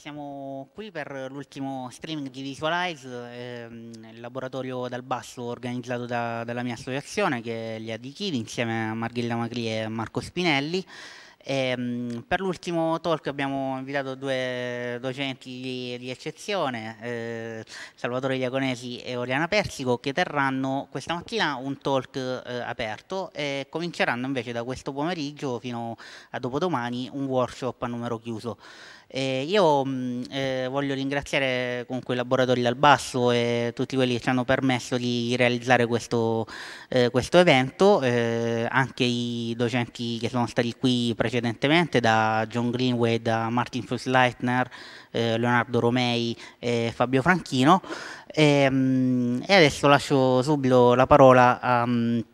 Siamo qui per l'ultimo streaming di Visualize, ehm, il laboratorio dal basso organizzato da, dalla mia associazione che è gli Adichivi insieme a Marghella Macri e Marco Spinelli. Ehm, per l'ultimo talk abbiamo invitato due docenti di, di eccezione, eh, Salvatore Iaconesi e Oriana Persico, che terranno questa mattina un talk eh, aperto e cominceranno invece da questo pomeriggio fino a dopodomani un workshop a numero chiuso. Eh, io mm, eh, voglio ringraziare comunque i laboratori dal basso e tutti quelli che ci hanno permesso di realizzare questo, eh, questo evento, eh, anche i docenti che sono stati qui precedentemente, da John Greenway, da Martin Fussleitner, eh, Leonardo Romei e Fabio Franchino. Mm, e, adesso lascio subito la parola a... Um,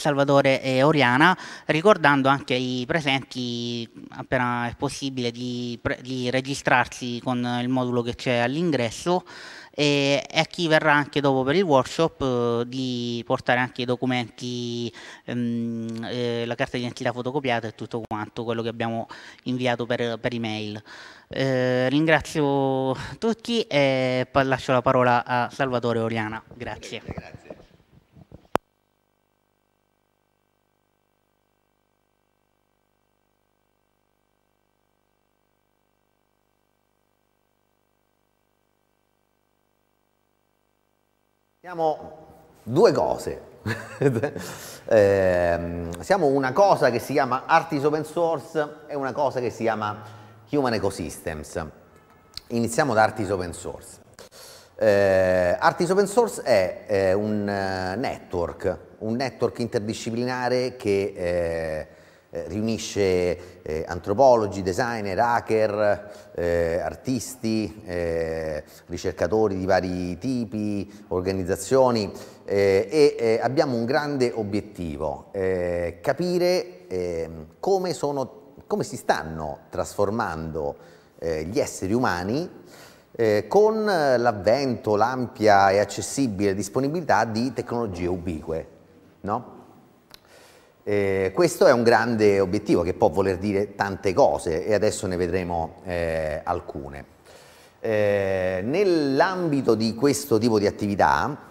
Salvatore e Oriana, ricordando anche ai presenti, appena è possibile, di, di registrarsi con il modulo che c'è all'ingresso e a chi verrà anche dopo per il workshop eh, di portare anche i documenti, ehm, eh, la carta di identità fotocopiata e tutto quanto, quello che abbiamo inviato per, per email. Eh, ringrazio tutti e lascio la parola a Salvatore Oriana. Grazie. Grazie. Siamo due cose. eh, siamo una cosa che si chiama Artis Open Source e una cosa che si chiama Human Ecosystems. Iniziamo da Artis Open Source. Eh, Art Open Source è eh, un eh, network, un network interdisciplinare che eh, eh, riunisce eh, antropologi, designer, hacker, eh, artisti, eh, ricercatori di vari tipi, organizzazioni eh, e abbiamo un grande obiettivo, capire ehm, come, sono, come, si stanno trasformando gli esseri umani eh, con l'avvento, l'ampia e accessibile disponibilità di tecnologie ubique. No? Eh, questo è un grande obiettivo che può voler dire tante cose e adesso ne vedremo eh, alcune. Eh, Nell'ambito di questo tipo di attività,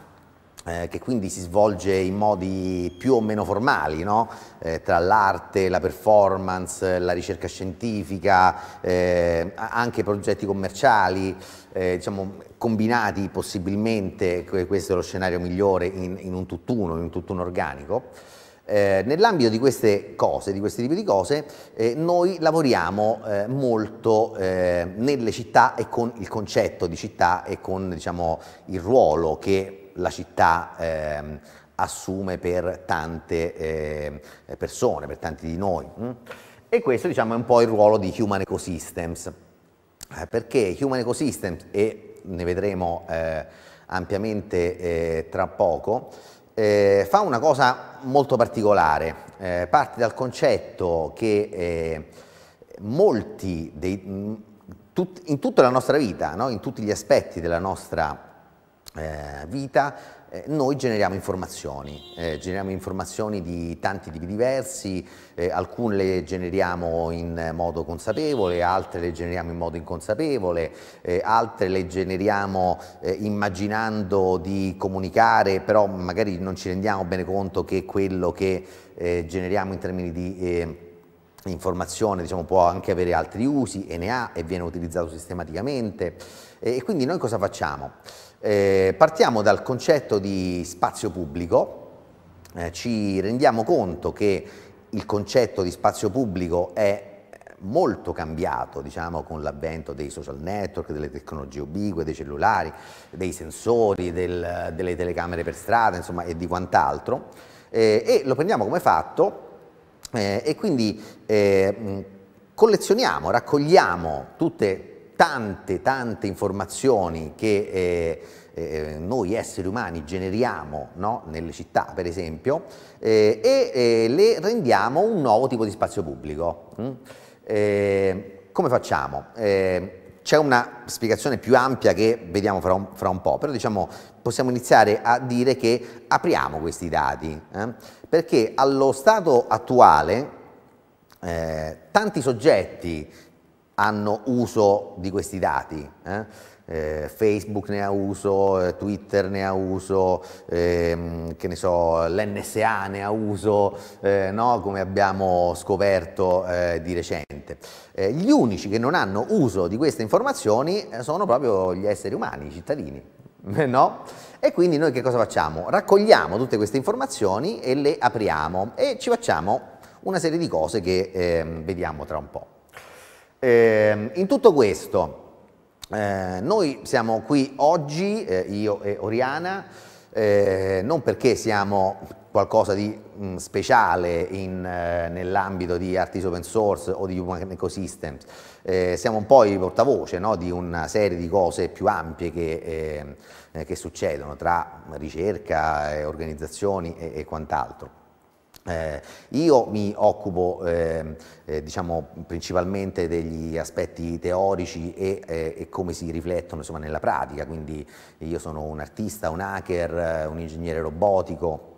eh, che quindi si svolge in modi più o meno formali, no? eh, tra l'arte, la performance, la ricerca scientifica, eh, anche progetti commerciali, eh, diciamo, combinati possibilmente, questo è lo scenario migliore, in, in un tutt'uno, in un tutt'uno organico. Eh, nell'ambito di queste cose, di questi tipi di cose, eh, noi lavoriamo eh, molto eh, nelle città e con il concetto di città e con diciamo, il ruolo che la città ehm, assume per tante eh, persone, per tanti di noi. Mm? E questo diciamo, è un po' il ruolo di Human Ecosystems, eh, perché Human Ecosystems, e ne vedremo ampiamente tra poco, eh, fa una cosa molto particolare, eh, parte dal concetto che eh, molti dei, tut, in tutta la nostra vita, no? in tutti gli aspetti della nostra eh, vita, eh, noi generiamo informazioni, eh, generiamo informazioni di tanti tipi diversi, eh, alcune le generiamo in modo consapevole, altre le generiamo in modo inconsapevole, eh, altre le generiamo eh, immaginando di comunicare, però magari non ci rendiamo bene conto che quello che generiamo in termini di informazione diciamo, può anche avere altri usi e ne ha e viene utilizzato sistematicamente. E quindi noi cosa facciamo? Eh, partiamo dal concetto di spazio pubblico, eh, ci rendiamo conto che il concetto di spazio pubblico è molto cambiato diciamo, con l'avvento dei social network, delle tecnologie ubique, dei cellulari, dei sensori, del, delle telecamere per strada insomma, e di quant'altro eh, e lo prendiamo come fatto eh, e quindi eh, collezioniamo, raccogliamo tutte tante tante informazioni che eh, eh, noi esseri umani generiamo no? nelle città per esempio eh, e eh, le rendiamo un nuovo tipo di spazio pubblico. Mm? Eh, come facciamo? Eh, c'è una spiegazione più ampia che vediamo fra un, fra un po', però diciamo, possiamo iniziare a dire che apriamo questi dati, perché allo stato attuale tanti soggetti hanno uso di questi dati. Eh? eh Facebook ne ha uso, eh, Twitter ne ha uso, ehm, che ne so, l'NSA ne ha uso, eh, no? come abbiamo scoperto eh, di recente. gli unici che non hanno uso di queste informazioni sono proprio gli esseri umani, i cittadini. No? E quindi noi che cosa facciamo? Raccogliamo tutte queste informazioni e le apriamo e ci facciamo una serie di cose che ehm, vediamo tra un po'. Eh, in tutto questo, eh, noi siamo qui oggi, eh, io e Oriana, eh, non perché siamo qualcosa di mh, mm, speciale eh, nell'ambito di Artis Open Source o di Human Ecosystems, eh, siamo un po' i portavoce no, di una serie di cose più ampie che, ehm, che succedono tra ricerca, organizzazioni e, e quant'altro. Eh, io mi occupo eh, eh, diciamo, principalmente degli aspetti teorici e, eh, e come si riflettono insomma, nella pratica, quindi io sono un artista, un hacker, eh, un ingegnere robotico,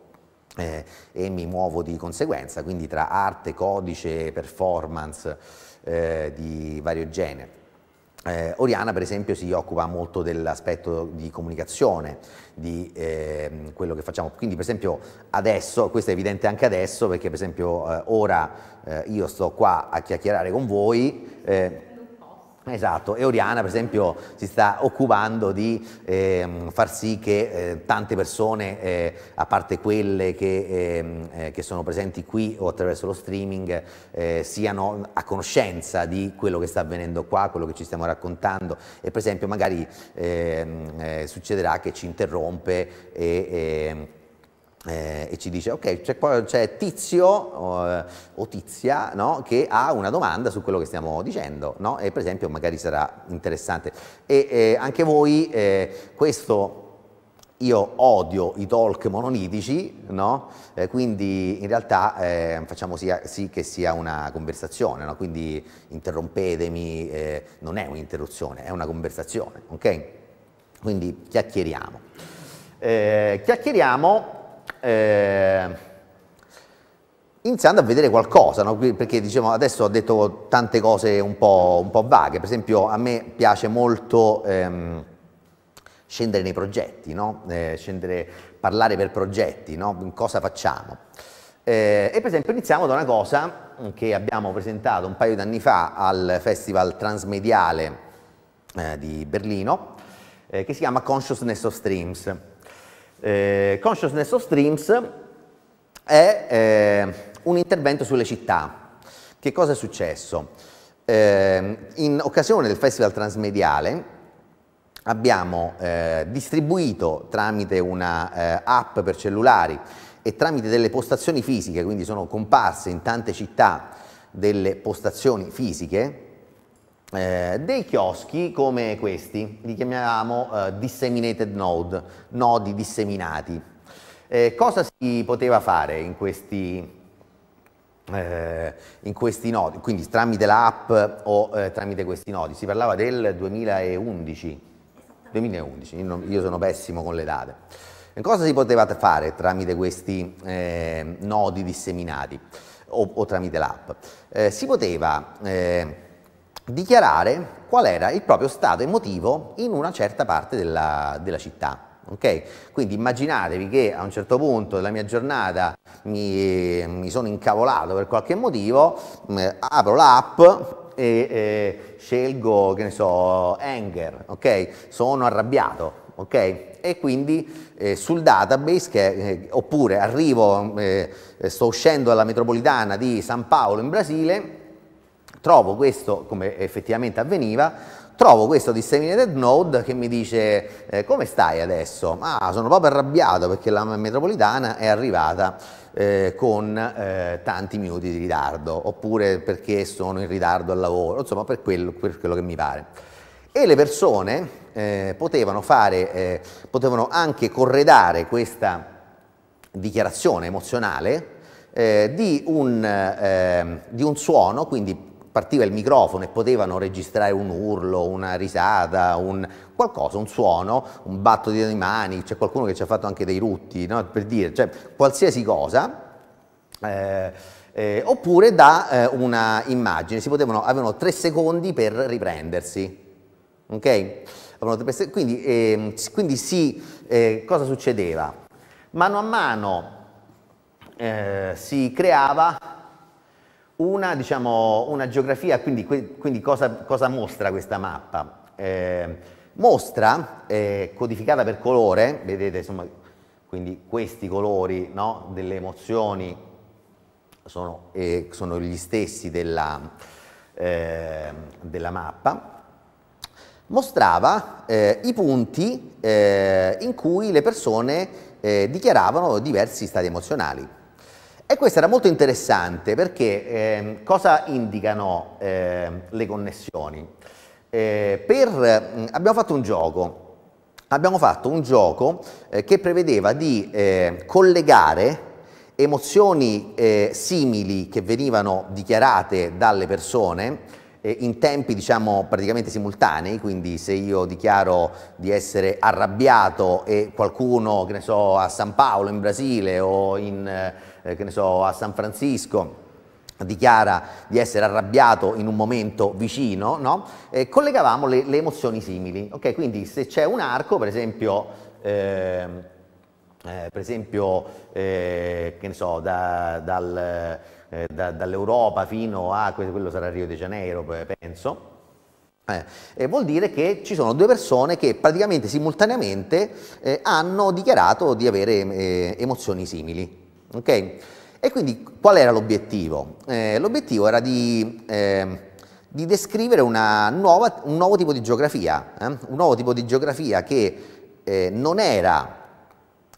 eh, e mi muovo di conseguenza, quindi tra arte, codice, performance eh, di vario genere. Eh, Oriana per esempio si occupa molto dell'aspetto di comunicazione, di eh, quello che facciamo. Quindi per esempio adesso, questo è evidente anche adesso perché per esempio eh, ora eh, io sto qua a chiacchierare con voi, eh, Esatto, e Oriana per esempio si sta occupando di eh, far sì che eh, tante persone, eh, a parte quelle che, ehm, eh, che, sono presenti qui o attraverso lo streaming, eh, siano a conoscenza di quello che sta avvenendo qua, quello che ci stiamo raccontando e per esempio magari ehm, eh, succederà che ci interrompe e ehm, eh, e ci dice ok c'è, cioè, tizio o, eh, o tizia no? che ha una domanda su quello che stiamo dicendo no? e per esempio magari sarà interessante e eh, anche voi eh, questo io odio i talk monolitici, no? eh, quindi in realtà eh, facciamo sia, sì che sia una conversazione, no? quindi interrompetemi, eh, non è un'interruzione, è una conversazione, ok? Quindi chiacchieriamo. Eh, chiacchieriamo eh, iniziando a vedere qualcosa, no? perché diciamo, adesso ho detto tante cose un po', un po', vaghe, per esempio a me piace molto ehm, scendere nei progetti, no? eh, scendere, parlare per progetti, no? cosa facciamo. Eh, e per esempio iniziamo da una cosa che abbiamo presentato un paio di anni fa al Festival Transmediale eh, di Berlino, eh, che si chiama Consciousness of Streams eh, Consciousness of Streams è eh, un intervento sulle città. Che cosa è successo? Eh, in occasione del Festival Transmediale abbiamo eh, distribuito tramite una eh, app per cellulari e tramite delle postazioni fisiche, quindi sono comparse in tante città delle postazioni fisiche, eh, dei chioschi come questi, li chiamiamo eh, disseminated node, nodi disseminati. Eh, cosa si poteva fare in questi, eh, in questi nodi? Quindi tramite l'app o eh, tramite questi nodi? Si parlava del 2011, 2011, io sono pessimo con le date. Cosa si poteva fare tramite questi eh, nodi disseminati o, o tramite l'app? si poteva dichiarare qual era il proprio stato emotivo in una certa parte della, della città. Okay? Quindi immaginatevi che a un certo punto della mia giornata mi, mi sono incavolato per qualche motivo, mh, mm, apro l'app e eh, scelgo, che ne so, anger, okay? Sono arrabbiato, okay? E quindi eh, sul database, che, eh, oppure arrivo, eh, eh, sto uscendo dalla metropolitana di San Paolo in Brasile Trovo questo, come effettivamente avveniva, trovo questo disseminated node che mi dice eh, come stai adesso? Ah, sono proprio arrabbiato perché la metropolitana è arrivata eh, con eh, tanti minuti di ritardo, oppure perché sono in ritardo al lavoro, insomma per quello, per quello che mi pare. E le persone eh, potevano, fare, eh, potevano anche corredare questa dichiarazione emozionale eh, di un, di un suono, quindi partiva il microfono e potevano registrare un urlo, una risata, un qualcosa, un suono, un batto di mani, c'è qualcuno che ci ha fatto anche dei rutti, no? per dire, cioè qualsiasi cosa. Eh, eh, oppure da eh, una immagine, potevano, avevano tre secondi per riprendersi, ok? Quindi, ehm, eh, quindi si, cosa succedeva? Mano a mano eh, si creava una, diciamo, una geografia, quindi, quindi cosa, cosa, mostra questa mappa? Eh, mostra, eh, codificata per colore, vedete insomma, quindi questi colori no, delle emozioni sono, eh, sono gli stessi della, eh, della mappa, mostrava eh, i punti eh, in cui le persone eh, dichiaravano diversi stati emozionali. E questo era molto interessante perché eh, cosa indicano eh, le connessioni? Eh, per, abbiamo fatto un gioco, abbiamo fatto un gioco eh, che prevedeva di eh, collegare emozioni eh, simili che venivano dichiarate dalle persone in tempi diciamo praticamente simultanei, quindi se io dichiaro di essere arrabbiato e qualcuno, che ne so, a San Paolo in Brasile o in eh, che ne so, a San Francisco, dichiara di essere arrabbiato in un momento vicino, no? eh, collegavamo le, le, emozioni simili. Okay? Quindi se c'è un arco, per esempio, eh, eh, per esempio eh, che ne so, da, dal, eh, da, dall'Europa fino a quello sarà Rio de Janeiro, penso. Eh, vuol dire che ci sono due persone che praticamente simultaneamente hanno dichiarato di avere emozioni simili. Okay? E quindi qual era l'obiettivo? Eh, l'obiettivo era di, eh, di descrivere nuova, un nuovo tipo di geografia, eh? un nuovo tipo di geografia che eh, non era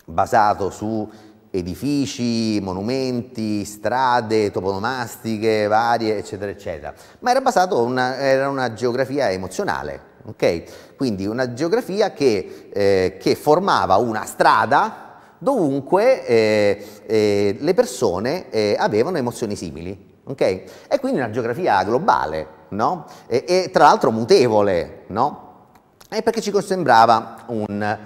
basato su edifici, monumenti, strade, toponomastiche varie, eccetera, eccetera, ma era basato una, era una geografia emozionale, okay? quindi una geografia che, eh, che formava una strada, dovunque eh, eh, le persone eh, avevano emozioni simili. Okay? E quindi una geografia globale, no? e, e, tra l'altro mutevole, no? perché ci sembrava un,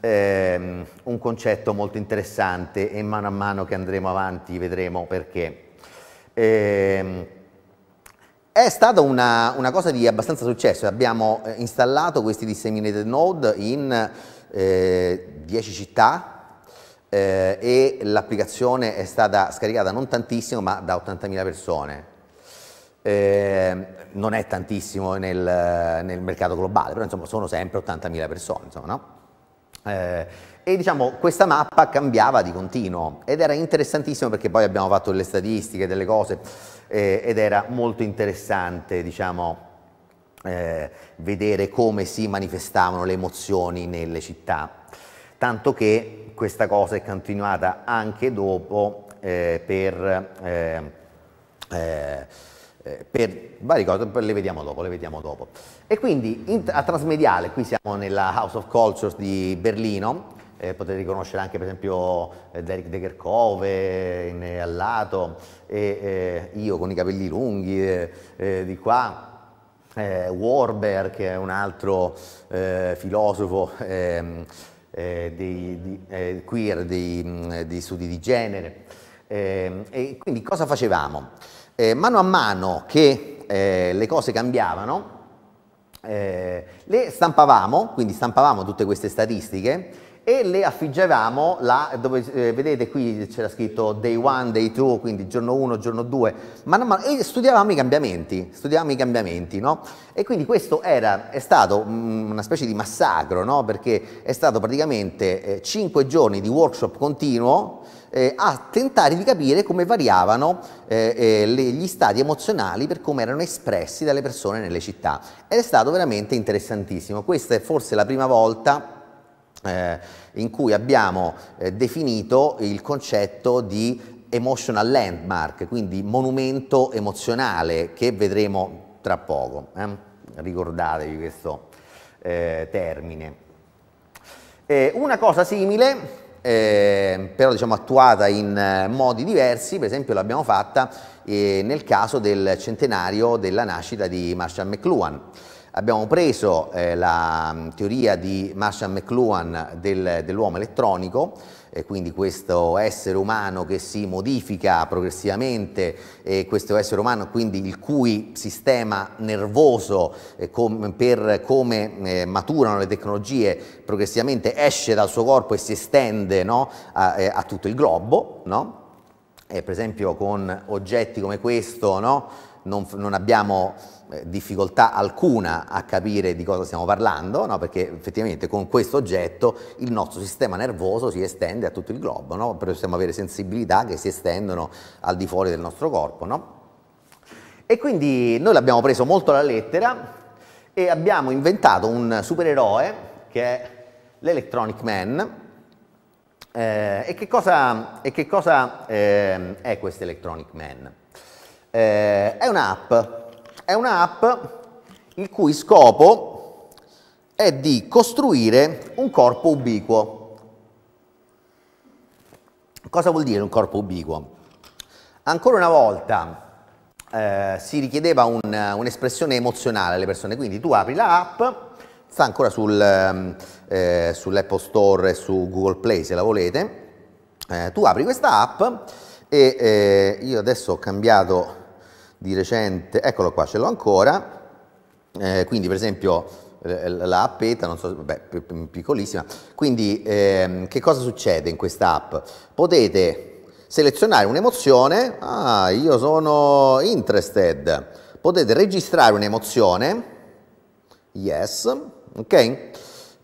ehm, un, concetto molto interessante e mano a mano che andremo avanti vedremo perché. Ehm, è stata una, una, cosa di abbastanza successo, abbiamo eh, installato questi disseminated node in 10 eh, città eh, e l'applicazione è stata scaricata non tantissimo ma da 80.000 persone. Eh, non è tantissimo nel, nel, mercato globale, però insomma sono sempre 80.000 persone, insomma, no? eh, e diciamo questa mappa cambiava di continuo ed era interessantissimo perché poi abbiamo fatto delle statistiche, delle cose eh, ed era molto interessante, diciamo, eh, vedere come si manifestavano le emozioni nelle città tanto che questa cosa è continuata anche dopo eh, per, eh, eh, eh per varie cose, le vediamo dopo, le vediamo dopo. E quindi in, a Trasmediale, qui siamo nella House of Cultures di Berlino, eh, potete riconoscere anche per esempio eh, Derek De in, eh, al lato, e, eh, io con i capelli lunghi eh, di qua, Warber che è un altro filosofo ehm, eh, dei, di, eh, queer, dei, mm, dei, studi di genere. Eh, e quindi cosa facevamo? Eh, mano a mano che eh, le cose cambiavano, le stampavamo, quindi stampavamo tutte queste statistiche e le affiggevamo la, dove, eh, vedete qui c'era scritto day one, day two, quindi giorno 1, giorno 2, man mano, e studiavamo i cambiamenti, studiavamo i cambiamenti, no? E quindi questo era, è stato mh, mm, una specie di massacro, no? Perché è stato praticamente eh, 5 giorni di workshop continuo eh, a tentare di capire come variavano eh, eh, gli stati emozionali per come erano espressi dalle persone nelle città. Ed è stato veramente interessantissimo. Questa è forse la prima volta eh, in cui abbiamo eh, definito il concetto di emotional landmark, quindi monumento emozionale che vedremo tra poco. Eh? Ricordatevi questo eh, termine. una cosa simile eh, però diciamo, attuata in eh, modi diversi, per esempio l'abbiamo fatta eh, nel caso del centenario della nascita di Marshall McLuhan. Abbiamo preso eh, la mm, teoria di Marshall McLuhan del, dell'uomo elettronico, e eh, quindi questo essere umano che si modifica progressivamente, eh, questo essere umano quindi il cui sistema nervoso eh, com per come eh, maturano le tecnologie progressivamente esce dal suo corpo e si estende no, a, a, tutto il globo, no? per esempio con oggetti come questo no? non, non abbiamo eh, difficoltà alcuna a capire di cosa stiamo parlando, no? perché effettivamente con questo oggetto il nostro sistema nervoso si estende a tutto il globo, no? possiamo avere sensibilità che si estendono al di fuori del nostro corpo. No? E quindi noi l'abbiamo preso molto alla lettera e abbiamo inventato un supereroe che è l'Electronic Man. Eh, e che cosa, e che cosa eh, è questo Electronic Man? Eh, è un'app è un'app il cui scopo è di costruire un corpo ubiquo. Cosa vuol dire un corpo ubiquo? Ancora una volta eh, si richiedeva un'espressione emozionale alle persone, quindi tu apri l'app, sta ancora sul, ehm, eh, sull'Apple Store e su Google Play se la volete, eh, tu apri questa app e eh, io adesso ho cambiato di recente, eccolo qua, ce l'ho ancora, eh, quindi per esempio eh, la appeta, non so, beh, piccolissima, quindi ehm, che cosa succede in questa app? Potete selezionare un'emozione, ah io sono interested, potete registrare un'emozione, yes, ok?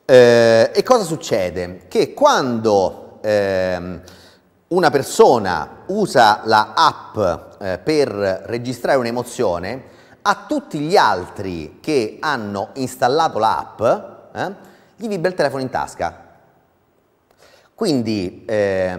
Eh, e cosa succede? Che quando... Ehm, una persona usa la app eh, per registrare un'emozione, a tutti gli altri che hanno installato l'app, eh, gli vibra il telefono in tasca. Quindi, eh,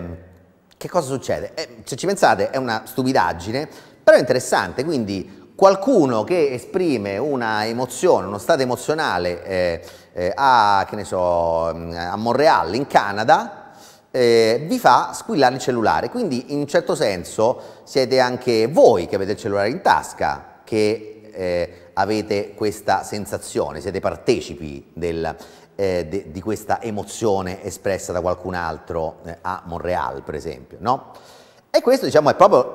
che cosa succede? Eh, se ci pensate è una stupidaggine, però è interessante, quindi qualcuno che esprime una emozione, uno stato emozionale eh, eh, a, che ne so, mm, a Montreal, in Canada, eh, vi fa squillare il cellulare, quindi in un certo senso siete anche voi che avete il cellulare in tasca che eh, avete questa sensazione, siete partecipi del, eh, de, di questa emozione espressa da qualcun altro eh, a Montreal per esempio, no? E questo diciamo è proprio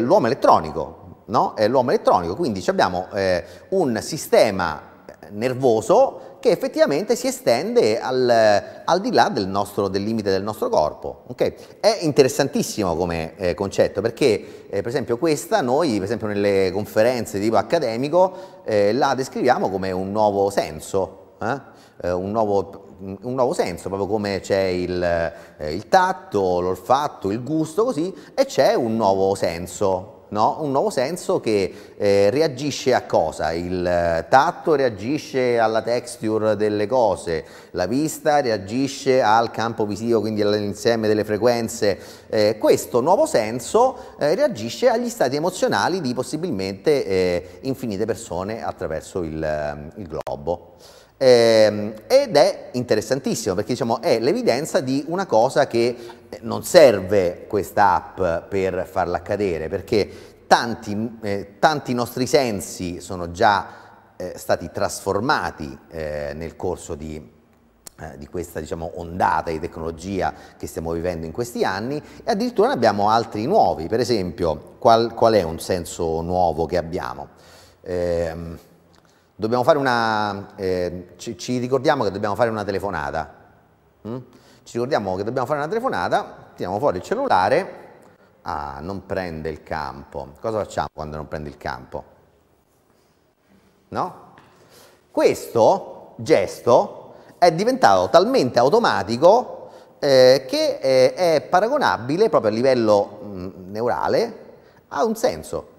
l'uomo elettronico, no? È l'uomo elettronico, quindi abbiamo eh, un sistema nervoso che effettivamente si estende al, al di là del, nostro, del, limite del nostro corpo. Okay? È interessantissimo come eh, concetto perché eh, per esempio questa noi per esempio nelle conferenze di tipo accademico eh, la descriviamo come un nuovo senso, eh? Eh, un nuovo un nuovo senso, proprio come c'è il, eh, il tatto, l'olfatto, il gusto, così, e c'è un nuovo senso, no? un nuovo senso che eh, reagisce a cosa? Il eh, tatto reagisce alla texture delle cose, la vista reagisce al campo visivo, quindi all'insieme delle frequenze. Eh, questo nuovo senso eh, reagisce agli stati emozionali di possibilmente eh, infinite persone attraverso il, ehm, il globo. Eh, ed è interessantissimo perché diciamo, è l'evidenza di una cosa che eh, non serve questa app per farla accadere perché tanti, eh, tanti nostri sensi sono già eh, stati trasformati eh, nel corso di eh, di questa diciamo, ondata di tecnologia che stiamo vivendo in questi anni e addirittura ne abbiamo altri nuovi, per esempio qual, qual è un senso nuovo che abbiamo? Eh, una, eh, ci, ci, ricordiamo che dobbiamo fare una telefonata. Mm? Ci ricordiamo che dobbiamo fare una telefonata, tiriamo fuori il cellulare, ah, non prende il campo. Cosa facciamo quando non prende il campo? No? Questo gesto è diventato talmente automatico eh, che è, eh, è paragonabile proprio a livello mh, mm, neurale a un senso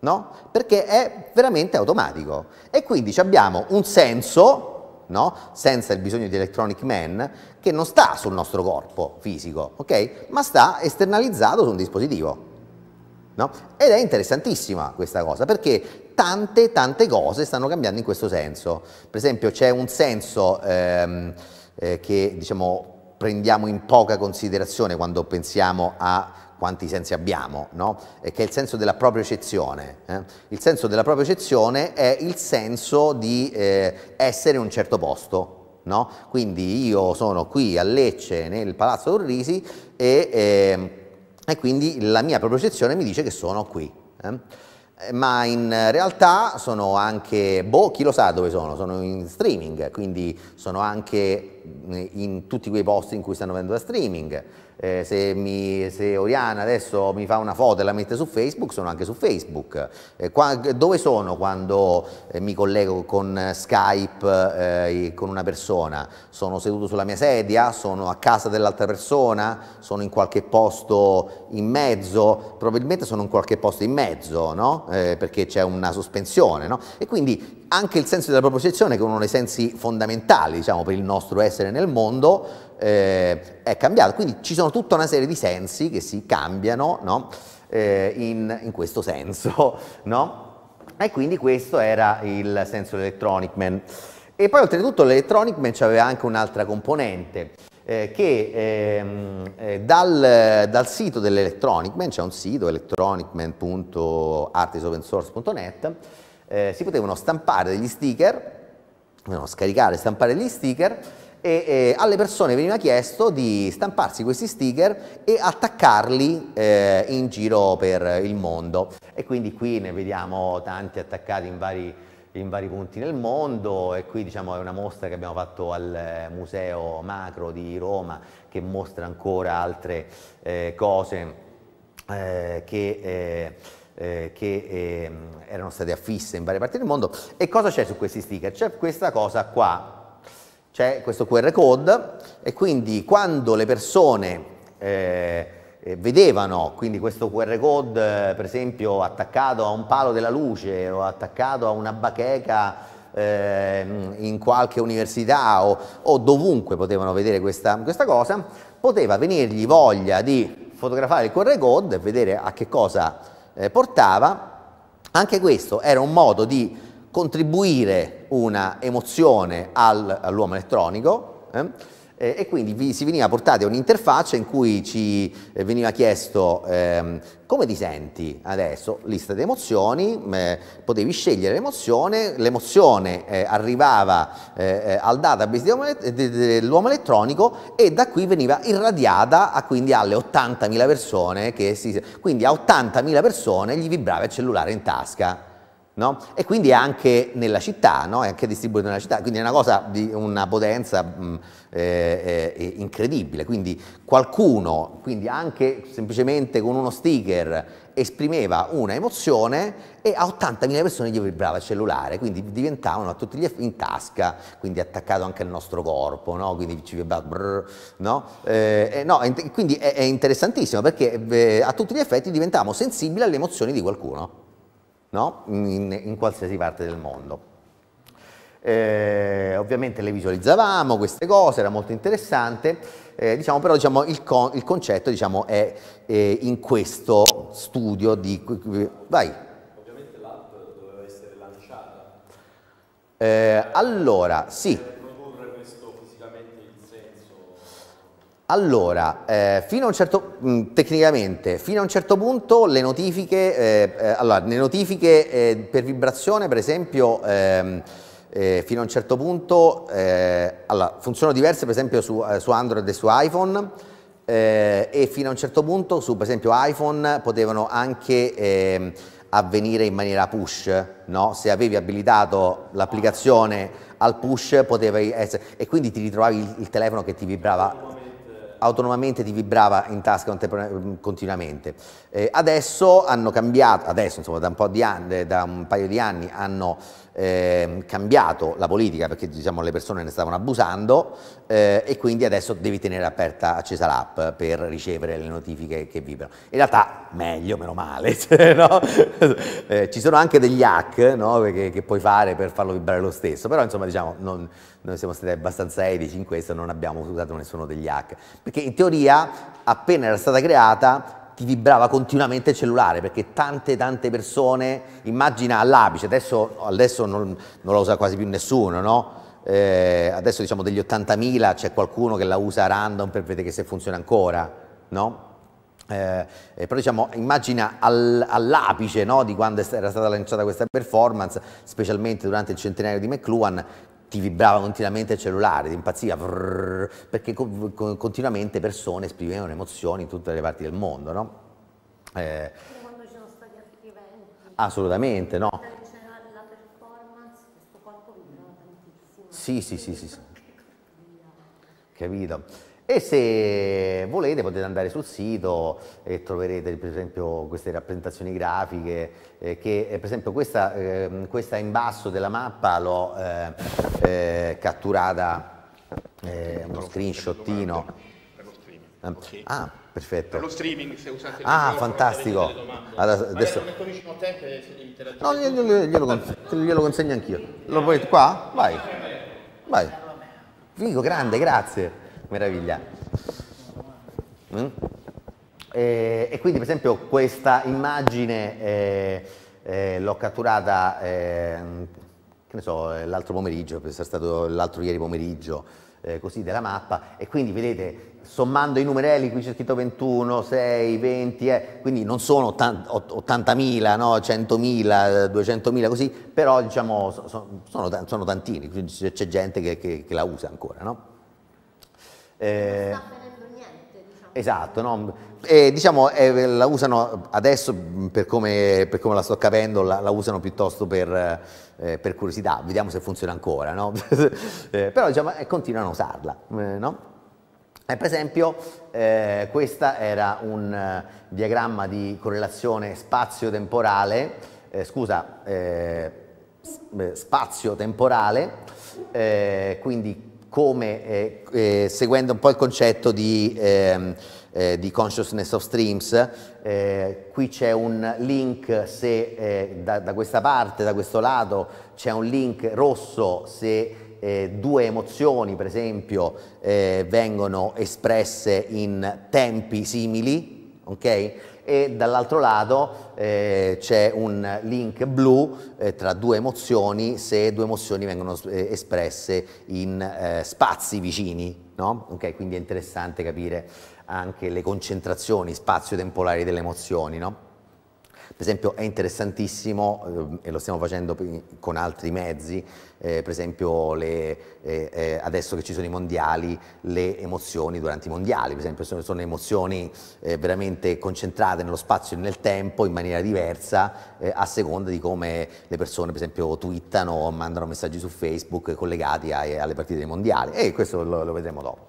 no? Perché è veramente automatico. E quindi abbiamo un senso No? senza il bisogno di electronic man, che non sta sul nostro corpo fisico, okay? ma sta esternalizzato su un dispositivo. No? Ed è interessantissima questa cosa perché tante tante cose stanno cambiando in questo senso. Per esempio c'è un senso ehm, eh, che diciamo, prendiamo in poca considerazione quando pensiamo a quanti sensi abbiamo, no? che è il senso della propria eccezione. Eh? Il senso della propria eccezione è il senso di eh, essere in un certo posto. No? Quindi io sono qui a Lecce nel Palazzo Torrisi e, eh, e quindi la mia propria eccezione mi dice che sono qui eh? Eh, ma in realtà sono anche, boh, chi lo sa dove sono, sono in streaming, quindi sono anche mm, in tutti quei posti in cui stanno vendendo da streaming, eh, se, mi, se, Oriana adesso mi fa una foto e la mette su Facebook, sono anche su Facebook. Eh, qua, dove sono quando eh, mi collego con Skype eh, con una persona? Sono seduto sulla mia sedia? Sono a casa dell'altra persona? Sono in qualche posto in mezzo? Probabilmente sono in qualche posto in mezzo, no? Eh, perché c'è una sospensione, no? E quindi anche il senso della propria proposizione, che è uno dei sensi fondamentali diciamo, per il nostro essere nel mondo, eh, è cambiato. Quindi ci sono tutta una serie di sensi che si cambiano no? eh, in, in, questo senso. No? E quindi questo era il senso dell'Electronic Man. E poi oltretutto l'Electronic Man aveva anche un'altra componente. Eh, che ehm, eh, dal, dal, sito dell'Electronic Man, c'è cioè un sito electronicman.artisopensource.net, eh, si potevano stampare degli sticker, potevano scaricare e stampare degli sticker e eh, alle persone veniva chiesto di stamparsi questi sticker e attaccarli eh, in giro per il mondo e quindi qui ne vediamo tanti attaccati in vari, in vari punti nel mondo e qui diciamo è una mostra che abbiamo fatto al eh, Museo Macro di Roma che mostra ancora altre eh, cose che eh, che eh, eh ehm, erano state affisse in varie parti del mondo. E cosa c'è su questi sticker? C'è questa cosa qua, c'è questo QR code e quindi quando le persone eh, eh vedevano quindi questo QR code eh, per esempio attaccato a un palo della luce o attaccato a una bacheca eh, in qualche università o, o, dovunque potevano vedere questa, questa cosa, poteva venirgli voglia di fotografare il QR code e vedere a che cosa eh, portava. Anche questo era un modo di contribuire una emozione al, all'uomo elettronico eh? e quindi vi, si veniva portati a un'interfaccia in cui ci eh, veniva chiesto ehm, come ti senti adesso, lista di emozioni, eh, potevi scegliere l'emozione, l'emozione eh, arrivava eh, eh al database dell'uomo elettronico e da qui veniva irradiata a, quindi alle 80.000 persone, si, quindi a 80.000 persone gli vibrava il cellulare in tasca. No? E quindi anche nella città, no? è anche distribuito nella città, quindi è una cosa di una potenza mh, mm, eh, eh, incredibile, quindi qualcuno, quindi anche semplicemente con uno sticker esprimeva una emozione e a 80.000 persone gli vibrava il cellulare, quindi diventavano a tutti gli effetti in tasca, quindi attaccato anche al nostro corpo, no? quindi ci vibrava, brrr, no? Eh, eh no, quindi è, è interessantissimo perché eh, a tutti gli effetti diventavamo sensibili alle emozioni di qualcuno no? in, in qualsiasi parte del mondo. Eh, ovviamente le visualizzavamo queste cose, era molto interessante, eh, diciamo, però diciamo, il, con, il, concetto diciamo, è eh, in questo studio di... Vai. Ovviamente l'app doveva essere lanciata. Eh, allora, sì. Allora, eh, fino a un certo, mh, mm, tecnicamente, fino a un certo punto le notifiche, eh, eh, allora, le notifiche eh, per vibrazione per esempio ehm, eh, fino a un certo punto eh, allora, funzionano diverse per esempio su, su Android e su iPhone e fino a un certo punto su per esempio iPhone potevano anche ehm, avvenire in maniera push, no? se avevi abilitato l'applicazione al push potevi essere e quindi ti ritrovavi il, il telefono che ti vibrava autonomamente ti vibrava in tasca mm, continuamente. Eh, adesso hanno cambiato, adesso insomma da un, anni, da un paio di anni hanno eh, cambiato la politica perché diciamo, le persone ne stavano abusando eh, e quindi adesso devi tenere aperta accesa l'app per ricevere le notifiche che vibrano. In realtà meglio, meno male, cioè, no? eh, ci sono anche degli hack no? che, che, puoi fare per farlo vibrare lo stesso, però insomma diciamo non, noi siamo stati abbastanza etici in questo, non abbiamo usato nessuno degli hack, perché in teoria appena era stata creata ti vibrava continuamente il cellulare perché tante tante persone, immagina all'apice, adesso, adesso non, non la usa quasi più nessuno, no? Eh, adesso diciamo degli 80.000 c'è qualcuno che la usa random per vedere se funziona ancora, no? Eh, eh però diciamo, immagina all, all'apice no, di quando era stata lanciata questa performance, specialmente durante il centenario di McLuhan, ti vibrava continuamente il cellulare, ti impazziva, brrr, perché co continuamente persone esprimevano emozioni in tutte le parti del mondo, no? Eh, quando c'erano stati eventi. Assolutamente, no? C'era la performance, questo corpo vibrava tantissimo. Sì, sì, sì, sì. sì. Capito? e se volete potete andare sul sito e troverete per esempio queste rappresentazioni grafiche eh, che eh, per esempio questa, eh, questa, in basso della mappa l'ho eh, eh catturata eh, uno screenshottino okay. ah perfetto per lo streaming se usate ah fantastico allora, adesso no glielo, glielo, consegno, glielo consegno anch'io lo volete qua? vai vai figo grande grazie meraviglia. Mm? E, e, quindi per esempio questa immagine eh, eh, l'ho catturata, eh, che ne so, l'altro pomeriggio, per essere stato l'altro ieri pomeriggio, eh, così della mappa, e quindi vedete, sommando i numerelli, qui c'è scritto 21, 6, 20, quindi non sono 80.000, no? 100.000, 200.000 così, però diciamo sono, sono, sono tantini, c'è gente che, che, che la usa ancora, no? Eh, non sta avvenendo niente, diciamo. Esatto, no? e, diciamo, eh, la usano adesso mm, per come, per come la sto capendo, la, la usano piuttosto per, eh, per, curiosità, vediamo se funziona ancora, no? Eh, però diciamo, eh, continuano a usarla. Eh, no? per esempio, questo era un diagramma di correlazione spazio-temporale, scusa, spazio-temporale, quindi come eh, eh, seguendo un po' il concetto di, ehm, eh, di consciousness of streams, eh, qui c'è un link se eh, da, da, questa parte, da questo lato, c'è un link rosso se eh, due emozioni, per esempio, vengono espresse in tempi simili, ok? e dall'altro lato eh, c'è un link blu eh, tra due emozioni se due emozioni vengono eh, espresse in eh, spazi vicini, no? okay, quindi è interessante capire anche le concentrazioni spazio-temporali delle emozioni. No? Per esempio è interessantissimo, eh, e lo stiamo facendo con altri mezzi, eh, per esempio le, eh, eh, adesso che ci sono i mondiali, le emozioni durante i mondiali, per esempio sono, sono emozioni eh, veramente concentrate nello spazio e nel tempo in maniera diversa eh, a seconda di come le persone per esempio twittano o mandano messaggi su Facebook collegati ai, alle partite dei mondiali e questo lo, lo vedremo dopo.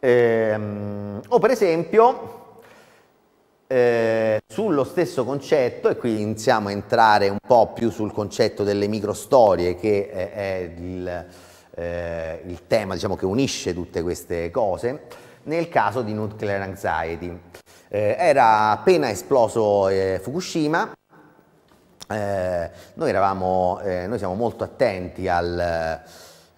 Ehm, o oh, per esempio eh, sullo stesso concetto, e qui iniziamo a entrare un po' più sul concetto delle microstorie, che eh, è il, eh, il tema diciamo, che unisce tutte queste cose, nel caso di nuclear anxiety. Eh, era appena esploso eh, Fukushima, noi, eravamo, noi siamo molto attenti al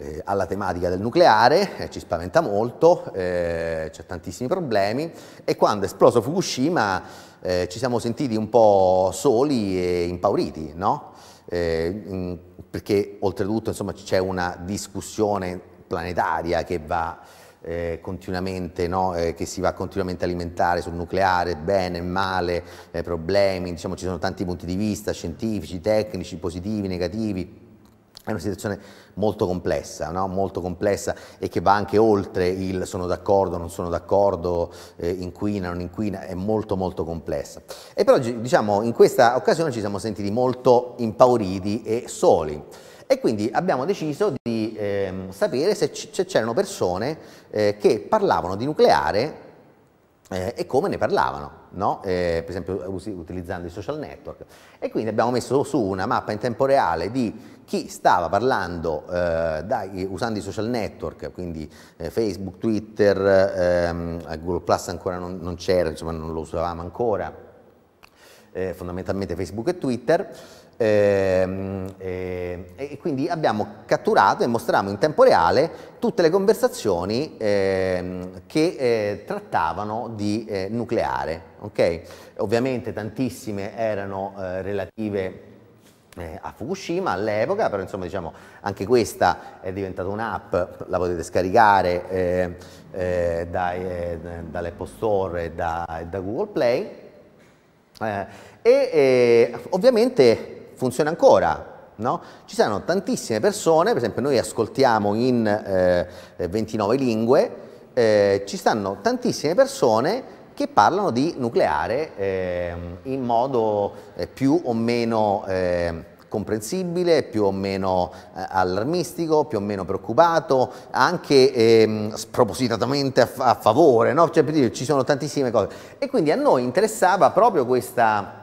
eh, alla tematica del nucleare, eh, ci spaventa molto, eh, c'è tantissimi problemi e quando è esploso Fukushima eh, ci siamo sentiti un po' soli e impauriti, no? mh, eh, perché oltretutto c'è una discussione planetaria che va eh, continuamente, no? eh, che si va continuamente a alimentare sul nucleare, bene, male, eh, problemi, diciamo ci sono tanti punti di vista scientifici, tecnici, positivi, negativi, è una situazione molto complessa, no? molto complessa e che va anche oltre il sono d'accordo, non sono d'accordo, eh, inquina, non inquina, è molto molto complessa. E però diciamo in questa occasione ci siamo sentiti molto impauriti e soli e quindi abbiamo deciso di eh, sapere se c'erano persone eh, che parlavano di nucleare eh, e come ne parlavano, no? eh, per esempio utilizzando i social network. E quindi abbiamo messo su una mappa in tempo reale di chi stava parlando eh, dai, usando i social network, quindi eh, Facebook, Twitter, ehm, Google Plus ancora non, non c'era, insomma non lo usavamo ancora, eh, fondamentalmente Facebook e Twitter, ehm, e quindi abbiamo catturato e mostriamo in tempo reale tutte le conversazioni ehm, che eh, trattavano di eh, nucleare. Okay? Ovviamente tantissime erano eh, relative eh, a Fukushima all'epoca, però insomma diciamo anche questa è diventata un'app, la potete scaricare eh, eh, eh dall'Apple Store e da, da, Google Play eh, e eh, ovviamente funziona ancora. No? Ci saranno tantissime persone, per esempio noi ascoltiamo in 29 lingue, ci stanno tantissime persone che parlano di nucleare eh, in modo eh, più o meno eh, comprensibile, più o meno eh, allarmistico, più o meno preoccupato, anche ehm, spropositatamente a, a favore, no? cioè, per dire, ci sono tantissime cose. E quindi a noi interessava proprio questa...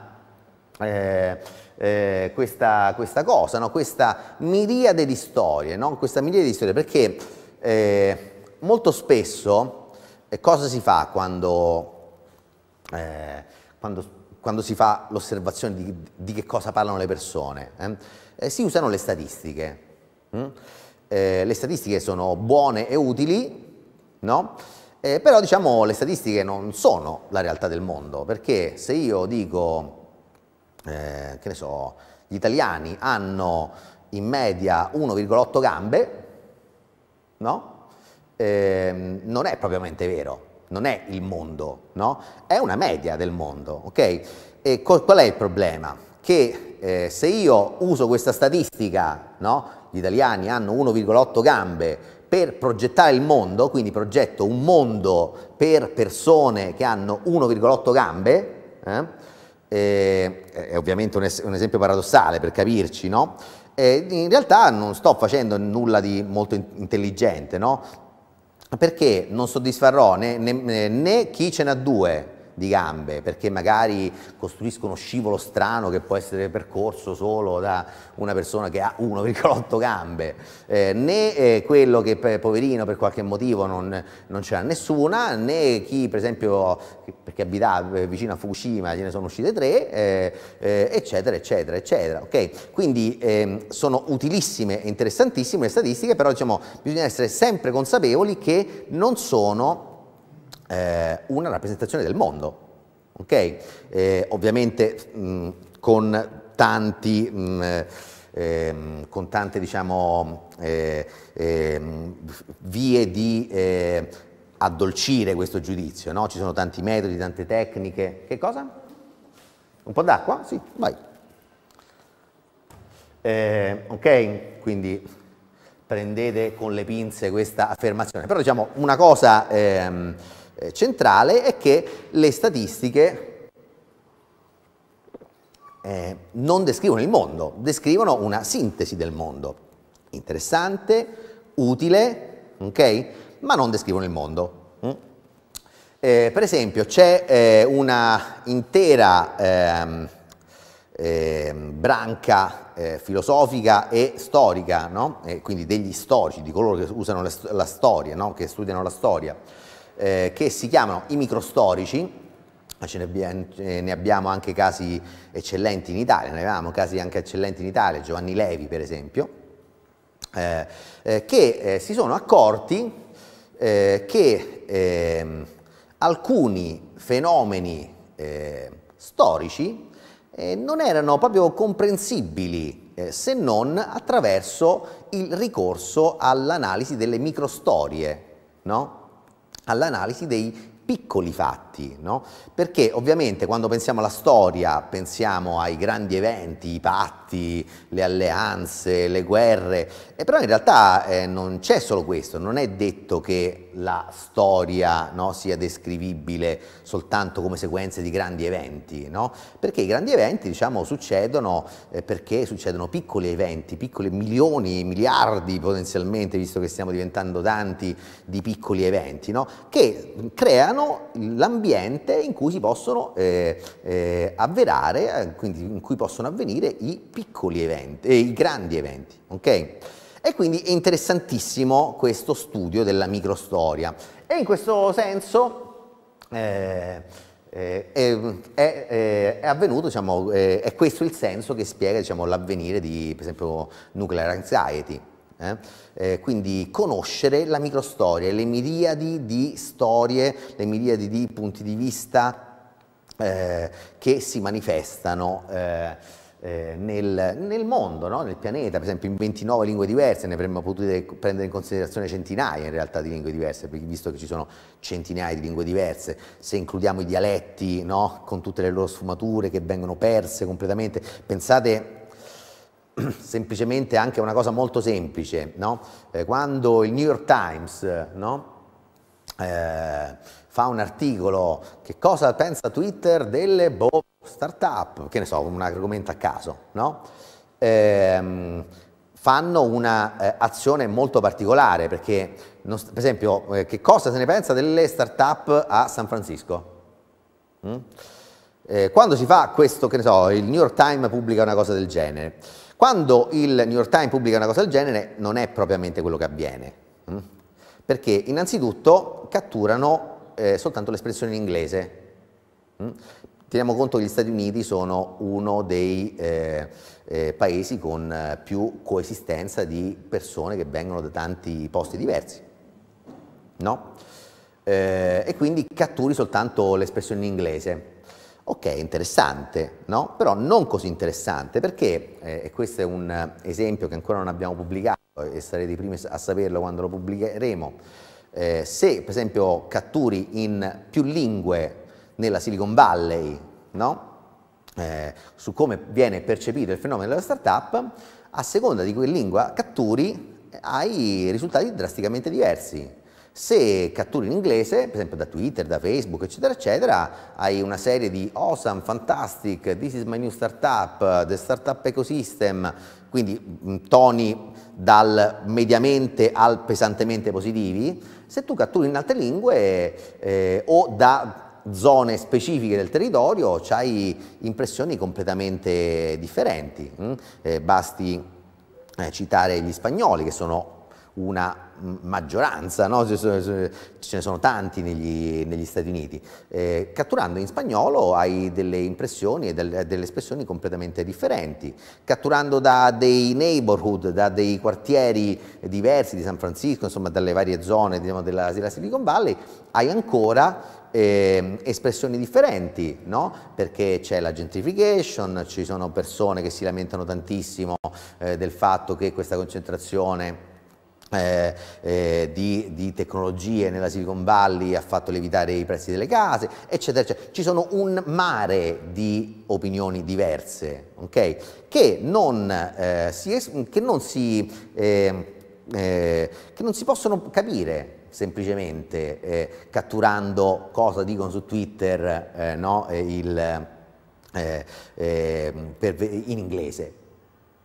Eh, eh, questa, questa, cosa, no? questa miriade di storie, no? questa miriade di storie, perché eh, molto spesso eh, cosa si fa quando, eh, quando quando si fa l'osservazione di, di, che cosa parlano le persone. Eh? Eh, si usano le statistiche. Mm? Eh, le statistiche sono buone e utili, no? Eh, però diciamo le statistiche non sono la realtà del mondo, perché se io dico, eh, che ne so, gli italiani hanno in media 1,8 gambe, no? Ehm, non è propriamente vero, non è il mondo, no? È una media del mondo, ok? E qual è il problema? Che eh, se io uso questa statistica, no? Gli italiani hanno 1,8 gambe per progettare il mondo, quindi progetto un mondo per persone che hanno 1,8 gambe, eh? E, eh, è ovviamente un, es un, esempio paradossale per capirci, no? E in realtà non sto facendo nulla di molto intelligente, no? perché non soddisfarò né, né, né chi ce n'ha due, di gambe, perché magari costruiscono scivolo strano che può essere percorso solo da una persona che ha 1,8 gambe, eh, né eh, quello che eh, poverino per qualche motivo non, non ce nessuna, né chi per esempio, perché abitava eh, vicino a Fukushima, ce ne sono uscite tre, eh, eh eccetera, eccetera, eccetera. Okay? Quindi ehm, sono utilissime e interessantissime le statistiche, però diciamo, bisogna essere sempre consapevoli che non sono eh, una rappresentazione del mondo, ok? eh, ovviamente mh, mm, con tanti... Mh, mm, Ehm, con tante diciamo, eh, ehm, vie di eh, addolcire questo giudizio, no? ci sono tanti metodi, tante tecniche. Che cosa? Un po' d'acqua? Sì, vai. Eh, ok, quindi prendete con le pinze questa affermazione, però diciamo una cosa... Ehm, eh, centrale è che le statistiche eh, non descrivono il mondo, descrivono una sintesi del mondo, interessante, utile, ok? Ma non descrivono il mondo. Mm? Eh, per esempio c'è eh, una intera ehm, ehm branca eh, filosofica e storica, no? quindi degli storici, di coloro che usano st la storia, no? che studiano la storia, eh, che si chiamano i microstorici, ce ne, abbiamo, ne abbiamo anche casi eccellenti in Italia, ne avevamo casi anche eccellenti in Italia, Giovanni Levi per esempio, eh, eh, che eh, si sono accorti eh, che ehm, alcuni fenomeni eh, storici non erano proprio comprensibili eh, se non attraverso il ricorso all'analisi delle microstorie, no? all'analisi dei piccoli fatti, no? perché ovviamente quando pensiamo alla storia pensiamo ai grandi eventi, i patti, patti, le alleanze, le guerre, e però in realtà eh, non c'è solo questo, non è detto che la storia no, sia descrivibile soltanto come sequenze di grandi eventi, no? perché i grandi eventi diciamo, succedono eh, perché succedono piccoli eventi, piccoli milioni, miliardi potenzialmente, visto che stiamo diventando tanti di piccoli eventi, no? che creano l'ambiente in cui si possono eh, eh, avverare, eh, quindi in cui possono avvenire i piccoli piccoli eventi e eh, i grandi eventi, ok? E quindi è interessantissimo questo studio della microstoria e in questo senso eh, eh, è, è, eh, avvenuto, diciamo, eh, è questo il senso che spiega diciamo, l'avvenire di, per esempio, nuclear anxiety. Eh? eh, quindi conoscere la microstoria, le miriadi di storie, le miriadi di punti di vista eh, che si manifestano eh, eh, nel, nel, mondo, no? nel pianeta, per esempio in 29 lingue diverse, ne avremmo potuto prendere in considerazione centinaia in realtà di lingue diverse, visto che ci sono centinaia di lingue diverse, se includiamo i dialetti no? con tutte le loro sfumature che vengono perse completamente, pensate semplicemente anche a una cosa molto semplice, no? eh, quando il New York Times no? eh, fa un articolo che cosa pensa Twitter delle bombe startup, che ne so, un argomento a caso, no? Ehm, fanno un'azione eh, molto particolare perché, non, per esempio, eh, che cosa se ne pensa delle startup a San Francisco? Mm? Eh, quando si fa questo, che ne so, il New York Times pubblica una cosa del genere, quando il New York Times pubblica una cosa del genere non è propriamente quello che avviene, mm? perché innanzitutto catturano eh, soltanto l'espressione in inglese, mm? Teniamo conto che gli Stati Uniti sono uno dei eh, eh, paesi con eh, più coesistenza di persone che vengono da tanti posti diversi, no? Eh, e quindi catturi soltanto l'espressione in inglese. Ok, interessante, no? Però non così interessante perché, eh, e questo è un esempio che ancora non abbiamo pubblicato e sarete i primi a saperlo quando lo pubblicheremo, eh, se per esempio catturi in più lingue nella Silicon Valley, no? eh, su come viene percepito il fenomeno della startup, a seconda di che lingua catturi hai risultati drasticamente diversi. Se catturi in inglese, per esempio da Twitter, da Facebook, eccetera, eccetera, hai una serie di awesome, fantastic, this is my new startup, the startup ecosystem, quindi mm, toni dal mediamente al pesantemente positivi. Se tu catturi in altre lingue eh, o da zone specifiche del territorio hai impressioni completamente differenti. Mm? Eh, basti eh, citare gli spagnoli che sono una maggioranza, no? ce ne sono tanti negli, negli Stati Uniti. Eh, catturando in spagnolo hai delle impressioni e del, delle espressioni completamente differenti. Catturando da dei neighborhood, da dei quartieri diversi di San Francisco, insomma dalle varie zone diciamo, della, della Silicon Valley, hai ancora eh, espressioni differenti, no? perché c'è la gentrification, ci sono persone che si lamentano tantissimo eh, del fatto che questa concentrazione eh, eh, di, di, tecnologie nella Silicon Valley ha fatto levitare i prezzi delle case, eccetera, eccetera. Ci sono un mare di opinioni diverse, okay? Che non eh, si, che non si, ehm, eh, che non si possono capire semplicemente eh, catturando cosa dicono su Twitter eh, no, eh, il, eh, ehm, per, in inglese.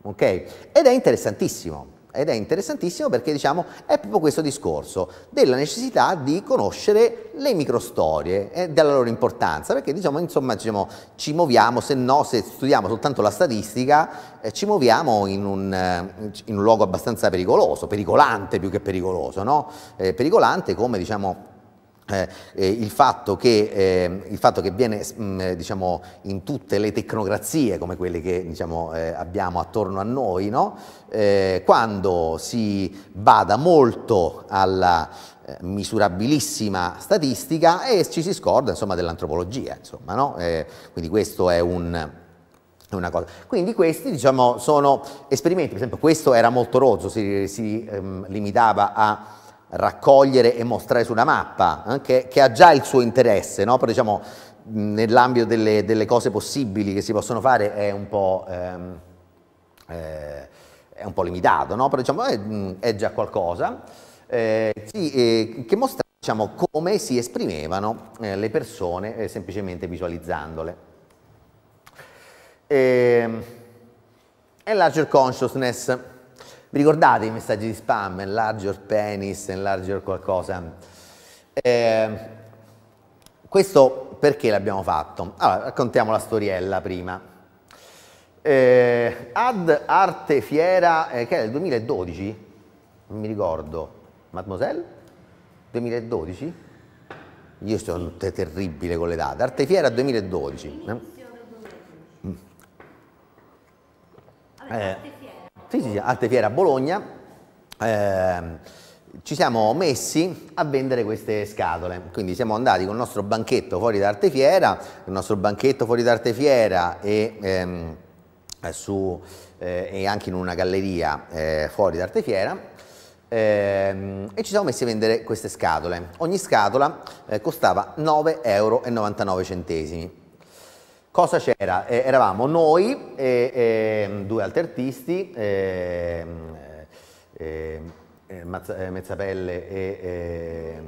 Okay? Ed è interessantissimo ed è interessantissimo perché diciamo è proprio questo discorso della necessità di conoscere le microstorie e della loro importanza perché diciamo insomma diciamo, ci muoviamo se no se studiamo soltanto la statistica eh, ci muoviamo in un, eh, in un, luogo abbastanza pericoloso pericolante più che pericoloso no? eh, pericolante come diciamo eh, eh, il, fatto che, eh, il, fatto che, viene mh, mm, eh, diciamo, in tutte le tecnocrazie come quelle che diciamo, eh, abbiamo attorno a noi, no? Eh, quando si bada molto alla misurabilissima statistica e ci si scorda dell'antropologia. No? quindi questo è un, quindi questi diciamo, sono esperimenti, per esempio questo era molto rozzo, si, si ehm, limitava a raccogliere e mostrare su una mappa, eh, che, che, ha già il suo interesse, no? però diciamo nell'ambito delle, delle, cose possibili che si possono fare è un po'... Ehm, eh, è un po' limitato, no? però diciamo è, è già qualcosa, eh, sì, eh, che mostra diciamo, come si esprimevano eh, le persone eh, semplicemente visualizzandole. E, ehm, e larger consciousness, vi ricordate i messaggi di spam? enlarger your penis, enlarge qualcosa. Eh, questo perché l'abbiamo fatto? Allora, raccontiamo la storiella prima. Eh, ad Arte Fiera, eh, che era il 2012, non mi ricordo, Mademoiselle? 2012? Io sono tutte terribile con le date. Arte Fiera 2012. Eh? Vabbè, sì, sì, sì, Arte Fiera a Bologna. Eh, ci siamo messi a vendere queste scatole, quindi siamo andati con il nostro banchetto fuori d'arte fiera, il nostro banchetto fuori d'arte fiera e, ehm, eh, su, eh, e, anche in una galleria eh, fuori d'arte fiera ehm, e ci siamo messi a vendere queste scatole. Ogni scatola eh, costava 9,99 euro Cosa c'era? Eh, eravamo noi, ehm, due altri artisti, ehm, ehm, eh, Mazza, eh, Mezzapelle e,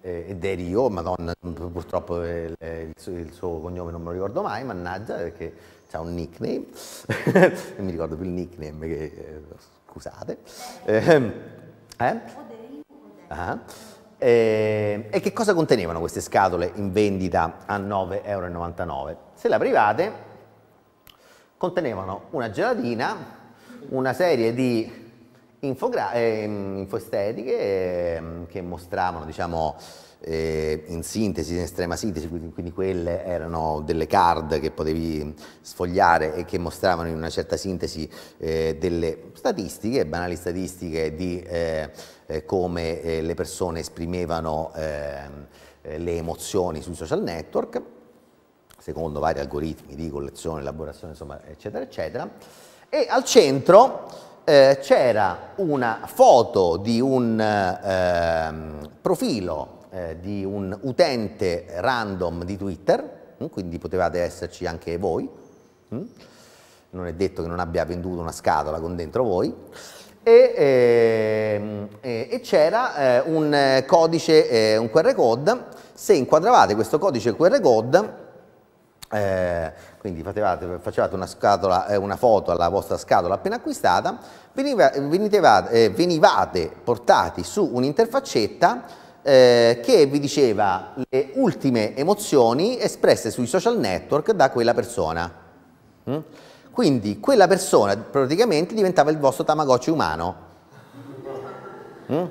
e Derio, madonna, purtroppo il, il, suo cognome non me lo ricordo mai, mannaggia, perché ha un nickname, non mi ricordo più il nickname, che, eh, scusate. Eh? Ah. Ehm, e che cosa contenevano queste scatole in vendita a 9,99 euro? Se le aprivate, contenevano una gelatina, una serie di eh, infoestetiche eh, che mostravano, diciamo, eh, in sintesi, in estrema sintesi, quindi, quindi, quelle erano delle card che potevi sfogliare e che mostravano in una certa sintesi eh, delle statistiche, banali statistiche di eh, eh, come eh, le persone esprimevano ehm, eh, le emozioni sui social network, secondo vari algoritmi di collezione, elaborazione, insomma, eccetera, eccetera. E al centro eh, c'era una foto di un ehm, profilo di un utente random di Twitter, mm, quindi potevate esserci anche voi mm. non è detto che non abbia venduto una scatola con dentro voi, e, ehm, e, e c'era eh, un codice, eh, un QR code, se inquadravate questo codice QR code eh, quindi fatevate, facevate una, scatola, eh, una, foto alla vostra scatola appena acquistata, veniva, venitevate, eh, venivate portati su un'interfaccetta eh, che vi diceva le ultime emozioni espresse sui social network da quella persona. Mm? Quindi quella persona praticamente diventava il vostro Tamagotchi umano. Mm?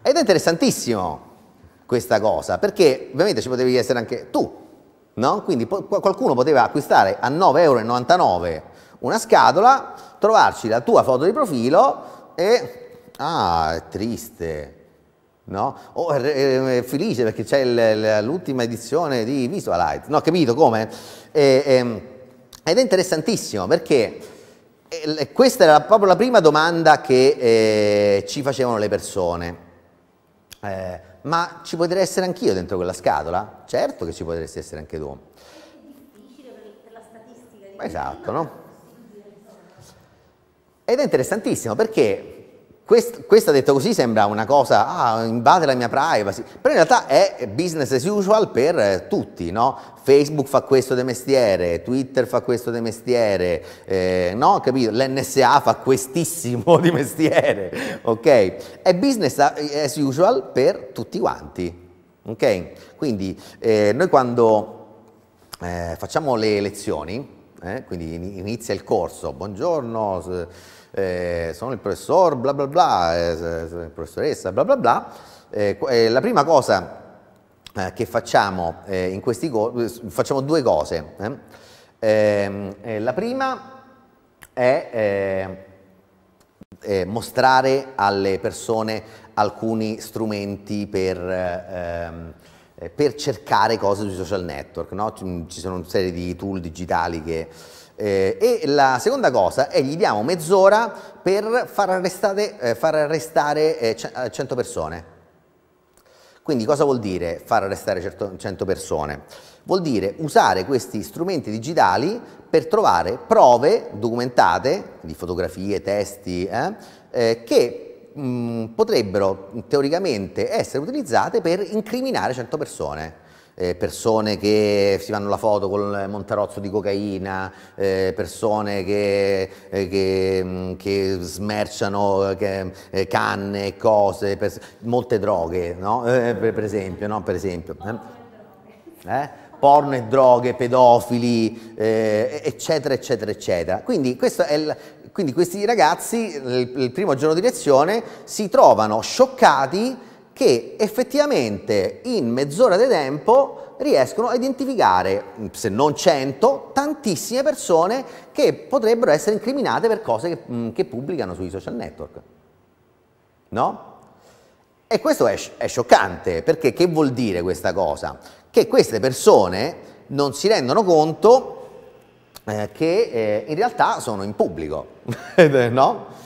Ed è interessantissimo questa cosa, perché ovviamente ci potevi essere anche tu, no? Quindi po qualcuno poteva acquistare a 9,99 euro una scatola, trovarci la tua foto di profilo e... Ah, è triste, no? O oh, è, felice perché c'è l'ultima edizione di Visualite, no? Capito come? E, e, ehm, ed è interessantissimo perché eh, questa era proprio la prima domanda che eh, ci facevano le persone. Eh, ma ci potrei essere anch'io dentro quella scatola? Certo che ci potresti essere anche tu. È difficile per la statistica. Esatto, no? Ed è interessantissimo perché Quest, questa detto così sembra una cosa, ah, invade la mia privacy, però in realtà è business as usual per eh, tutti, no? Facebook fa questo de mestiere, Twitter fa questo de mestiere, eh, no? Capito? L'NSA fa questissimo di mestiere, ok? È business as usual per tutti quanti, ok? Quindi eh, noi quando eh, facciamo le lezioni, eh, quindi inizia il corso, buongiorno, eh, sono il professor bla bla bla, eh, professoressa bla bla bla, eh, eh la prima cosa eh, che facciamo eh, in questi corsi, facciamo due cose. Ehm, la prima è mostrare alle persone alcuni strumenti per ehm, per cercare cose sui social network. No? Ci sono una serie di tool digitali che eh, e la seconda cosa è gli diamo mezz'ora per far arrestare, eh, far arrestare eh, 100 eh, persone. Quindi cosa vuol dire far arrestare 100 certo, persone? Vuol dire usare questi strumenti digitali per trovare prove documentate, di fotografie, testi, eh, eh, che mh, potrebbero teoricamente essere utilizzate per incriminare 100 persone eh, persone che si fanno la foto col montarozzo di cocaina, eh, persone che, eh, che, mm, che smerciano che, eh, canne, cose, per, molte droghe, no? Eh, per, per, esempio. No? Per esempio. Porno e droghe, pedofili, eccetera, eccetera, eccetera. Quindi questo è il, quindi questi ragazzi il primo giorno di lezione si trovano scioccati che effettivamente in mezz'ora di tempo riescono a identificare, se non 100, tantissime persone che potrebbero essere incriminate per cose che, mm, che pubblicano sui social network. No? E questo è, è scioccante, perché che vuol dire questa cosa? Che queste persone non si rendono conto eh, che eh, in realtà sono in pubblico, no?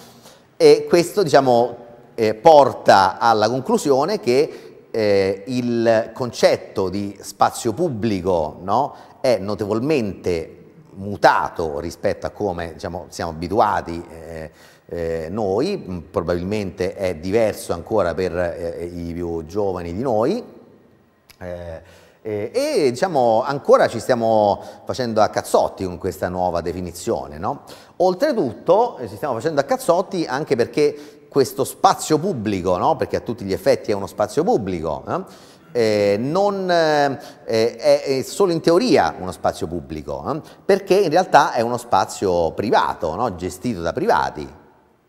E questo, diciamo, eh, porta alla conclusione che eh, il concetto di spazio pubblico no, è notevolmente mutato rispetto a come diciamo, siamo abituati eh, eh, noi, mm, probabilmente è diverso ancora per eh, i più giovani di noi. Eh, eh, e diciamo ancora ci stiamo facendo a cazzotti con questa nuova definizione. No? Oltretutto ci stiamo facendo a cazzotti anche perché questo spazio pubblico, no? perché a tutti gli effetti è uno spazio pubblico, eh, non, eh, eh, è, è, solo in teoria uno spazio pubblico, eh? perché in realtà è uno spazio privato, no? gestito da privati.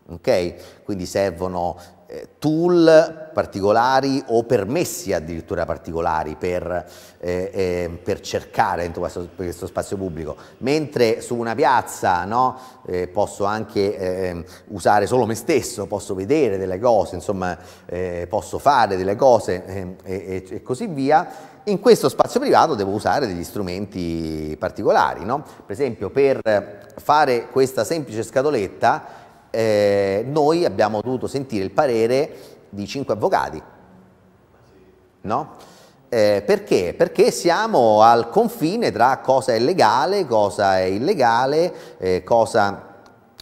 Okay? Quindi servono eh, tool particolari o permessi addirittura particolari per, eh, eh, per cercare dentro questo, questo, spazio pubblico, mentre su una piazza no, eh, posso anche ehm, usare solo me stesso, posso vedere delle cose, insomma eh, posso fare delle cose ehm, e così via, in questo spazio privato devo usare degli strumenti particolari, no? per esempio per fare questa semplice scatoletta eh, noi abbiamo dovuto sentire il parere di cinque avvocati. No? Eh, perché? Perché siamo al confine tra cosa è legale, cosa è illegale, eh, cosa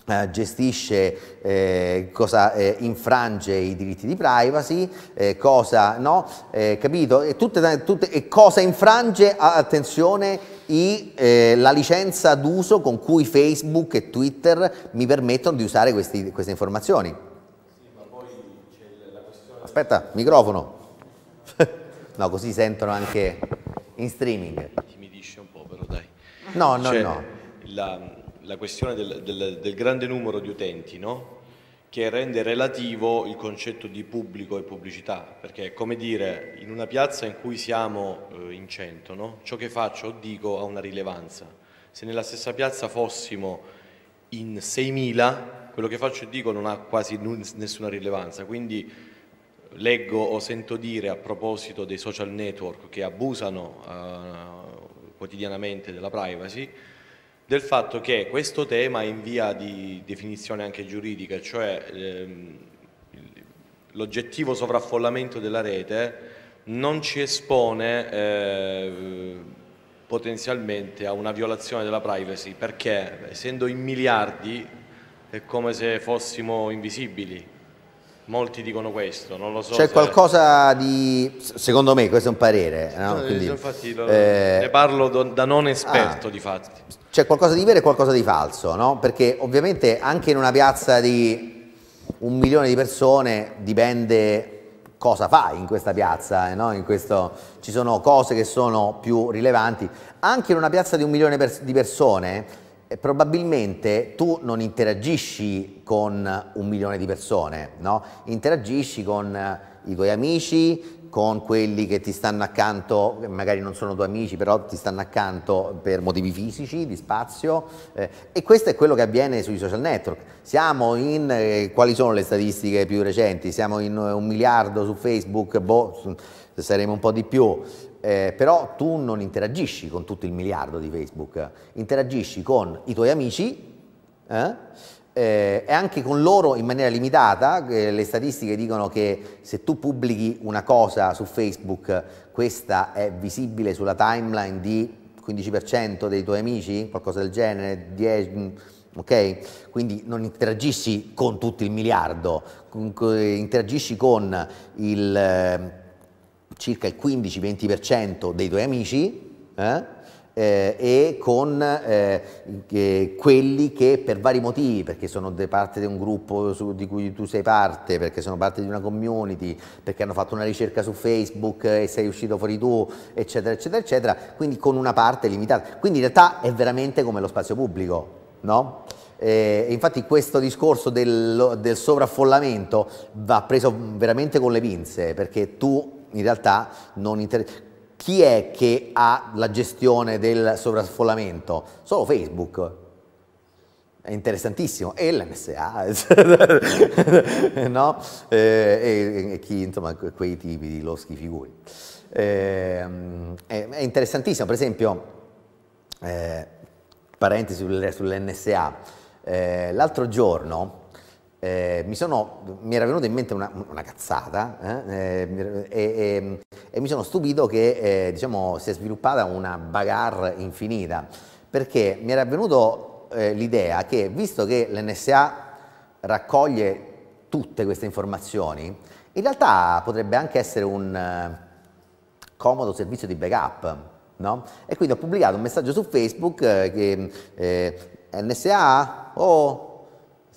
eh, gestisce, eh, cosa eh, infrange i diritti di privacy, eh, cosa, no, eh, capito, e, tutte, tutte, e cosa infrange, attenzione, i, eh, la licenza d'uso con cui Facebook e Twitter mi permettono di usare questi, queste informazioni. Aspetta, microfono. no, così sentono anche in streaming. Timidisce un po', però dai. No, no, cioè, no. La, la questione del, del, del grande numero di utenti, no? che rende relativo il concetto di pubblico e pubblicità, perché è come dire in una piazza in cui siamo eh, in cento, no? ciò che faccio o dico ha una rilevanza. Se nella stessa piazza fossimo in 6.000, quello che faccio e dico non ha quasi nessuna rilevanza, quindi leggo o sento dire a proposito dei social network che abusano eh, quotidianamente della privacy, del fatto che questo tema è in via di definizione anche giuridica, cioè ehm, l'oggettivo sovraffollamento della rete non ci espone eh, potenzialmente a una violazione della privacy perché essendo in miliardi è come se fossimo invisibili Molti dicono questo, non lo so. C'è qualcosa di. Secondo me, questo è un parere. No? Eh, quindi, infatti, lo, eh, ne parlo da non ah, esperto ah, di fatti. C'è qualcosa di vero e qualcosa di falso, no? Perché ovviamente anche in una piazza di un milione di persone dipende cosa fai in questa piazza, eh, no? in questo, ci sono cose che sono più rilevanti. Anche in una piazza di un milione di persone eh, probabilmente tu non interagisci con un milione di persone, no? interagisci con eh, i tuoi amici, con quelli che ti stanno accanto, magari non sono tuoi amici, però ti stanno accanto per motivi fisici, di spazio, eh, e questo è quello che avviene sui social network. Siamo in, eh, quali sono le statistiche più recenti? Siamo in eh, un miliardo su Facebook, boh, saremo un po' di più eh, però tu non interagisci con tutto il miliardo di Facebook, interagisci con i tuoi amici eh, eh, e anche con loro in maniera limitata, le statistiche dicono che se tu pubblichi una cosa su Facebook, questa è visibile sulla timeline di 15% dei tuoi amici, qualcosa del genere, 10, mm, ok? Quindi non interagisci con tutto il miliardo, interagisci con il circa il 15-20% dei tuoi amici eh, eh, e con eh, quelli che per vari motivi, perché sono parte di un gruppo su, di cui tu sei parte, perché sono parte di una community, perché hanno fatto una ricerca su Facebook e sei uscito fuori tu, eccetera, eccetera, eccetera, quindi con una parte limitata. Quindi in realtà è veramente come lo spazio pubblico, no? Eh, infatti questo discorso del, del sovraffollamento va preso veramente con le pinze, perché tu in realtà non interessa. Chi è che ha la gestione del sovraffollamento? Solo Facebook. È interessantissimo. E l'NSA, no? Eh, e, e, chi, insomma, quei tipi di loschi figuri. E, ehm, è, interessantissimo, per esempio, eh, parentesi sull'NSA, eh, l'altro giorno eh, mi, sono, mi, era venuta in mente una, una cazzata eh, eh, e, mi sono stupito che eh, diciamo, si è sviluppata una bagarre infinita, perché mi era venuto eh, l'idea che, visto che l'NSA raccoglie tutte queste informazioni, in realtà potrebbe anche essere un eh, comodo servizio di backup, no? E quindi ho pubblicato un messaggio su Facebook che NSA, oh,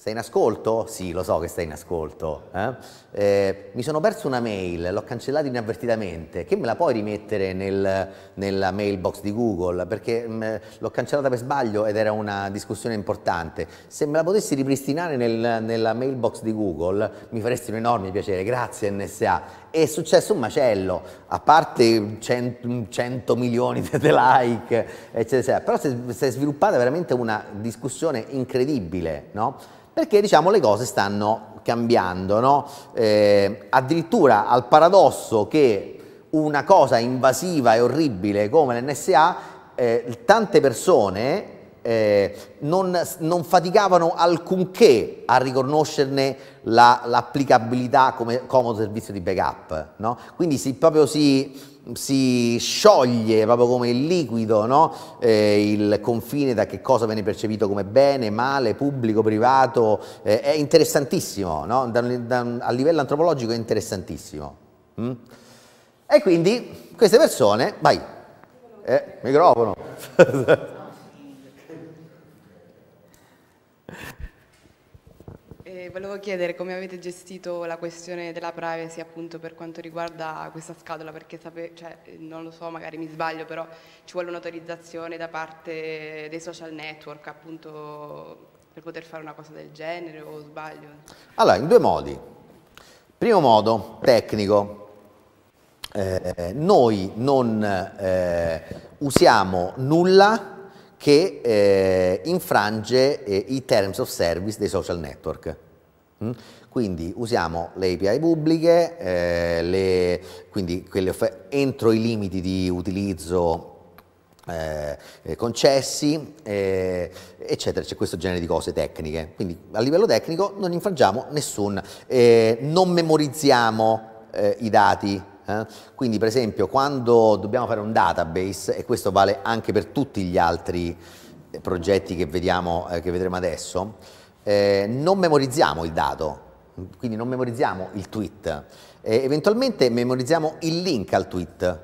sei in ascolto? Sì, lo so che stai in ascolto. Eh? Eh, mi sono perso una mail, l'ho cancellata inavvertitamente, che me la puoi rimettere nel, nella mailbox di Google? Perché mm, l'ho cancellata per sbaglio ed era una discussione importante. Se me la potessi ripristinare nel, nella mailbox di Google mi faresti un enorme piacere, grazie NSA. È successo un macello, a parte 100, 100 milioni di like, eccetera, eccetera. Però si è sviluppata veramente una discussione incredibile, no? perché diciamo le cose stanno cambiando, no? eh, addirittura al paradosso che una cosa invasiva e orribile come l'NSA, eh, tante persone eh, non, non, faticavano alcunché a riconoscerne l'applicabilità come comodo servizio di backup, no? Quindi si, proprio si si scioglie proprio come il liquido no? eh, il confine da che cosa viene percepito come bene, male, pubblico, privato, eh, è interessantissimo, no? da, da, a livello antropologico è interessantissimo. Mm? E quindi queste persone, vai, eh, microfono. volevo chiedere come avete gestito la questione della privacy appunto per quanto riguarda questa scatola, perché sape, cioè, non lo so, magari mi sbaglio, però ci vuole un'autorizzazione da parte dei social network appunto per poter fare una cosa del genere o sbaglio? Allora, in due modi. Primo modo, tecnico. Eh, noi non eh, usiamo nulla che eh, infrange eh, i terms of service dei social network. Mm? Quindi usiamo le API pubbliche, eh, le, quindi entro i limiti di utilizzo eh, eh, concessi, eh, eccetera, c'è questo genere di cose tecniche. Quindi a livello tecnico non infrangiamo nessun, eh, non memorizziamo eh, i dati. Eh? Quindi per esempio quando dobbiamo fare un database, e questo vale anche per tutti gli altri progetti che, vediamo, che vedremo adesso, eh, non memorizziamo il dato, quindi non memorizziamo il tweet, eh, eventualmente memorizziamo il link al tweet.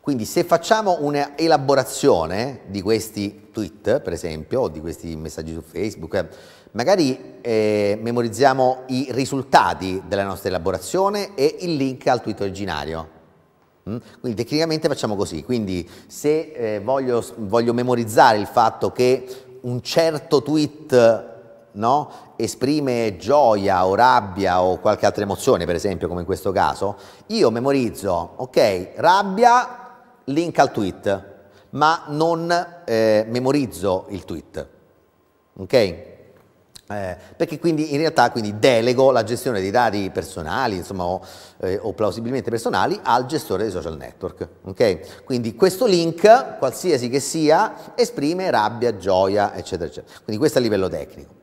Quindi se facciamo un'elaborazione di questi tweet, per esempio, o di questi messaggi su Facebook, magari eh, memorizziamo i risultati della nostra elaborazione e il link al tweet originario. Mm? Quindi tecnicamente facciamo così, quindi se eh, voglio, voglio memorizzare il fatto che un certo tweet no? esprime gioia o rabbia o qualche altra emozione, per esempio, come in questo caso, io memorizzo, ok, rabbia, link al tweet, ma non eh, memorizzo il tweet, ok? Eh, perché quindi in realtà quindi delego la gestione dei dati personali, insomma, o, eh, o, plausibilmente personali al gestore dei social network. Okay? Quindi questo link, qualsiasi che sia, esprime rabbia, gioia, eccetera, eccetera. Quindi questo è a livello tecnico.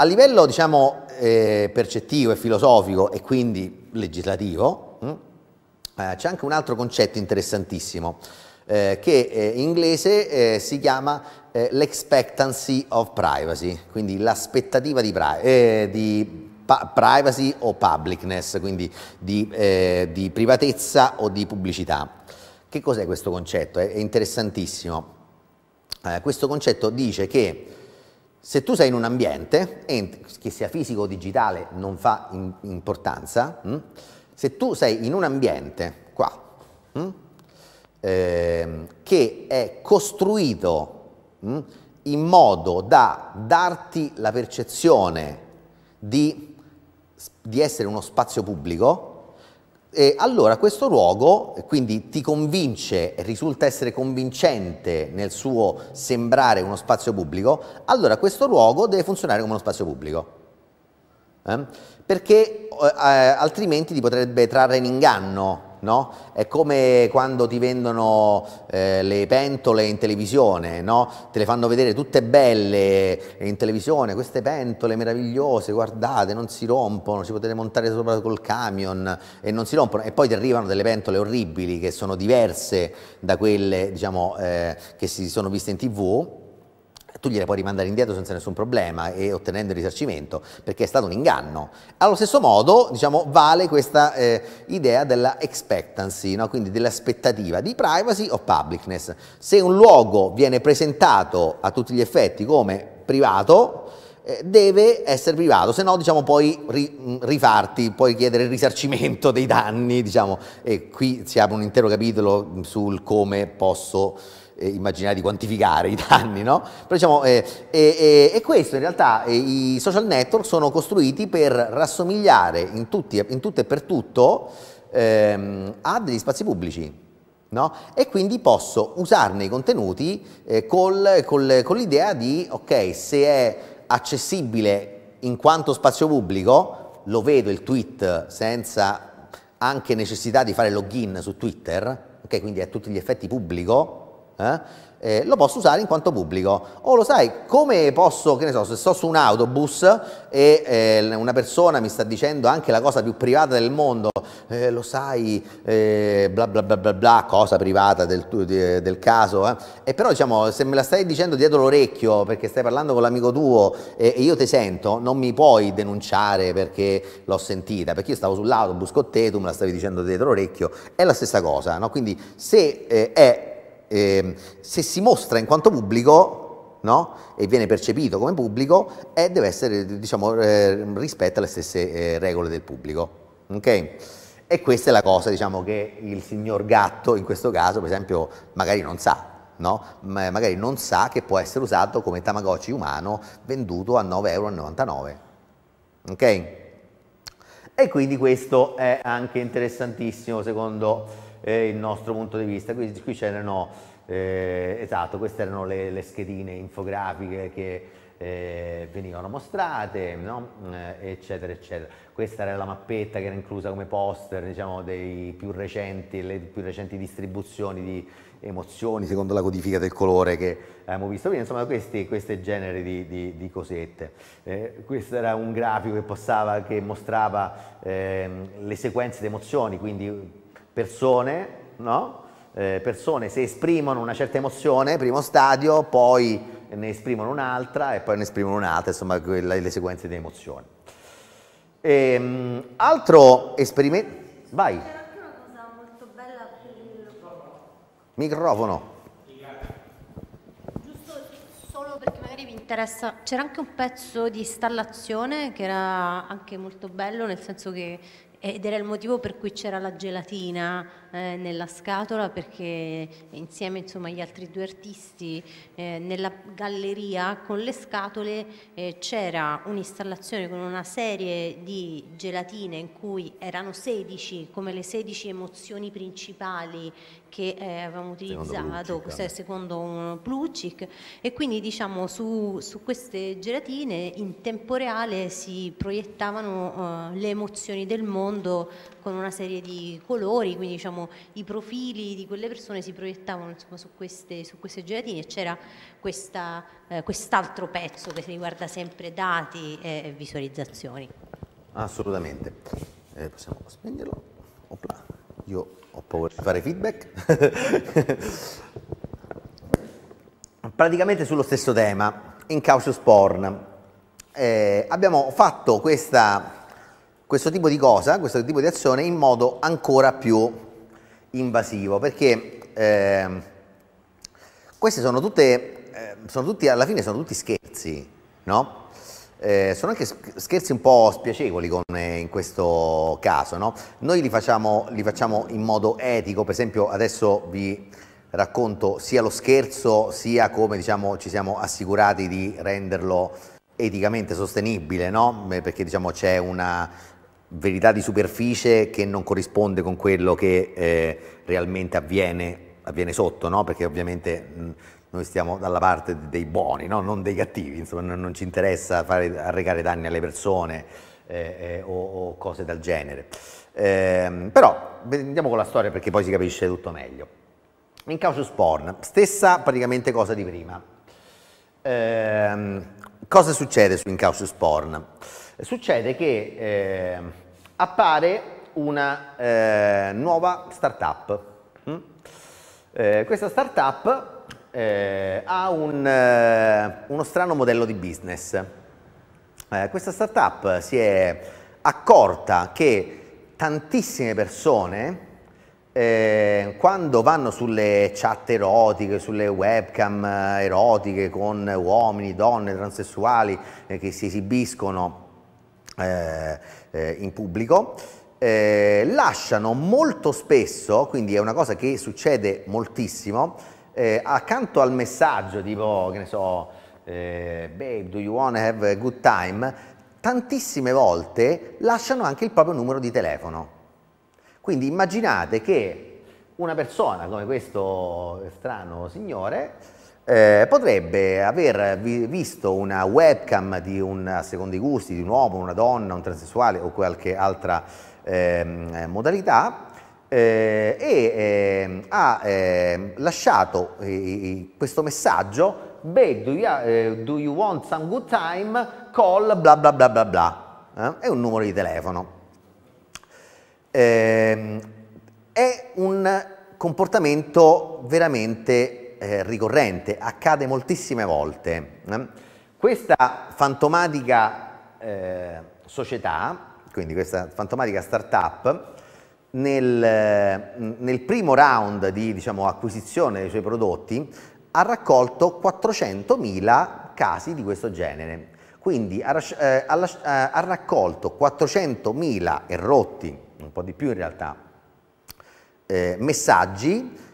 A livello diciamo, eh, percettivo e filosofico e quindi legislativo, mh, hm, eh, c'è anche un altro concetto interessantissimo eh, che eh, in inglese eh, si chiama eh, l'expectancy of privacy, quindi l'aspettativa di, pri di privacy o publicness, quindi di, di, privatezza o di pubblicità. Che cos'è questo concetto? È interessantissimo. questo concetto dice che se tu sei in un ambiente, che sia fisico o digitale non fa importanza, mm? se tu sei in un ambiente qua, mm? ehm, che è costruito mm? in modo da darti la percezione di, di essere uno spazio pubblico, e allora questo luogo quindi ti convince, risulta essere convincente nel suo sembrare uno spazio pubblico, allora questo luogo deve funzionare come uno spazio pubblico. Eh? Perché eh, eh altrimenti ti potrebbe trarre in inganno No? È come quando ti vendono eh, le pentole in televisione, no? Te le fanno vedere tutte belle in televisione, queste pentole meravigliose, guardate, non si rompono, ci potete montare sopra col camion e non si rompono. E poi ti arrivano delle pentole orribili che sono diverse da quelle, diciamo, eh, che si sono viste in tv tu gliela puoi rimandare indietro senza nessun problema e ottenendo il risarcimento, perché è stato un inganno. Allo stesso modo, diciamo, vale questa eh, idea della expectancy, no? quindi dell'aspettativa di privacy o publicness. Se un luogo viene presentato a tutti gli effetti come privato, eh, deve essere privato, se no diciamo, puoi ri, rifarti, puoi chiedere il risarcimento dei danni, diciamo, e qui si apre un intero capitolo sul come posso eh, immaginare di quantificare i danni, no? Però diciamo, eh, eh, eh questo in realtà eh, i social network sono costruiti per rassomigliare in, tutti, in tutto e per tutto ehm, a degli spazi pubblici. No? E quindi posso usarne i contenuti eh, col, col, con l'idea di, ok, se è accessibile in quanto spazio pubblico, lo vedo il tweet senza anche necessità di fare login su Twitter, ok, quindi a tutti gli effetti pubblico, eh? Eh, lo posso usare in quanto pubblico. O lo sai, come posso, che ne so, se sto su un autobus e eh, una persona mi sta dicendo anche la cosa più privata del mondo, eh, lo sai, eh, bla bla bla bla bla, cosa privata del, del caso, eh? e però diciamo, se me la stai dicendo dietro l'orecchio perché stai parlando con l'amico tuo e, io ti sento, non mi puoi denunciare perché l'ho sentita, perché io stavo sull'autobus con te, tu me la stavi dicendo dietro l'orecchio, è la stessa cosa, no? Quindi se eh, è eh, se si mostra in quanto pubblico No? e viene percepito come pubblico e eh, deve essere, diciamo, eh, rispetta le stesse eh, regole del pubblico. Okay? E questa è la cosa, diciamo, che il signor gatto in questo caso, per esempio, magari non sa. No? Ma magari non sa che può essere usato come Tamagotchi umano venduto a 9,99 euro. Okay? E quindi questo è anche interessantissimo secondo eh, il nostro punto di vista. Qui, qui c'erano, eh, esatto, queste erano le, le schedine infografiche che eh, venivano mostrate, no? Eh, eccetera, eccetera. Questa era la mappetta che era inclusa come poster, diciamo, dei più recenti, le più recenti distribuzioni di emozioni secondo la codifica del colore che abbiamo visto prima, insomma questi, questi generi di, di, di cosette. Eh, questo era un grafico che, passava, che mostrava eh, le sequenze di emozioni, quindi persone, no? eh, persone se esprimono una certa emozione, primo stadio, poi ne esprimono un'altra e poi ne esprimono un'altra, insomma quelle, le sequenze di emozioni. Ehm, altro esperimento... Vai. C'era anche una cosa molto bella per il microfono. Giusto solo perché magari vi interessa, c'era anche un pezzo di installazione che era anche molto bello, nel senso che ed era il motivo per cui c'era la gelatina eh, nella scatola perché insieme insomma, agli altri due artisti eh, nella galleria con le scatole eh, c'era un'installazione con una serie di gelatine in cui erano 16 come le 16 emozioni principali che eh, avevamo utilizzato, questo è cioè eh. secondo Plucic e quindi diciamo su, su, queste gelatine in tempo reale si proiettavano eh, le emozioni del mondo con una serie di colori, quindi diciamo diciamo, i profili di quelle persone si proiettavano insomma, su, queste, su, queste, gelatine e c'era eh, quest'altro pezzo che riguarda sempre dati e visualizzazioni. Assolutamente, eh, possiamo spegnerlo, Opla. io ho paura di fare feedback. Praticamente sullo stesso tema, in Cautious Porn, eh, abbiamo fatto questa questo tipo di cosa, questo tipo di azione in modo ancora più invasivo, perché eh, queste sono tutte, eh, sono tutti, alla fine sono tutti scherzi, no? Eh, sono anche scherzi un po' spiacevoli con, eh, in questo caso, no? Noi li facciamo, li facciamo, in modo etico, per esempio adesso vi racconto sia lo scherzo sia come diciamo, ci siamo assicurati di renderlo eticamente sostenibile, no? Eh, perché diciamo, c'è una verità di superficie che non corrisponde con quello che eh, realmente avviene, avviene sotto, no? perché ovviamente mh, mm, noi stiamo dalla parte dei buoni, no? non dei cattivi, insomma non, non ci interessa fare, arrecare danni alle persone eh, eh, o, o, cose del genere. Ehm, però andiamo con la storia perché poi si capisce tutto meglio. In Cautious Porn, stessa praticamente cosa di prima. Ehm, cosa succede su Incautious Porn? succede che eh, appare una eh, nuova startup. Mm? Eh, questa startup eh, ha un, eh, uno strano modello di business. Eh, questa startup si è accorta che tantissime persone eh, quando vanno sulle chat erotiche, sulle webcam erotiche con uomini, donne, transessuali eh, che si esibiscono eh, eh, in pubblico, eh, lasciano molto spesso, quindi è una cosa che succede moltissimo, eh, accanto al messaggio tipo, che ne so, eh, babe, do you want to have a good time? Tantissime volte lasciano anche il proprio numero di telefono. Quindi immaginate che una persona come questo strano signore eh, potrebbe aver vi visto una webcam di un, secondo i gusti, di un uomo, una donna, un transessuale o qualche altra eh, modalità eh, e ehm, ha ehm, lasciato questo messaggio Beh, do you, eh, do you, want some good time? Call bla bla bla bla bla. Eh? è un numero di telefono. Ehm, è un comportamento veramente eh, ricorrente, accade moltissime volte. Eh. Questa fantomatica eh, società, quindi questa fantomatica startup, nel, eh, nel primo round di diciamo, acquisizione dei suoi prodotti ha raccolto 400.000 casi di questo genere. Quindi ha, eh, ha, eh, ha raccolto 400.000 errotti, un po' di più in realtà, eh, messaggi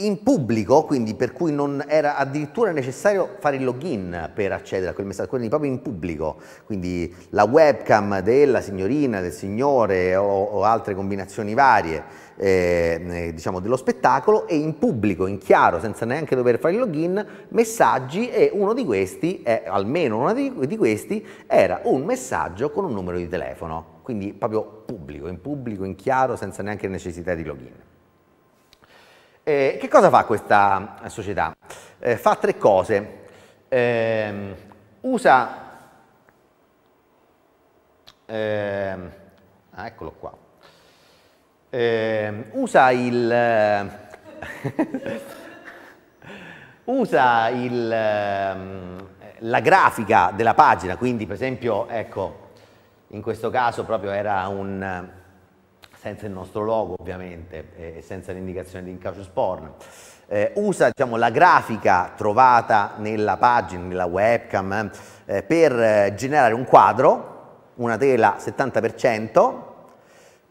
in pubblico, quindi per cui non era addirittura necessario fare il login per accedere a quel messaggio, quindi proprio in pubblico, quindi la webcam della signorina, del signore o, o altre combinazioni varie ehm, eh, diciamo dello spettacolo e in pubblico, in chiaro, senza neanche dover fare il login, messaggi e uno di questi, è, eh, almeno uno di questi, era un messaggio con un numero di telefono, quindi proprio pubblico, in pubblico, in chiaro, senza neanche necessità di login. Eh, che cosa fa questa società? Eh, fa tre cose. Eh, usa, ehm, ah, eccolo qua, ehm, usa il, eh, usa il, ehm, la grafica della pagina, quindi per esempio, ecco, in questo caso proprio era un, senza il nostro logo ovviamente e eh, senza l'indicazione di Incaucious Porn. Eh, usa diciamo, la grafica trovata nella pagina, nella webcam, eh, per eh, generare un quadro, una tela 70%,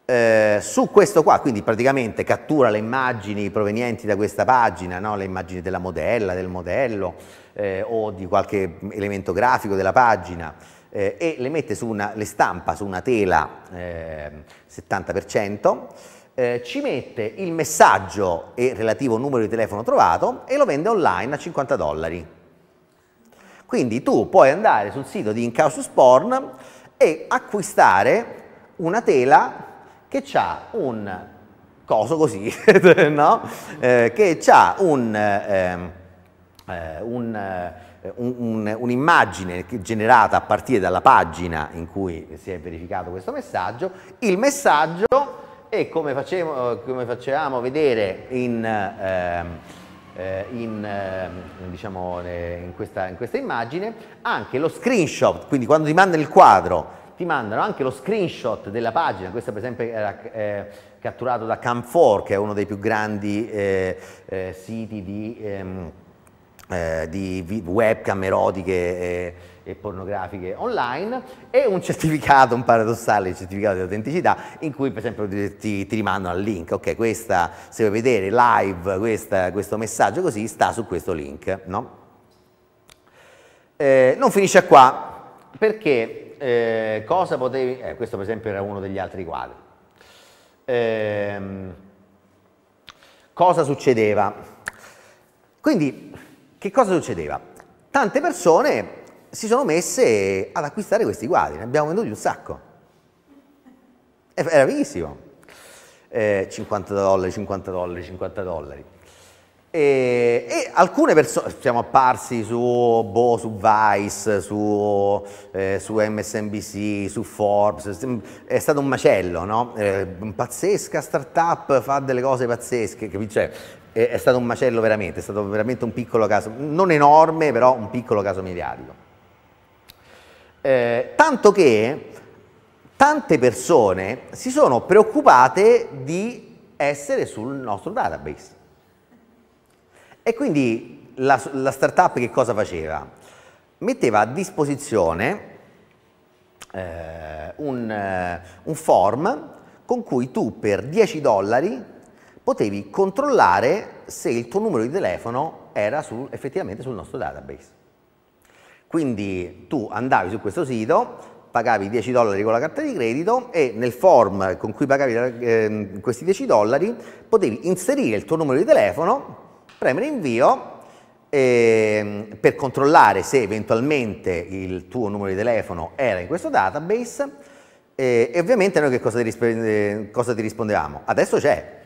eh, su questo qua, quindi praticamente cattura le immagini provenienti da questa pagina, no? le immagini della modella, del modello eh, o di qualche elemento grafico della pagina, eh, e le, mette su una, le stampa su una tela eh, 70%, eh, ci mette il messaggio e relativo numero di telefono trovato e lo vende online a 50 dollari. Quindi tu puoi andare sul sito di Incausus Porn e acquistare una tela che ha un coso così, no? eh, che ha un, ehm, eh, un eh, un'immagine generata a partire dalla pagina in cui si è verificato questo messaggio, il messaggio e come, eh, come facevamo vedere in, eh, ehm, eh in, ehm, diciamo, in, questa, in questa immagine, anche lo screenshot, quindi quando ti mandano il quadro ti mandano anche lo screenshot della pagina, questo per esempio era eh, catturato da Cam4, che è uno dei più grandi eh, eh, siti di ehm, eh, di webcam erotiche e, e, pornografiche online e un certificato, un paradossale certificato di autenticità in cui per esempio ti, ti rimandano al link, ok questa se vuoi vedere live questa, questo messaggio così sta su questo link, no? Eh, non finisce qua perché eh, cosa potevi, eh, questo per esempio era uno degli altri quadri, ehm, cosa succedeva? Quindi che cosa succedeva? Tante persone si sono messe ad acquistare questi quadri, ne abbiamo venduti un sacco. Era benissimo. Eh, 50 dollari, 50 dollari, 50 dollari. E, e, alcune persone, siamo apparsi su, Bo, su Vice, su, eh, su, MSNBC, su Forbes, è stato un macello, no? Eh, pazzesca startup, fa delle cose pazzesche, capisci? Cioè, è stato un macello veramente, è stato veramente un piccolo caso, non enorme, però un piccolo caso mediatico. Eh, tanto che tante persone si sono preoccupate di essere sul nostro database. E quindi la, la startup che cosa faceva? Metteva a disposizione eh, un, eh, un form con cui tu per 10 dollari potevi controllare se il tuo numero di telefono era su, effettivamente sul nostro database. Quindi tu andavi su questo sito, pagavi 10 dollari con la carta di credito e nel form con cui pagavi eh, questi 10 dollari potevi inserire il tuo numero di telefono, premere invio eh, per controllare se eventualmente il tuo numero di telefono era in questo database eh, e ovviamente noi che cosa ti, risp eh, cosa ti rispondevamo? Adesso c'è,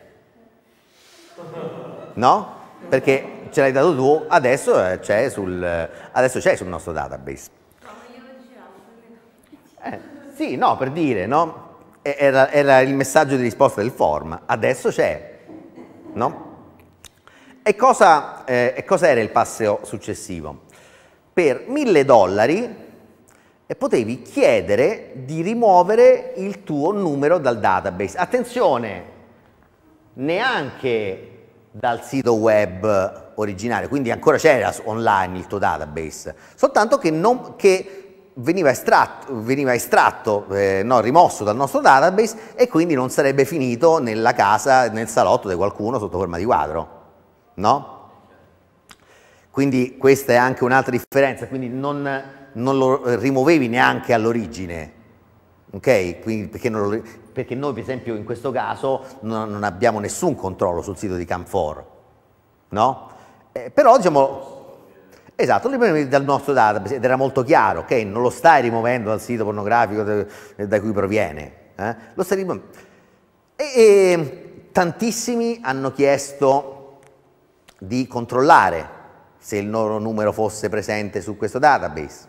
No? Perché ce l'hai dato tu, adesso eh, c'è sul, sul, nostro database. Eh, sì, no, per dire, no? Era, era, il messaggio di risposta del form, adesso c'è, no? E cosa, eh, cosa era il passo successivo? Per mille dollari eh, potevi chiedere di rimuovere il tuo numero dal database. Attenzione, neanche dal sito web originario, quindi ancora c'era online il tuo database, soltanto che, non, che veniva estratto, veniva estratto eh, no, rimosso dal nostro database e quindi non sarebbe finito nella casa, nel salotto di qualcuno sotto forma di quadro, no? Quindi questa è anche un'altra differenza, quindi non, non lo rimuovevi neanche all'origine, ok? Quindi, perché non lo, perché noi per esempio in questo caso non, non abbiamo nessun controllo sul sito di Canfor, no? Eh, però diciamo, Esatto, li prendi dal nostro database ed era molto chiaro, ok? Non lo stai rimuovendo dal sito pornografico da cui proviene, eh? lo stai rimuovendo. E, e, tantissimi hanno chiesto di controllare se il loro numero fosse presente su questo database.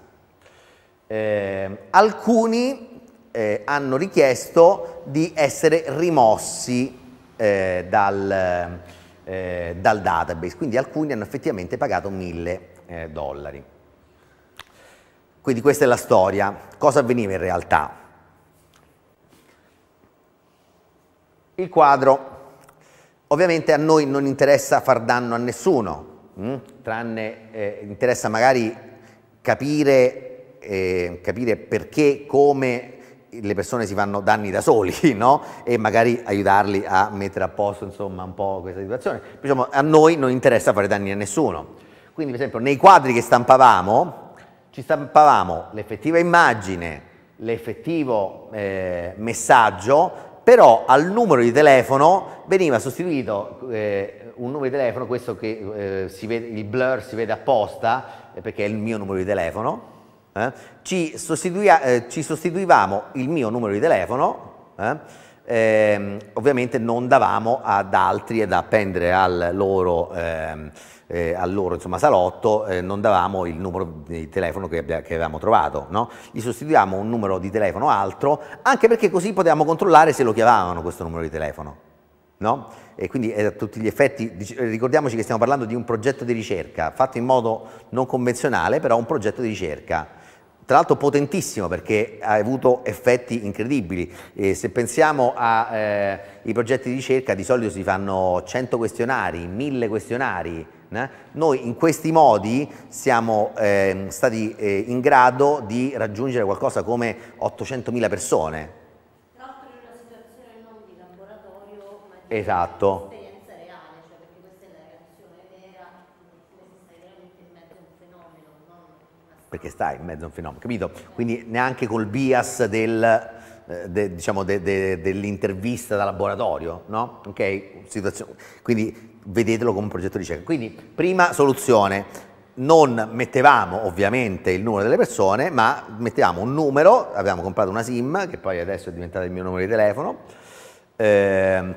Eh, alcuni eh, hanno richiesto di essere rimossi eh, dal, eh, dal, database, quindi alcuni hanno effettivamente pagato 1000 eh, dollari. Quindi questa è la storia. Cosa avveniva in realtà? Il quadro. Ovviamente a noi non interessa far danno a nessuno, mh? Mm? tranne eh, interessa magari capire, eh, capire perché, come le persone si fanno danni da soli, no? E magari aiutarli a mettere a posto, insomma, un po' questa situazione. Diciamo, a noi non interessa fare danni a nessuno. Quindi, per esempio, nei quadri che stampavamo, ci stampavamo l'effettiva immagine, l'effettivo eh, messaggio, però al numero di telefono veniva sostituito eh, un numero di telefono, questo che eh, si vede, il blur si vede apposta, eh, perché è il mio numero di telefono, eh, ci, eh, ci, sostituivamo il mio numero di telefono, eh? ehm, ovviamente non davamo ad altri ad appendere al loro, ehm, eh, al loro insomma, salotto, eh, non davamo il numero di telefono che, abbia, che avevamo trovato, no? gli sostituivamo un numero di telefono altro, anche perché così potevamo controllare se lo chiamavano questo numero di telefono. No? E quindi eh, a tutti gli effetti, ricordiamoci che stiamo parlando di un progetto di ricerca fatto in modo non convenzionale, però un progetto di ricerca tra l'altro potentissimo perché ha avuto effetti incredibili. Eh, se pensiamo ai eh, progetti di ricerca, di solito si fanno 100 questionari, 1000 questionari. Né? Eh? Noi in questi modi siamo ehm, eh, stati in grado di raggiungere qualcosa come 800.000 persone. Tra l'altro in una situazione non di laboratorio, ma di Esatto. perché sta in mezzo a un fenomeno, capito? Quindi neanche col bias del, eh, de, diciamo de, de, dell'intervista da laboratorio, no? Ok? Situazio Quindi vedetelo come un progetto di ricerca. Quindi prima soluzione, non mettevamo ovviamente il numero delle persone, ma mettevamo un numero, avevamo comprato una SIM, che poi adesso è diventata il mio numero di telefono, eh,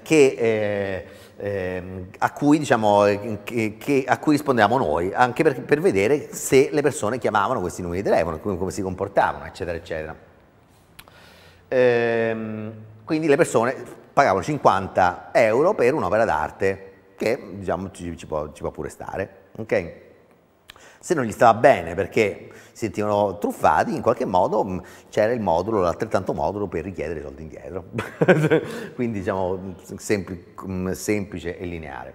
che... Eh, eh, a, cui, diciamo, che, che, a, cui, rispondevamo noi, anche per, per, vedere se le persone chiamavano questi numeri di telefono, come, come si comportavano, eccetera, eccetera. Ehm, quindi le persone pagavano 50 euro per un'opera d'arte, che diciamo, ci, ci, può, ci, può, pure stare. Okay? Se non gli stava bene perché sentivano truffati, in qualche modo mm, c'era il modulo, l'altrettanto modulo per richiedere i soldi indietro. Quindi diciamo mm, sempl mm, semplice e lineare.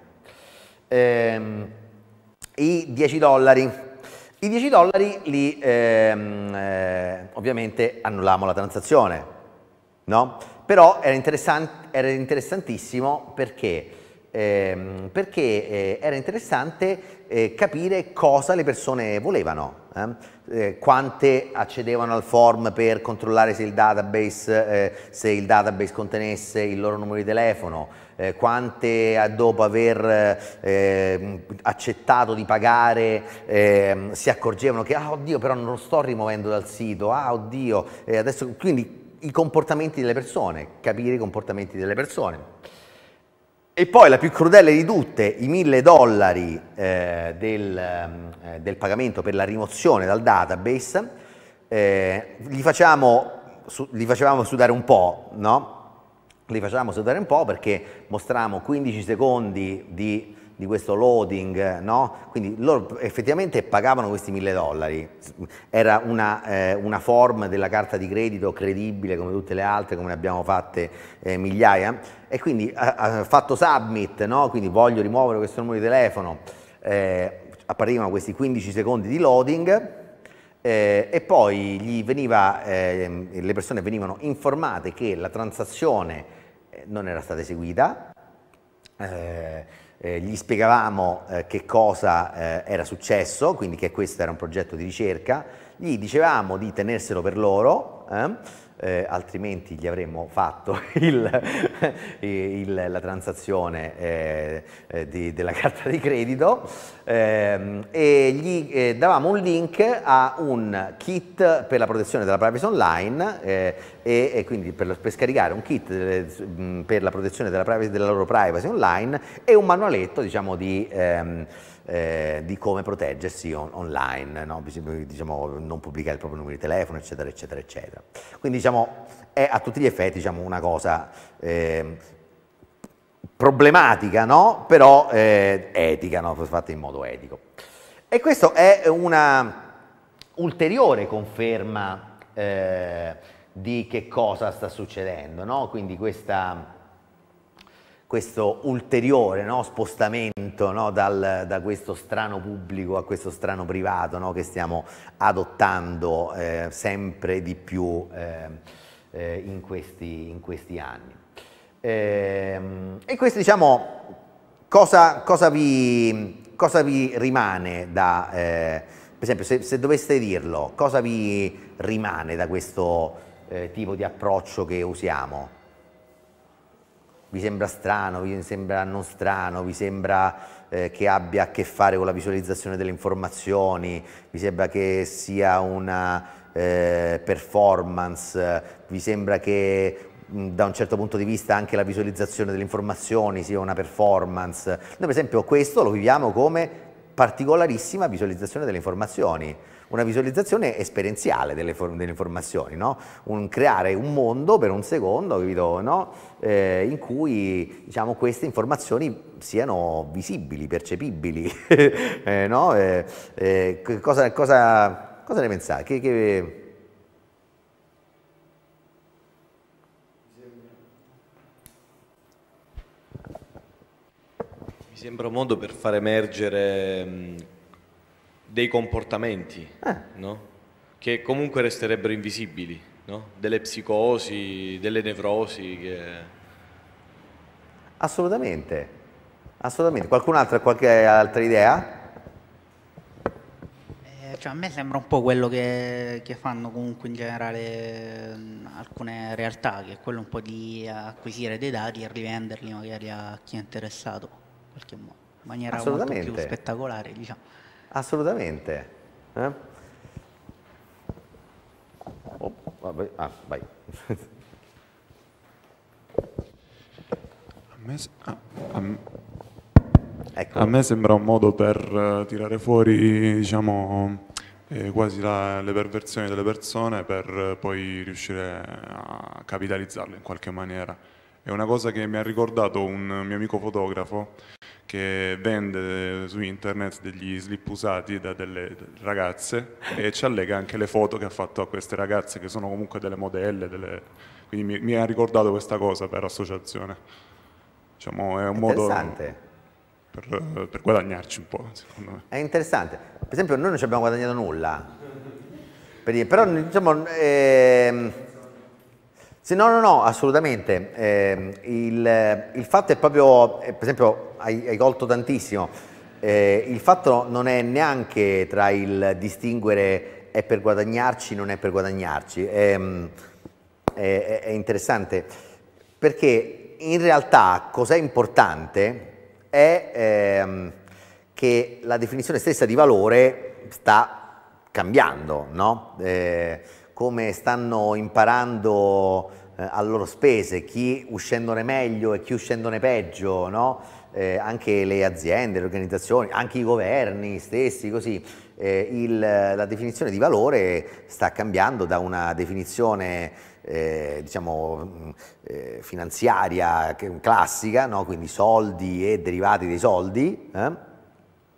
Ehm, I 10 dollari. I 10 dollari li ehm, eh, ovviamente annulliamo la transazione, no? Però era, interessant era interessantissimo perché eh, perché eh, era interessante eh, capire cosa le persone volevano. Eh? eh, quante accedevano al form per controllare se il database, eh, se il database contenesse il loro numero di telefono, eh, quante eh, dopo aver eh, accettato di pagare ehm, si accorgevano che ah oddio però non lo sto rimuovendo dal sito, ah oddio, eh, adesso quindi i comportamenti delle persone, capire i comportamenti delle persone. E poi la più crudele di tutte, i mille dollari eh, del, eh, del, pagamento per la rimozione dal database, eh, li, facciamo, su, li, facevamo sudare un po', no? Li facevamo sudare un po' perché mostravamo 15 secondi di di questo loading, no? quindi loro effettivamente pagavano questi mille dollari, era una, eh, una, form della carta di credito credibile come tutte le altre, come ne abbiamo fatte eh, migliaia, e quindi ha eh, fatto submit, no? quindi voglio rimuovere questo numero di telefono, eh, apparivano questi 15 secondi di loading, eh, e poi gli veniva, eh, le persone venivano informate che la transazione eh, non era stata eseguita, eh, eh, gli spiegavamo eh, che cosa eh, era successo, quindi che questo era un progetto di ricerca, gli dicevamo di tenerselo per loro eh, eh, altrimenti gli avremmo fatto il, il, la transazione eh, eh di, della carta di credito ehm, e gli eh, davamo un link a un kit per la protezione della privacy online eh, e, e, quindi per, per, scaricare un kit mm, per la protezione della, privacy, della, loro privacy online e un manualetto diciamo di ehm, eh, di come proteggersi on online, no? diciamo, non pubblicare il proprio numero di telefono, eccetera, eccetera, eccetera. Quindi diciamo, è a tutti gli effetti diciamo, una cosa eh, problematica, no? però eh, etica, no? fatta in modo etico. E questa è una ulteriore conferma eh, di che cosa sta succedendo, quindi questa questo ulteriore no, spostamento no, dal, da questo strano pubblico a questo strano privato no, che stiamo adottando eh, sempre di più eh, eh, in, questi, in, questi, anni. Ehm, e questo diciamo cosa, cosa, vi, cosa vi, rimane da, eh, per esempio se, se, doveste dirlo, cosa vi rimane da questo eh, tipo di approccio che usiamo? vi sembra strano, vi sembra non strano, vi sembra eh, che abbia a che fare con la visualizzazione delle informazioni, vi sembra che sia una eh, performance, vi sembra che mm, da un certo punto di vista anche la visualizzazione delle informazioni sia una performance. Noi per esempio questo lo viviamo come particolarissima visualizzazione delle informazioni una visualizzazione esperienziale delle, delle informazioni, no? un, creare un mondo per un secondo capito, no? eh, in cui diciamo, queste informazioni siano visibili, percepibili. eh, no? eh, eh cosa, cosa, cosa, ne pensate? Che, che... Mi sembra un modo per far emergere dei comportamenti eh. no? che comunque resterebbero invisibili, no? delle psicosi, delle nevrosi. Che... Assolutamente, assolutamente. Qualcun altro ha qualche altra idea? Eh, cioè, a me sembra un po' quello che, che fanno comunque in generale mh, mm, alcune realtà, che è quello un po' di acquisire dei dati e rivenderli magari a chi è interessato, in qualche modo, in maniera molto più spettacolare, diciamo. Assolutamente. Eh? Oh, vabbè. Ah, vai. a, me, ah, a, ecco. a me, sembra un modo per eh, tirare fuori, diciamo, eh, quasi la, le perversioni delle persone per eh, poi riuscire a capitalizzarle in qualche maniera. È una cosa che mi ha ricordato un mio amico fotografo che vende su internet degli slip usati da delle ragazze e ci allega anche le foto che ha fatto a queste ragazze che sono comunque delle modelle, delle... quindi mi, mi, ha ricordato questa cosa per associazione. Diciamo, è un modo per, per, guadagnarci un po', secondo me. È interessante. Per esempio noi non ci abbiamo guadagnato nulla, per dire, però diciamo... Eh, sì, no, no, no, assolutamente. Eh, il, il, fatto è proprio, eh, per esempio, hai, hai colto tantissimo. Eh, il fatto non è neanche tra il distinguere è per guadagnarci, non è per guadagnarci. Ehm, è, è, è interessante perché in realtà cos'è importante è ehm, che la definizione stessa di valore sta cambiando, no? Eh, come stanno imparando eh, a loro spese, chi uscendone meglio e chi uscendone peggio, no? eh, anche le aziende, le organizzazioni, anche i governi stessi, così. Eh, il, la definizione di valore sta cambiando da una definizione eh, diciamo, mm, eh, finanziaria classica, no? quindi soldi e derivati dei soldi, eh?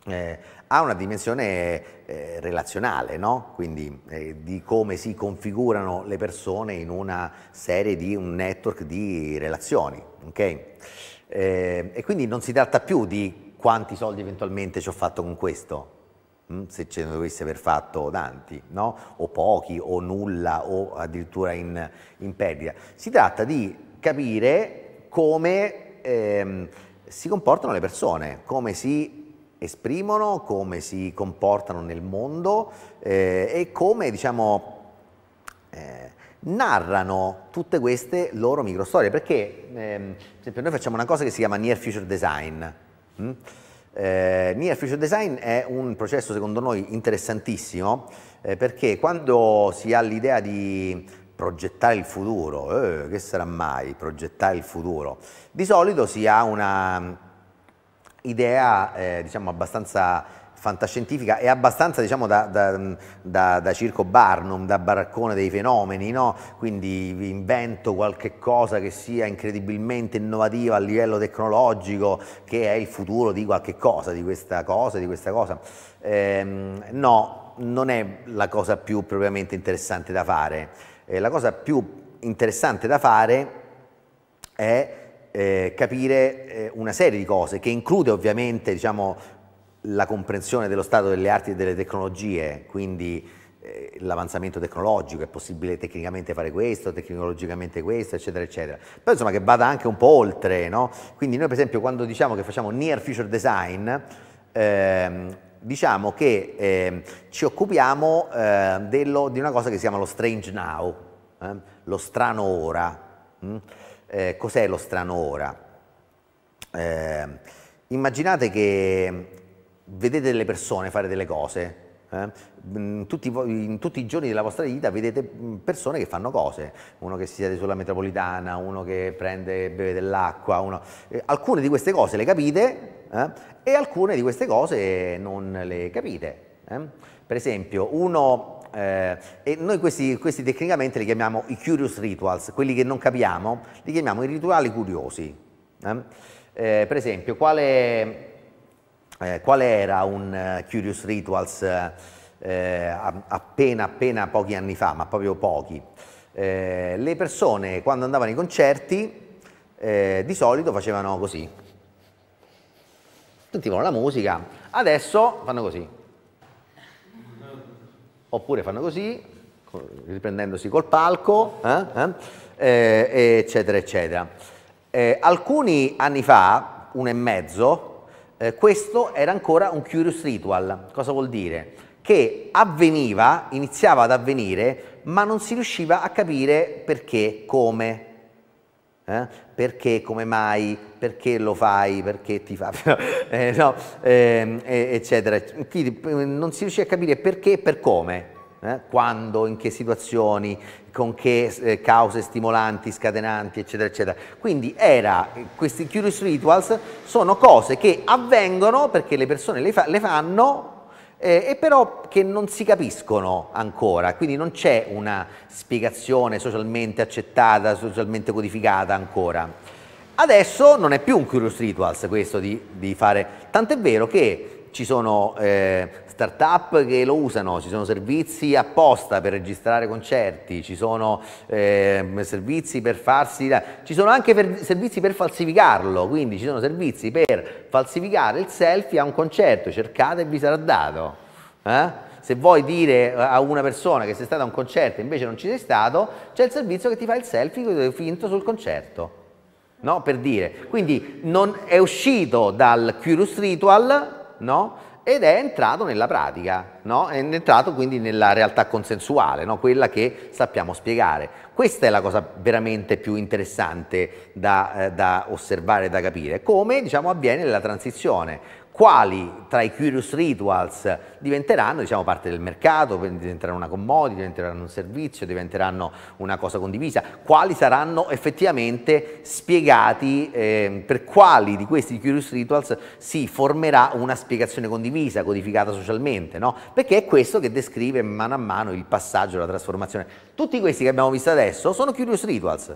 Eh, ha una dimensione eh, relazionale, no? quindi eh, di come si configurano le persone in una serie di un network di relazioni. Okay? Eh, e quindi non si tratta più di quanti soldi eventualmente ci ho fatto con questo, hm? se ce ne dovessi aver fatto tanti, no? o pochi, o nulla, o addirittura in, in perdita. Si tratta di capire come ehm, si comportano le persone, come si esprimono, come si comportano nel mondo eh, e come diciamo, eh, narrano tutte queste loro microstorie. Perché, ehm, per esempio, noi facciamo una cosa che si chiama Near Future Design. Mm? Eh, Near Future Design è un processo secondo noi interessantissimo eh, perché quando si ha l'idea di progettare il futuro, eh, che sarà mai progettare il futuro? Di solito si ha una idea eh, diciamo abbastanza fantascientifica e abbastanza diciamo da, da, da, da, circo Barnum, da baraccone dei fenomeni, no? quindi invento qualche cosa che sia incredibilmente innovativa a livello tecnologico, che è il futuro di qualche cosa, di questa cosa, di questa cosa. Ehm, no, non è la cosa più propriamente interessante da fare. Eh, la cosa più interessante da fare è eh, capire eh, una serie di cose che include ovviamente diciamo, la comprensione dello stato delle arti e delle tecnologie, quindi eh, l'avanzamento tecnologico, è possibile tecnicamente fare questo, tecnologicamente questo, eccetera, eccetera. Però insomma che vada anche un po' oltre, no? Quindi noi per esempio quando diciamo che facciamo near future design, ehm, diciamo che eh, ci occupiamo eh, dello, di una cosa che si chiama lo strange now, eh? lo strano ora. Mm? eh, cos'è lo strano ora? Eh, immaginate che vedete delle persone fare delle cose, eh? In, tutti, in, tutti, i giorni della vostra vita vedete mm, persone che fanno cose, uno che si siede sulla metropolitana, uno che prende e beve dell'acqua, uno... eh, alcune di queste cose le capite eh? e alcune di queste cose non le capite. Eh? Per esempio, uno eh, e noi questi, questi, tecnicamente li chiamiamo i curious rituals, quelli che non capiamo, li chiamiamo i rituali curiosi. Eh? Eh, per esempio, quale, eh, qual era un eh, curious rituals eh, appena, appena pochi anni fa, ma proprio pochi? le persone quando andavano ai concerti di solito facevano così, sentivano la musica, adesso fanno così oppure fanno così, riprendendosi col palco, eh, eh, eh, eccetera, eccetera. Eh, alcuni anni fa, uno e mezzo, eh, questo era ancora un curious ritual. Cosa vuol dire? Che avveniva, iniziava ad avvenire, ma non si riusciva a capire perché, come, eh? Perché, come mai, perché lo fai, perché ti fa, eh, no, ehm, eh, eccetera. Non si riesce a capire perché e per come. Eh, quando, in che situazioni, con che eh, cause stimolanti, scatenanti, eccetera, eccetera. Quindi era, eh, questi curious rituals sono cose che avvengono perché le persone le, fa, le fanno eh, e però che non si capiscono ancora, quindi non c'è una spiegazione socialmente accettata, socialmente codificata ancora. Adesso non è più un Curious Rituals questo di, di fare, tant'è vero che ci sono eh, startup che lo usano, ci sono servizi apposta per registrare concerti, ci sono eh, servizi per farsi, ci sono anche per, servizi per falsificarlo, quindi ci sono servizi per falsificare il selfie a un concerto, cercate e vi sarà dato. Eh? se vuoi dire a una persona che sei stata a un concerto e invece non ci sei stato, c'è il servizio che ti fa il selfie finto sul concerto. No? Per dire. Quindi non è uscito dal Curious Ritual, no? ed è entrato nella pratica, no? è entrato quindi nella realtà consensuale, no? quella che sappiamo spiegare. Questa è la cosa veramente più interessante da, eh, da osservare da capire, come diciamo, avviene la transizione quali tra i curious rituals diventeranno diciamo, parte del mercato, diventeranno una commodity, diventeranno un servizio, diventeranno una cosa condivisa, quali saranno effettivamente spiegati, eh, per quali di questi curious rituals si formerà una spiegazione condivisa, codificata socialmente, no? perché è questo che descrive mano a mano il passaggio, la trasformazione. Tutti questi che abbiamo visto adesso sono curious rituals.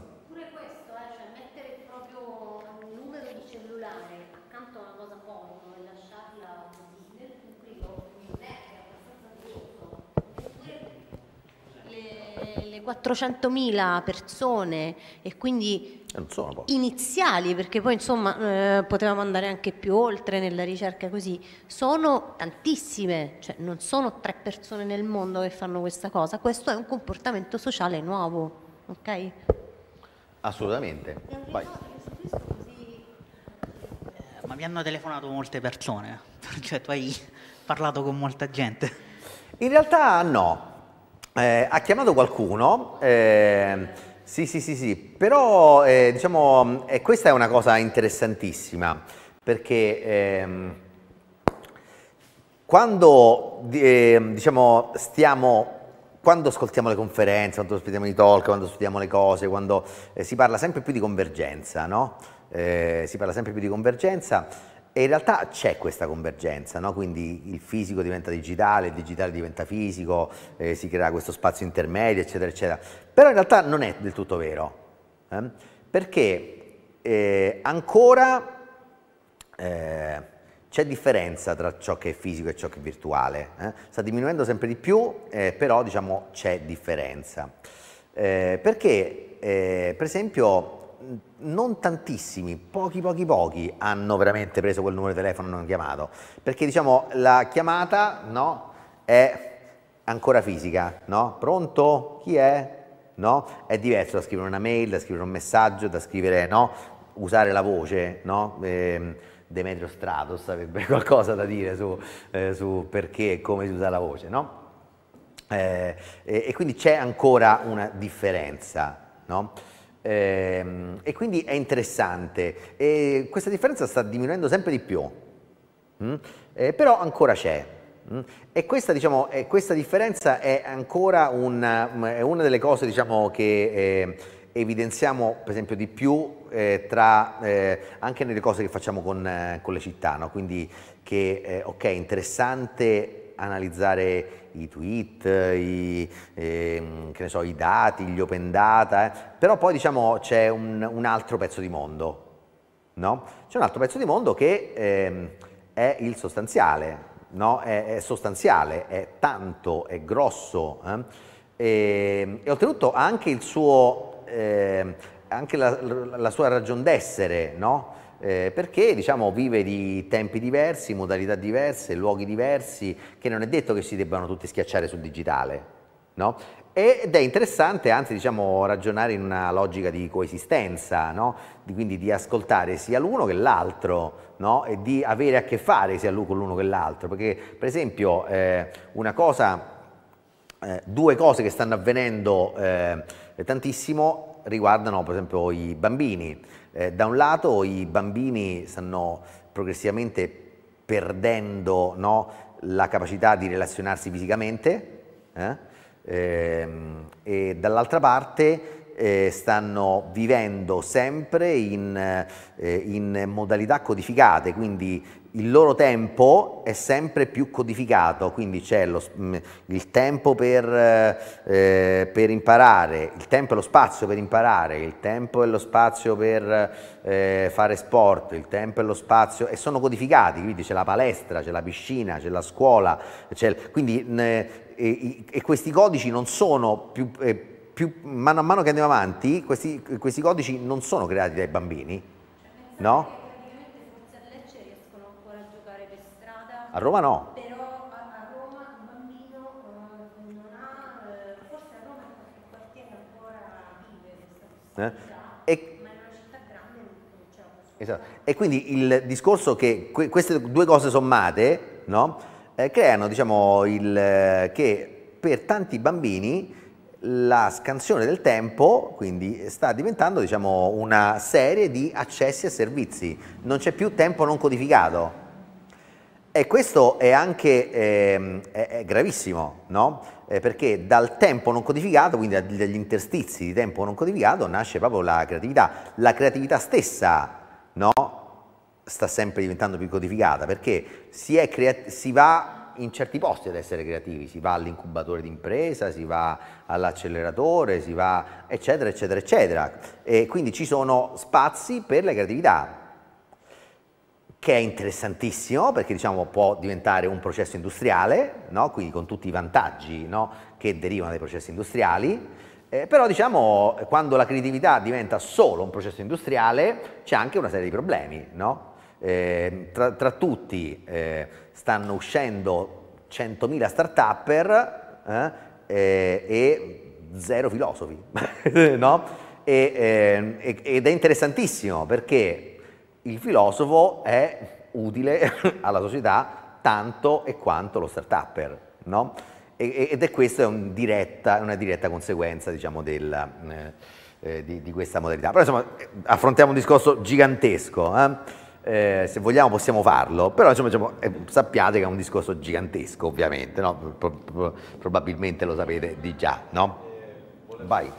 400.000 persone e quindi eh, iniziali, perché poi insomma eh, potevamo andare anche più oltre nella ricerca così, sono tantissime, cioè non sono tre persone nel mondo che fanno questa cosa, questo è un comportamento sociale nuovo, ok? Assolutamente. Vai. Eh, ma mi hanno telefonato molte persone, cioè tu hai parlato con molta gente. In realtà no, eh, ha chiamato qualcuno, eh, sì, sì, sì, sì, però eh, diciamo, eh, questa è una cosa interessantissima perché ehm, quando, ehm, diciamo, stiamo, quando ascoltiamo le conferenze, quando studiamo i talk, quando studiamo le cose, quando eh, si parla sempre più di convergenza, no? Eh, si parla sempre più di convergenza, e in realtà c'è questa convergenza, no? quindi il fisico diventa digitale, il digitale diventa fisico, eh, si crea questo spazio intermedio, eccetera, eccetera. Però in realtà non è del tutto vero, eh? perché eh, ancora eh, c'è differenza tra ciò che è fisico e ciò che è virtuale. Eh? Sta diminuendo sempre di più, eh, però diciamo c'è differenza. perché, per esempio, non tantissimi, pochi pochi pochi hanno veramente preso quel numero di telefono e hanno chiamato, perché diciamo la chiamata no, è ancora fisica, no? Pronto? Chi è? No? È diverso da scrivere una mail, da scrivere un messaggio, da scrivere, no? Usare la voce, no? Eh, Demetrio Stratos avrebbe qualcosa da dire su, eh, su perché e come si usa la voce, no? Eh, e, e quindi c'è ancora una differenza, no? Ehm, e quindi è interessante. E questa differenza sta diminuendo sempre di più, mm? Eh, però ancora c'è. Mm? E questa, diciamo, eh, questa, differenza è ancora una, mm, è una delle cose diciamo, che eh, evidenziamo per esempio di più eh, tra, eh, anche nelle cose che facciamo con, con le città, no? quindi che ok, interessante analizzare i tweet, i, eh, so, i dati, gli open data, eh. però poi diciamo c'è un, un, altro pezzo di mondo, no? C'è un altro pezzo di mondo che eh, è il sostanziale, no? è, è, sostanziale, è tanto, è grosso e, eh. ehm, e, oltretutto ha anche il suo, ehm, anche la, la sua ragion d'essere, no? eh, perché diciamo, vive di tempi diversi, modalità diverse, luoghi diversi, che non è detto che si debbano tutti schiacciare sul digitale. No? Ed è interessante, anzi, diciamo, ragionare in una logica di coesistenza, no? di, quindi di ascoltare sia l'uno che l'altro, no? e di avere a che fare sia lui con l'uno che l'altro. Perché, per esempio, eh, una cosa, eh, due cose che stanno avvenendo eh, tantissimo riguardano, per esempio, i bambini. Eh, da un lato i bambini stanno progressivamente perdendo no, la capacità di relazionarsi fisicamente eh? ehm, e dall'altra parte eh, stanno vivendo sempre in, eh, in, modalità codificate, quindi il loro tempo è sempre più codificato, quindi c'è mm, il tempo per, eh, per, imparare, il tempo e lo spazio per imparare, il tempo e lo spazio per eh, fare sport, il tempo e lo spazio e sono codificati, quindi c'è la palestra, c'è la piscina, c'è la scuola, quindi eh, e, e questi codici non sono più, eh, più, mano a mano che andiamo avanti, questi, questi codici non sono creati dai bambini, no? A Roma no. Però a, Roma un bambino eh, non ha, eh, forse a Roma qualche quartiere ancora vive questa eh? e, ma in una città grande non c'è esatto. E quindi il discorso che queste due cose sommate no, eh, creano diciamo, il, eh, che per tanti bambini la scansione del tempo quindi sta diventando diciamo, una serie di accessi e servizi, non c'è più tempo non codificato. E questo è anche eh, è gravissimo, no? eh, perché dal tempo non codificato, quindi dagli interstizi di tempo non codificato, nasce proprio la creatività. La creatività stessa no? sta sempre diventando più codificata, perché si, si va in certi posti ad essere creativi, si va all'incubatore d'impresa, si va all'acceleratore, si va eccetera eccetera eccetera e quindi ci sono spazi per la creatività che è interessantissimo perché diciamo, può diventare un processo industriale, no? quindi con tutti i vantaggi no? che derivano dai processi industriali, eh, però diciamo, quando la creatività diventa solo un processo industriale c'è anche una serie di problemi. No? Eh, tra, tra, tutti eh, stanno uscendo 100.000 start-upper eh, eh, e zero filosofi, ehm, ed è interessantissimo perché il filosofo è utile alla società tanto e quanto lo start-upper, no? ed è questa un diretta, una diretta conseguenza diciamo, della, eh, eh, di, di, questa modalità. Però insomma affrontiamo un discorso gigantesco, eh? Eh, se vogliamo possiamo farlo, però insomma, diciamo, eh, sappiate che è un discorso gigantesco ovviamente, no? probabilmente lo sapete di già. No? Vai.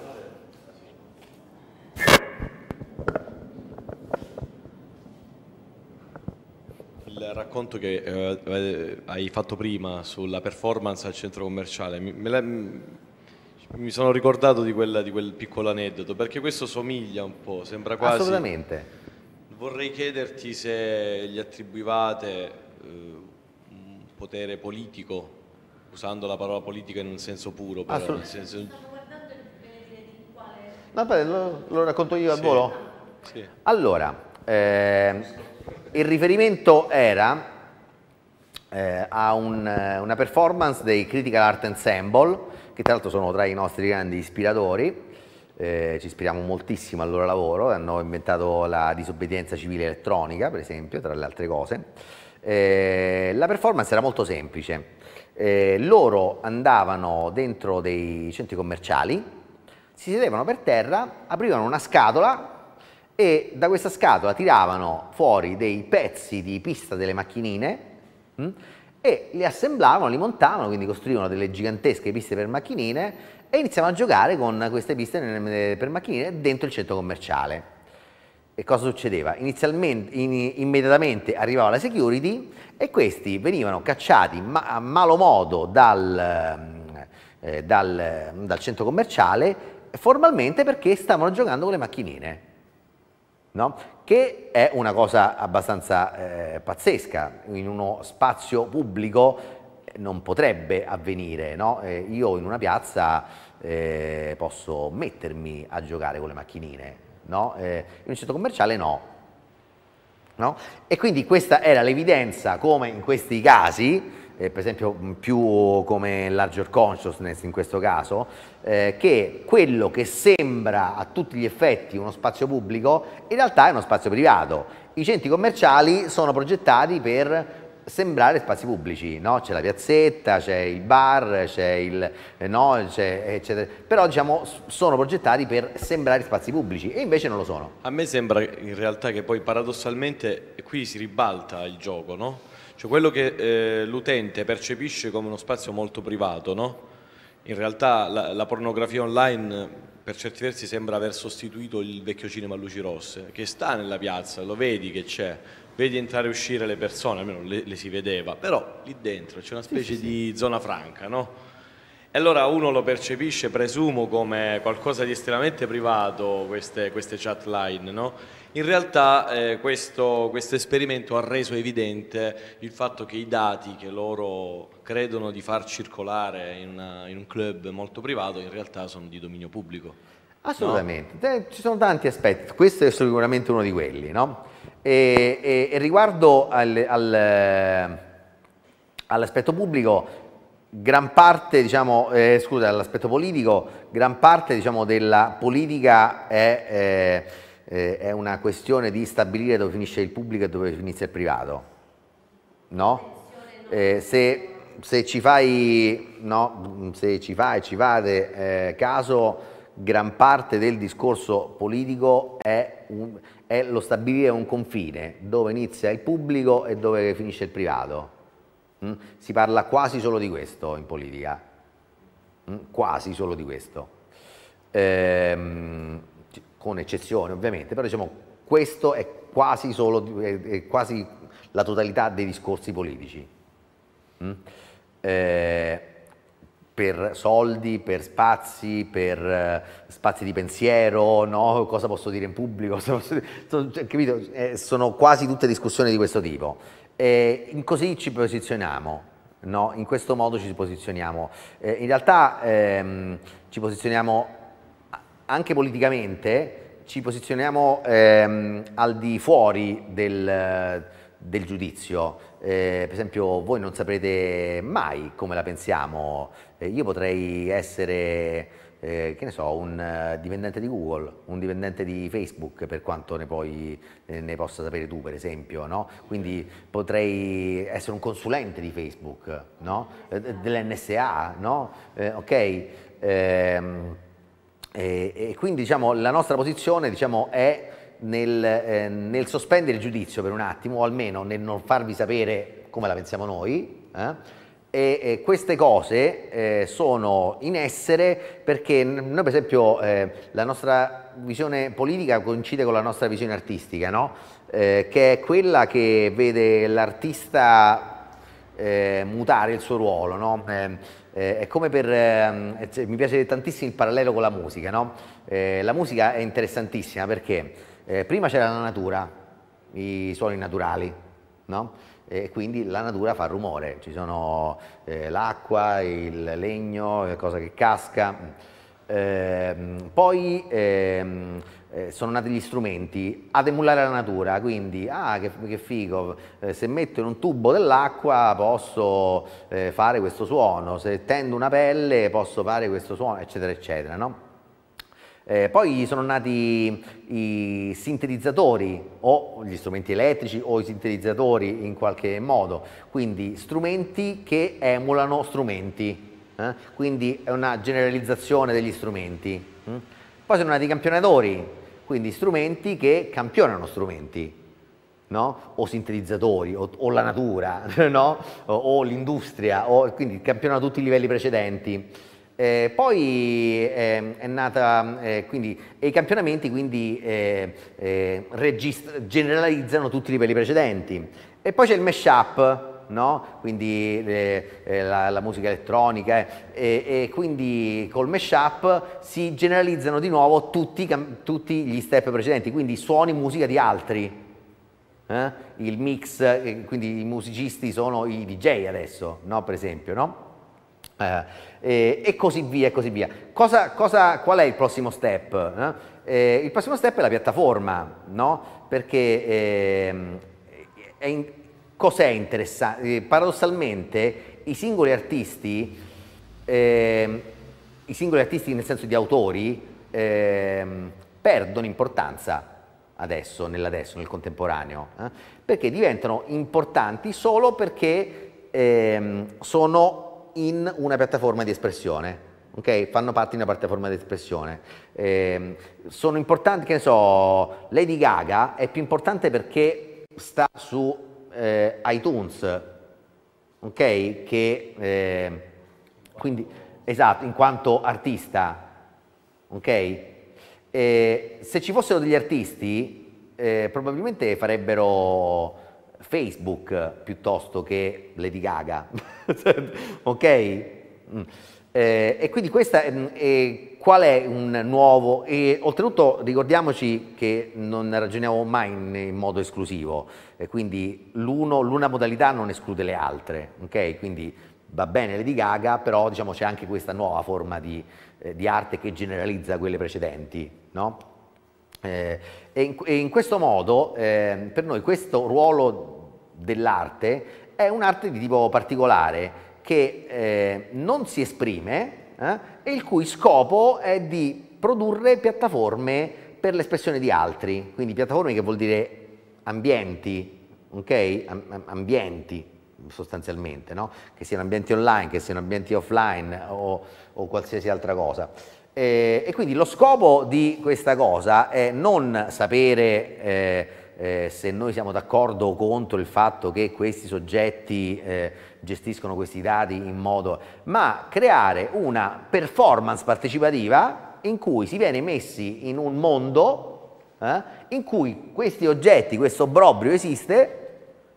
racconto che eh, eh, hai fatto prima sulla performance al centro commerciale, mi, la, mi sono ricordato di, quella, di, quel piccolo aneddoto, perché questo somiglia un po', sembra quasi... Assolutamente. Vorrei chiederti se gli attribuivate eh, un potere politico, usando la parola politica in un senso puro, però, Assolutamente. nel senso... No, beh, lo, lo, racconto io al sì. volo? Sì. Allora, eh, il riferimento era eh, a un, eh, una performance dei Critical Art Ensemble, che tra l'altro sono tra i nostri grandi ispiratori, eh, ci ispiriamo moltissimo al loro lavoro, hanno inventato la disobbedienza civile elettronica, per esempio, tra le altre cose. Eh, la performance era molto semplice, eh, loro andavano dentro dei centri commerciali, si sedevano per terra, aprivano una scatola e da questa scatola tiravano fuori dei pezzi di pista delle macchinine mh, mm, e li assemblavano, li montavano, quindi costruivano delle gigantesche piste per macchinine e iniziavano a giocare con queste piste per macchinine dentro il centro commerciale. E cosa succedeva? Inizialmente, in, immediatamente arrivava la security e questi venivano cacciati ma, a malo modo dal, eh, dal, dal centro commerciale formalmente perché stavano giocando con le macchinine no? che è una cosa abbastanza eh, pazzesca, in uno spazio pubblico eh, non potrebbe avvenire, no? eh, io in una piazza eh, posso mettermi a giocare con le macchinine, no? Eh, in un centro commerciale no. E quindi questa era l'evidenza come in questi casi eh, per esempio mm, più come larger consciousness in questo caso, eh, che quello che sembra a tutti gli effetti uno spazio pubblico in realtà è uno spazio privato. I centri commerciali sono progettati per sembrare spazi pubblici, no? c'è la piazzetta, c'è il bar, c'è il eh, no, c'è, eccetera. Però diciamo sono progettati per sembrare spazi pubblici e invece non lo sono. A me sembra in realtà che poi paradossalmente qui si ribalta il gioco, no? Cioè quello che eh, l'utente percepisce come uno spazio molto privato, no? in realtà la, la, pornografia online per certi versi sembra aver sostituito il vecchio cinema a luci rosse, che sta nella piazza, lo vedi che c'è, vedi entrare e uscire le persone, almeno le, le si vedeva, però lì dentro c'è una specie sì, sì, di zona franca, no? E allora uno lo percepisce, presumo, come qualcosa di estremamente privato queste, queste chat line, no? In realtà eh, questo, questo esperimento ha reso evidente il fatto che i dati che loro credono di far circolare in, una, in un club molto privato in realtà sono di dominio pubblico. Assolutamente, no. ci sono tanti aspetti, questo è sicuramente uno di quelli. No? E, e, e, riguardo al, al, eh, all'aspetto pubblico, gran parte, diciamo, eh, scusa, all'aspetto politico, gran parte diciamo, della politica è... Eh, eh, è una questione di stabilire dove finisce il pubblico e dove inizia il privato, no? Eh, se, se, ci fai, no? se ci fai, ci fate eh, caso, gran parte del discorso politico è, un, è, lo stabilire un confine dove inizia il pubblico e dove finisce il privato. Mm? Si parla quasi solo di questo in politica, mm? quasi solo di questo. Ehm, con eccezione ovviamente, però diciamo questo è quasi, solo, è quasi la totalità dei discorsi politici. Mm? Eh, per soldi, per spazi, per eh, spazi di pensiero, no? cosa posso dire in pubblico, dire? Sono, cioè, eh, sono quasi tutte discussioni di questo tipo. E così ci posizioniamo, no? in questo modo ci posizioniamo. Eh, in realtà ehm, ci posizioniamo anche politicamente ci posizioniamo ehm, al di fuori del, del giudizio. Eh, per esempio voi non saprete mai come la pensiamo, eh, io potrei essere, eh, che ne so, un eh, dipendente di Google, un dipendente di Facebook, per quanto ne, poi, eh, ne possa sapere tu per esempio, no? quindi potrei essere un consulente di Facebook, no? Eh, dell'NSA, no? ok? Ehm, e, e quindi diciamo, la nostra posizione diciamo, è nel, eh, nel, sospendere il giudizio per un attimo, o almeno nel non farvi sapere come la pensiamo noi. Eh? E, e, queste cose eh, sono in essere perché noi per esempio eh, la nostra visione politica coincide con la nostra visione artistica, no? eh, che è quella che vede l'artista eh, mutare il suo ruolo. No? Eh, eh, è come per, eh, mi piace tantissimo il parallelo con la musica, no? eh, la musica è interessantissima perché eh, prima c'era la natura, i suoni naturali, no? E quindi la natura fa rumore, ci sono eh, l'acqua, il legno, eh, cosa che casca. Ehm, poi ehm, eh, sono nati gli strumenti ad emulare la natura, quindi ah che, che figo, eh, se metto in un tubo dell'acqua posso eh, fare questo suono, se tendo una pelle posso fare questo suono, eccetera, eccetera. No? Eh, poi sono nati i sintetizzatori o gli strumenti elettrici o i sintetizzatori in qualche modo, quindi strumenti che emulano strumenti, eh? quindi è una generalizzazione degli strumenti. Hm? Poi sono nati i campionatori, quindi strumenti che campionano strumenti, no? o sintetizzatori, o, o la natura, no? o, o l'industria, quindi campionano tutti i livelli precedenti. Eh, poi eh, è nata, eh, quindi, e i campionamenti quindi eh, eh, generalizzano tutti i livelli precedenti. E poi c'è il mashup, no? quindi eh, la, la, musica elettronica eh, e, e, quindi col mashup si generalizzano di nuovo tutti, tutti gli step precedenti, quindi suoni musica di altri. Eh? Il mix, eh, quindi i musicisti sono i DJ adesso, no? per esempio, no? Eh, e così via, e così via. Cosa, cosa, qual è il prossimo step? Eh? eh il prossimo step è la piattaforma, no? perché eh, in, cos'è interessante? Eh, paradossalmente i singoli artisti, eh, i singoli artisti nel senso di autori, eh, perdono importanza adesso, nell'adesso, nel contemporaneo, eh? perché diventano importanti solo perché ehm, sono in una piattaforma di espressione. Okay? fanno parte di una piattaforma di espressione. Ehm, sono importanti, che ne so, Lady Gaga è più importante perché sta su eh, iTunes, ok? Che eh, quindi, esatto, in quanto artista, ok? Eh, se ci fossero degli artisti, eh, probabilmente farebbero Facebook piuttosto che Lady Gaga, ok? Mm. Eh, e quindi questa eh, qual è un nuovo, e oltretutto ricordiamoci che non ragioniamo mai in, in modo esclusivo, eh, quindi l'una modalità non esclude le altre, ok? Quindi va bene Lady Gaga, però diciamo c'è anche questa nuova forma di, eh, di, arte che generalizza quelle precedenti, no? Eh, e, in, e, in, questo modo ehm, per noi questo ruolo dell'arte è un'arte di tipo particolare, che eh, non si esprime eh, e il cui scopo è di produrre piattaforme per l'espressione di altri, quindi piattaforme che vuol dire ambienti, ok? Am ambienti sostanzialmente, no? che siano ambienti online, che siano ambienti offline o, o qualsiasi altra cosa. Eh, e quindi lo scopo di questa cosa è non sapere eh, eh, se noi siamo d'accordo o contro il fatto che questi soggetti eh, gestiscono questi dati in modo, ma creare una performance partecipativa in cui si viene messi in un mondo eh, in cui questi oggetti, questo obbrobrio esiste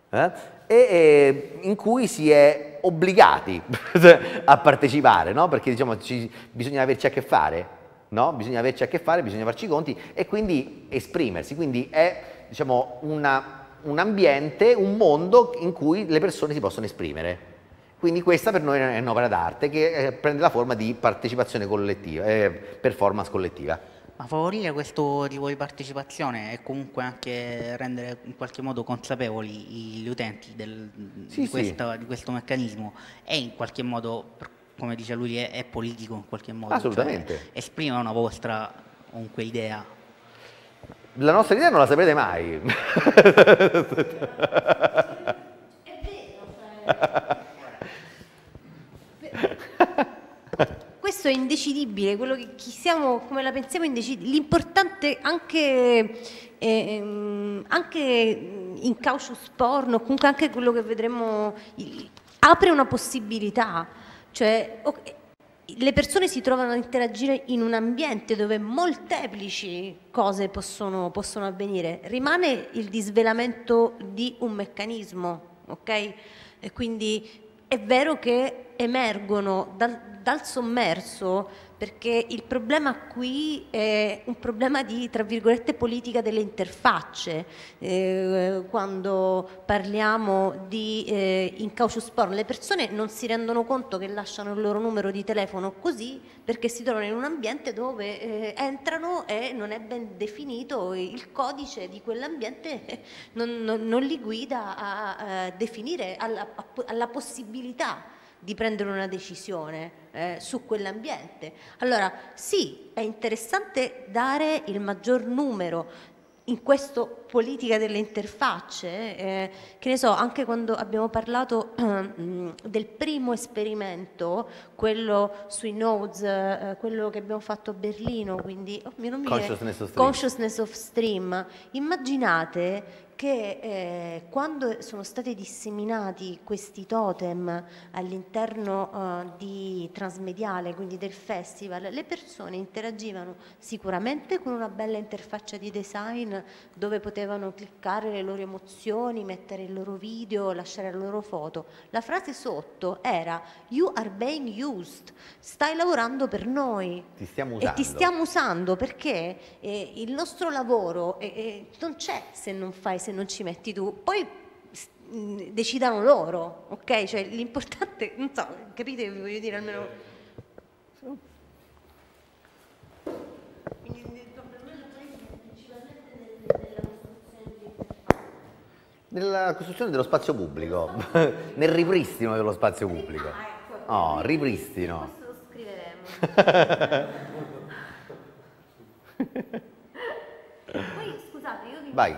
eh, e, e in cui si è obbligati a partecipare, no? perché diciamo, ci, bisogna averci a che fare, no? bisogna averci a che fare, bisogna farci i conti e quindi esprimersi, quindi è diciamo, una un ambiente, un mondo in cui le persone si possono esprimere. Quindi questa per noi è un'opera d'arte che eh, prende la forma di partecipazione collettiva, eh, performance collettiva. Ma favorire questo tipo di partecipazione e comunque anche rendere in qualche modo consapevoli gli utenti del, sì, di, questa, sì. di, questo meccanismo è in qualche modo, come dice lui, è, è politico in qualche modo. Assolutamente. Cioè, esprime una vostra comunque idea la nostra idea non la saprete mai. Questo è indecidibile, quello che chi siamo, come la pensiamo è indecidibile. L'importante anche, eh, ehm, anche in cautious porno, comunque anche quello che vedremo, apre una possibilità. Cioè, okay, le persone si trovano a interagire in un ambiente dove molteplici cose possono, possono avvenire. Rimane il disvelamento di un meccanismo, ok? E quindi è vero che emergono dal, dal sommerso perché il problema qui è un problema di, tra virgolette, politica delle interfacce. Eh, quando parliamo di eh, incaucious porn, le persone non si rendono conto che lasciano il loro numero di telefono così perché si trovano in un ambiente dove eh, entrano e non è ben definito il codice di quell'ambiente, non, non, non li guida a, a definire alla, alla possibilità di prendere una decisione eh, su quell'ambiente. Allora sì, è interessante dare il maggior numero in questa politica delle interfacce, eh, che ne so, anche quando abbiamo parlato eh, del primo esperimento, quello sui nodes, eh, quello che abbiamo fatto a Berlino, quindi oh, mio nome consciousness, è, of consciousness of stream, immaginate che eh, quando sono stati disseminati questi totem all'interno eh, di Transmediale, quindi del festival, le persone interagivano sicuramente con una bella interfaccia di design dove potevano cliccare le loro emozioni, mettere il loro video, lasciare la loro foto. La frase sotto era You are being used, stai lavorando per noi. Ti stiamo usando. E ti stiamo usando perché eh, il nostro lavoro eh, eh, non c'è se non fai se non ci metti tu. Poi mm, decidano loro, ok? Cioè l'importante, non so, capite, che voglio dire almeno... Nella costruzione dello spazio pubblico, nel ripristino dello spazio ah, pubblico. Oh, ecco, ah, ripristino. Questo lo scriveremo. Poi scusate, io vi Vai.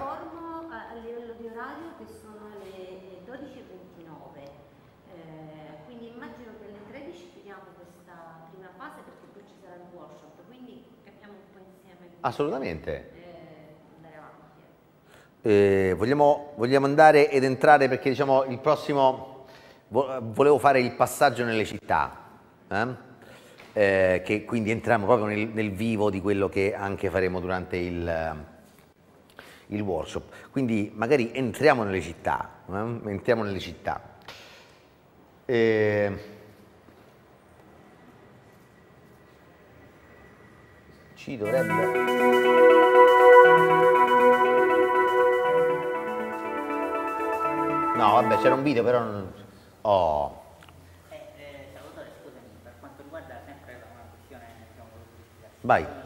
Assolutamente. Eh, eh, vogliamo, vogliamo, andare ed entrare perché diciamo il prossimo, volevo fare il passaggio nelle città, eh? Eh, che quindi entriamo proprio nel, nel, vivo di quello che anche faremo durante il, eh, il workshop. Quindi magari entriamo nelle città, eh? entriamo nelle città. ci dovrebbe... No, vabbè, c'era un video, però... Non... Oh. Eh, eh, quanto riguarda sempre una questione... Diciamo, Vai.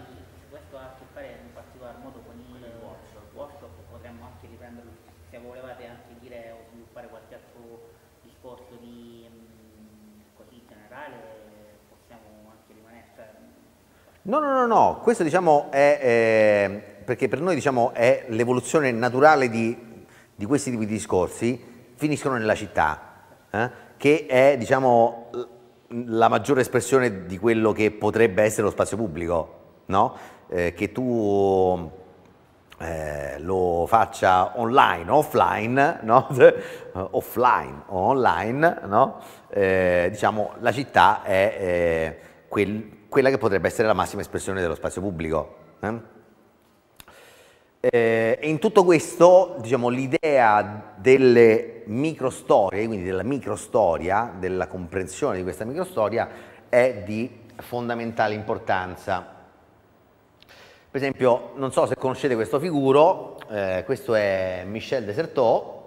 No, no, no, no, questo diciamo è, eh, perché per noi diciamo è l'evoluzione naturale di, di, questi tipi di discorsi, finiscono nella città, eh, che è diciamo la maggiore espressione di quello che potrebbe essere lo spazio pubblico, no? eh, che tu eh, lo faccia online, offline, no? offline o online, no? Eh, diciamo la città è eh, quel quella che potrebbe essere la massima espressione dello spazio pubblico. Eh? Eh, in tutto questo, diciamo, l'idea delle microstorie, quindi della microstoria, della comprensione di questa microstoria, è di fondamentale importanza. Per esempio, non so se conoscete questo figuro, eh, questo è Michel Desertot,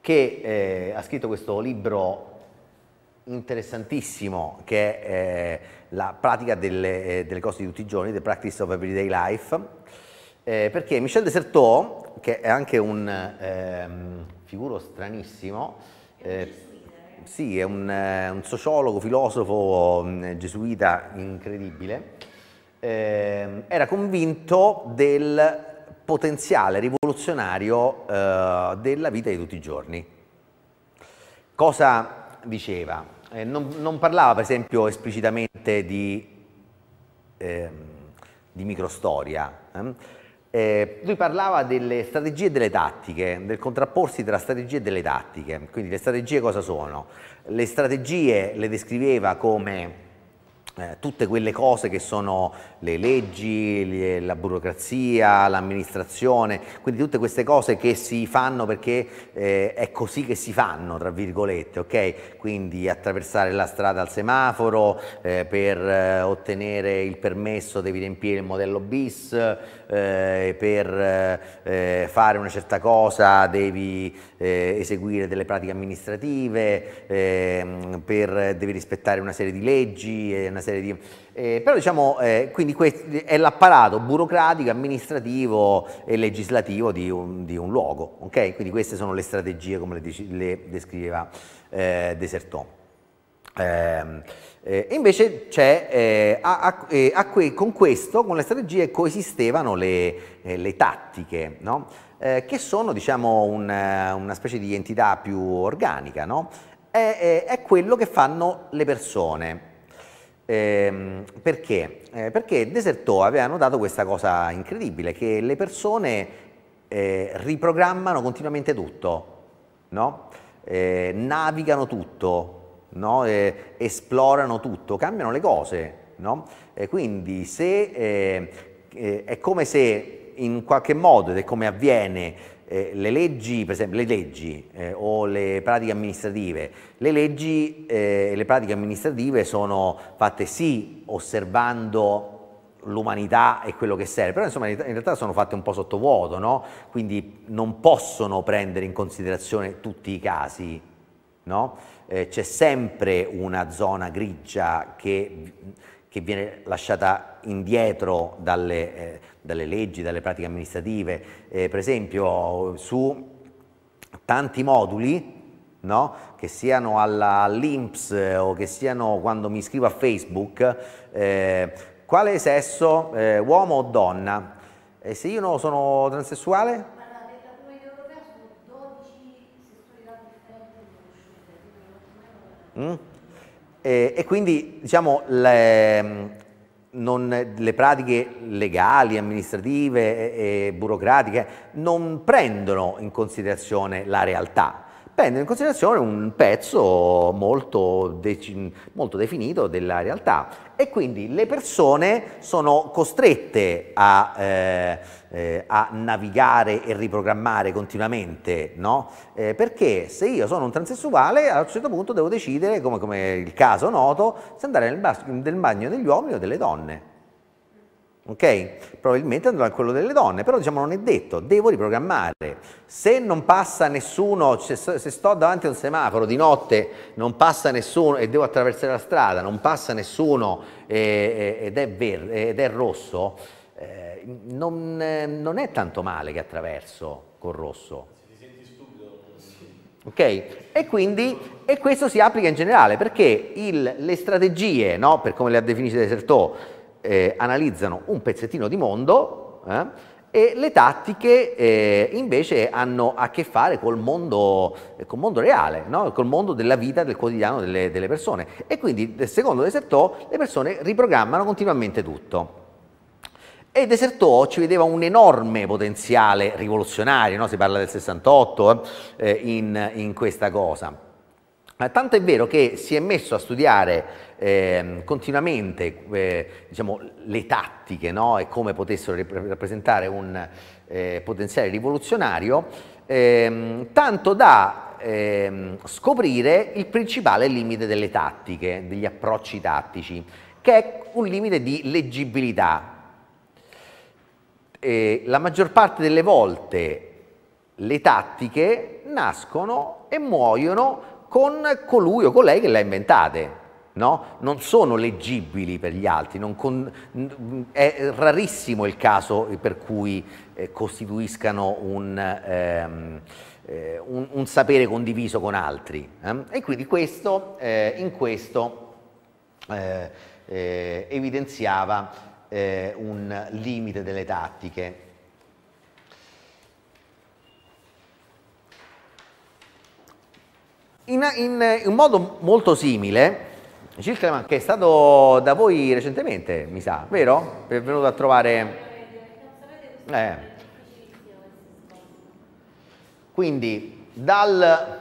che eh, ha scritto questo libro interessantissimo che è eh, la pratica delle, eh, delle cose di tutti i giorni, the practice of everyday life, eh, perché Michel Desertot, che è anche un ehm, figuro stranissimo, eh, eh, sì, è un, un, sociologo, filosofo mm, gesuita incredibile, eh, era convinto del potenziale rivoluzionario della vita di tutti i giorni. Cosa diceva? eh, non, non, parlava per esempio esplicitamente di, eh, di microstoria, ehm? eh, lui parlava delle strategie e delle tattiche, del contrapporsi tra strategie e delle tattiche. Quindi le strategie cosa sono? Le strategie le descriveva come eh, tutte quelle cose che sono le leggi, le, la burocrazia, l'amministrazione, quindi tutte queste cose che si fanno perché eh, è così che si fanno, tra virgolette, ok? Quindi attraversare la strada al semaforo, eh, per eh, ottenere il permesso devi riempire il modello bis, eh, per eh, fare una certa cosa devi eseguire delle pratiche amministrative, ehm, per, devi rispettare una serie di leggi, una serie di... Eh, però diciamo, eh, quindi è l'apparato burocratico, amministrativo e legislativo di un, di un luogo, ok? Quindi queste sono le strategie come le, le descriveva eh, Desertò. Ehm, eh, invece c'è, eh, eh, con questo, con le strategie coesistevano le, eh, le tattiche, no? che sono diciamo, un, una specie di entità più organica, no? è, è, è quello che fanno le persone. Ehm, perché? Eh, perché Desertò aveva notato questa cosa incredibile, che le persone eh, riprogrammano continuamente tutto, no? eh, navigano tutto, no? Eh, esplorano tutto, cambiano le cose. No? quindi se, eh, eh, è come se in qualche modo, ed è come avviene eh, le leggi, per esempio le leggi eh, o le pratiche amministrative, le leggi eh, e eh, le pratiche amministrative sono fatte sì osservando l'umanità e quello che serve, però insomma in realtà sono fatte un po' sottovuoto, no? quindi non possono prendere in considerazione tutti i casi, no? Eh, c'è sempre una zona grigia che che viene lasciata indietro dalle, eh, dalle leggi, dalle pratiche amministrative, eh, per esempio su tanti moduli, no? che siano all'INPS eh, o che siano quando mi iscrivo a Facebook, eh, quale sesso, eh, uomo o donna? E se io no, sono transessuale? Mm? e, e quindi diciamo, le, non, le, pratiche legali, amministrative e, e burocratiche non prendono in considerazione la realtà, prendono in considerazione un pezzo molto, molto, definito della realtà e quindi le persone sono costrette a, eh, eh, a navigare e riprogrammare continuamente, no? eh, perché se io sono un transessuale a un certo punto devo decidere, come, come il caso noto, se andare nel, nel bagno degli uomini o delle donne ok? Probabilmente andrà a quello delle donne, però diciamo non è detto, devo riprogrammare. Se non passa nessuno, se sto davanti a un semaforo di notte, non passa nessuno e devo attraversare la strada, non passa nessuno eh, eh ed, è verde, ed, è rosso, eh, non, eh, non, è tanto male che attraverso col rosso. Ok? E quindi e questo si applica in generale perché il, le strategie, no? per come le ha definite Desertò, eh, analizzano un pezzettino di mondo eh, e le tattiche eh, invece hanno a che fare col mondo, eh, col mondo reale, no? col mondo della vita, del quotidiano delle, delle persone. E quindi, secondo Desertò, le persone riprogrammano continuamente tutto. E Desertò ci vedeva un enorme potenziale rivoluzionario, no? si parla del 68 eh, in, in, questa cosa. Tanto è vero che si è messo a studiare eh, continuamente eh, diciamo, le tattiche no? e come potessero rappresentare un eh, potenziale rivoluzionario, ehm, tanto da ehm, scoprire il principale limite delle tattiche, degli approcci tattici, che è un limite di leggibilità. la maggior parte delle volte le tattiche nascono e muoiono con colui o con lei che le ha inventate. No? Non sono leggibili per gli altri, con, mm, è rarissimo il caso per cui eh, costituiscano un, ehm, eh, un, un, sapere condiviso con altri. Eh? E quindi questo, eh, in questo eh, eh, evidenziava un limite delle tattiche In, in, in, modo molto simile, Gilles Clement, che è stato da voi recentemente, mi sa, vero? È venuto a trovare... Eh. Quindi, dal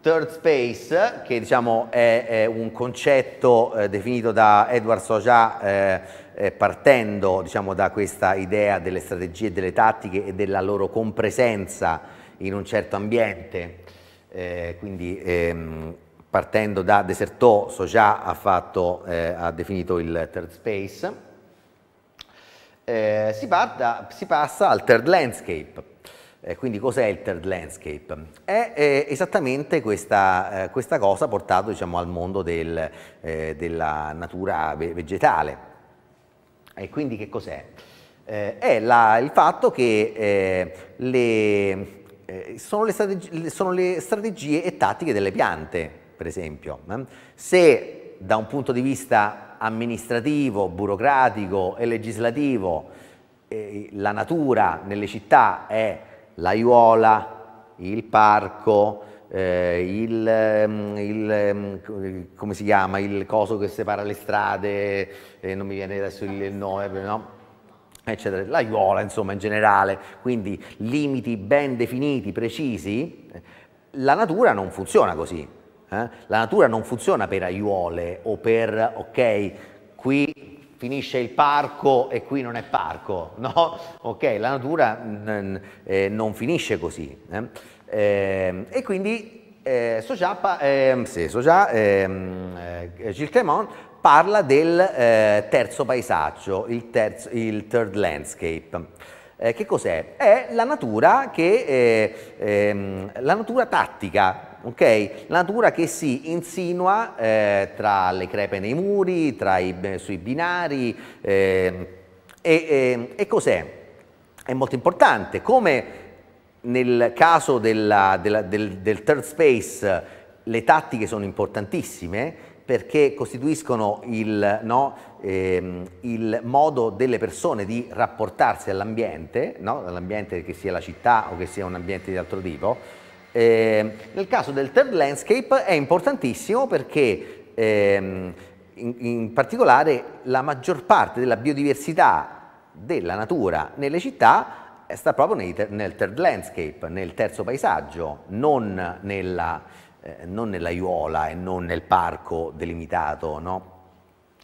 third space, che diciamo è, è un concetto eh, definito da Edward Soja eh, eh, partendo diciamo, da questa idea delle strategie, delle tattiche e della loro compresenza in un certo ambiente, eh, quindi ehm, partendo da Desertò, Soja ha, fatto, eh, ha definito il third space, eh, si, parta, si, passa al third landscape. Eh, quindi cos'è il third landscape? È eh, esattamente questa, eh, questa, cosa portata diciamo, al mondo del, della natura vegetale. E quindi che cos'è? è la, il fatto che le, eh, sono, le strategie, sono, le strategie, e tattiche delle piante, per esempio. Eh. Se da un punto di vista amministrativo, burocratico e legislativo eh, la natura nelle città è l'aiuola, il parco, eh, il, ehm, il, ehm, come si chiama, il coso che separa le strade, eh, non mi viene adesso il nome, no? eccetera, la IOLA insomma in generale, quindi limiti ben definiti, precisi, la natura non funziona così, eh? la natura non funziona per aiuole o per ok, qui finisce il parco e qui non è parco, no? Ok, la natura eh, non finisce così. Eh? Eh, e quindi eh, Sociapa, ehm, sì, Socia, ehm, eh, Gilles Clément parla del eh, terzo paesaggio, il, terzo, il third landscape. Eh, che cos'è? È la natura, che, eh, ehm, la natura tattica, Okay? La natura che si insinua eh, tra le crepe nei muri, i, sui binari eh, e, e, ehm, e cos'è? È molto importante, come nel caso della, della, del, del third space le tattiche sono importantissime, perché costituiscono il, no, ehm, il, modo delle persone di rapportarsi all'ambiente, no? all'ambiente che sia la città o che sia un ambiente di altro tipo. Eh, nel caso del third landscape è importantissimo perché ehm, in, in particolare la maggior parte della biodiversità della natura nelle città sta proprio nei, nel third landscape, nel terzo paesaggio, non nella eh, non nell'aiuola e non nel parco delimitato, no?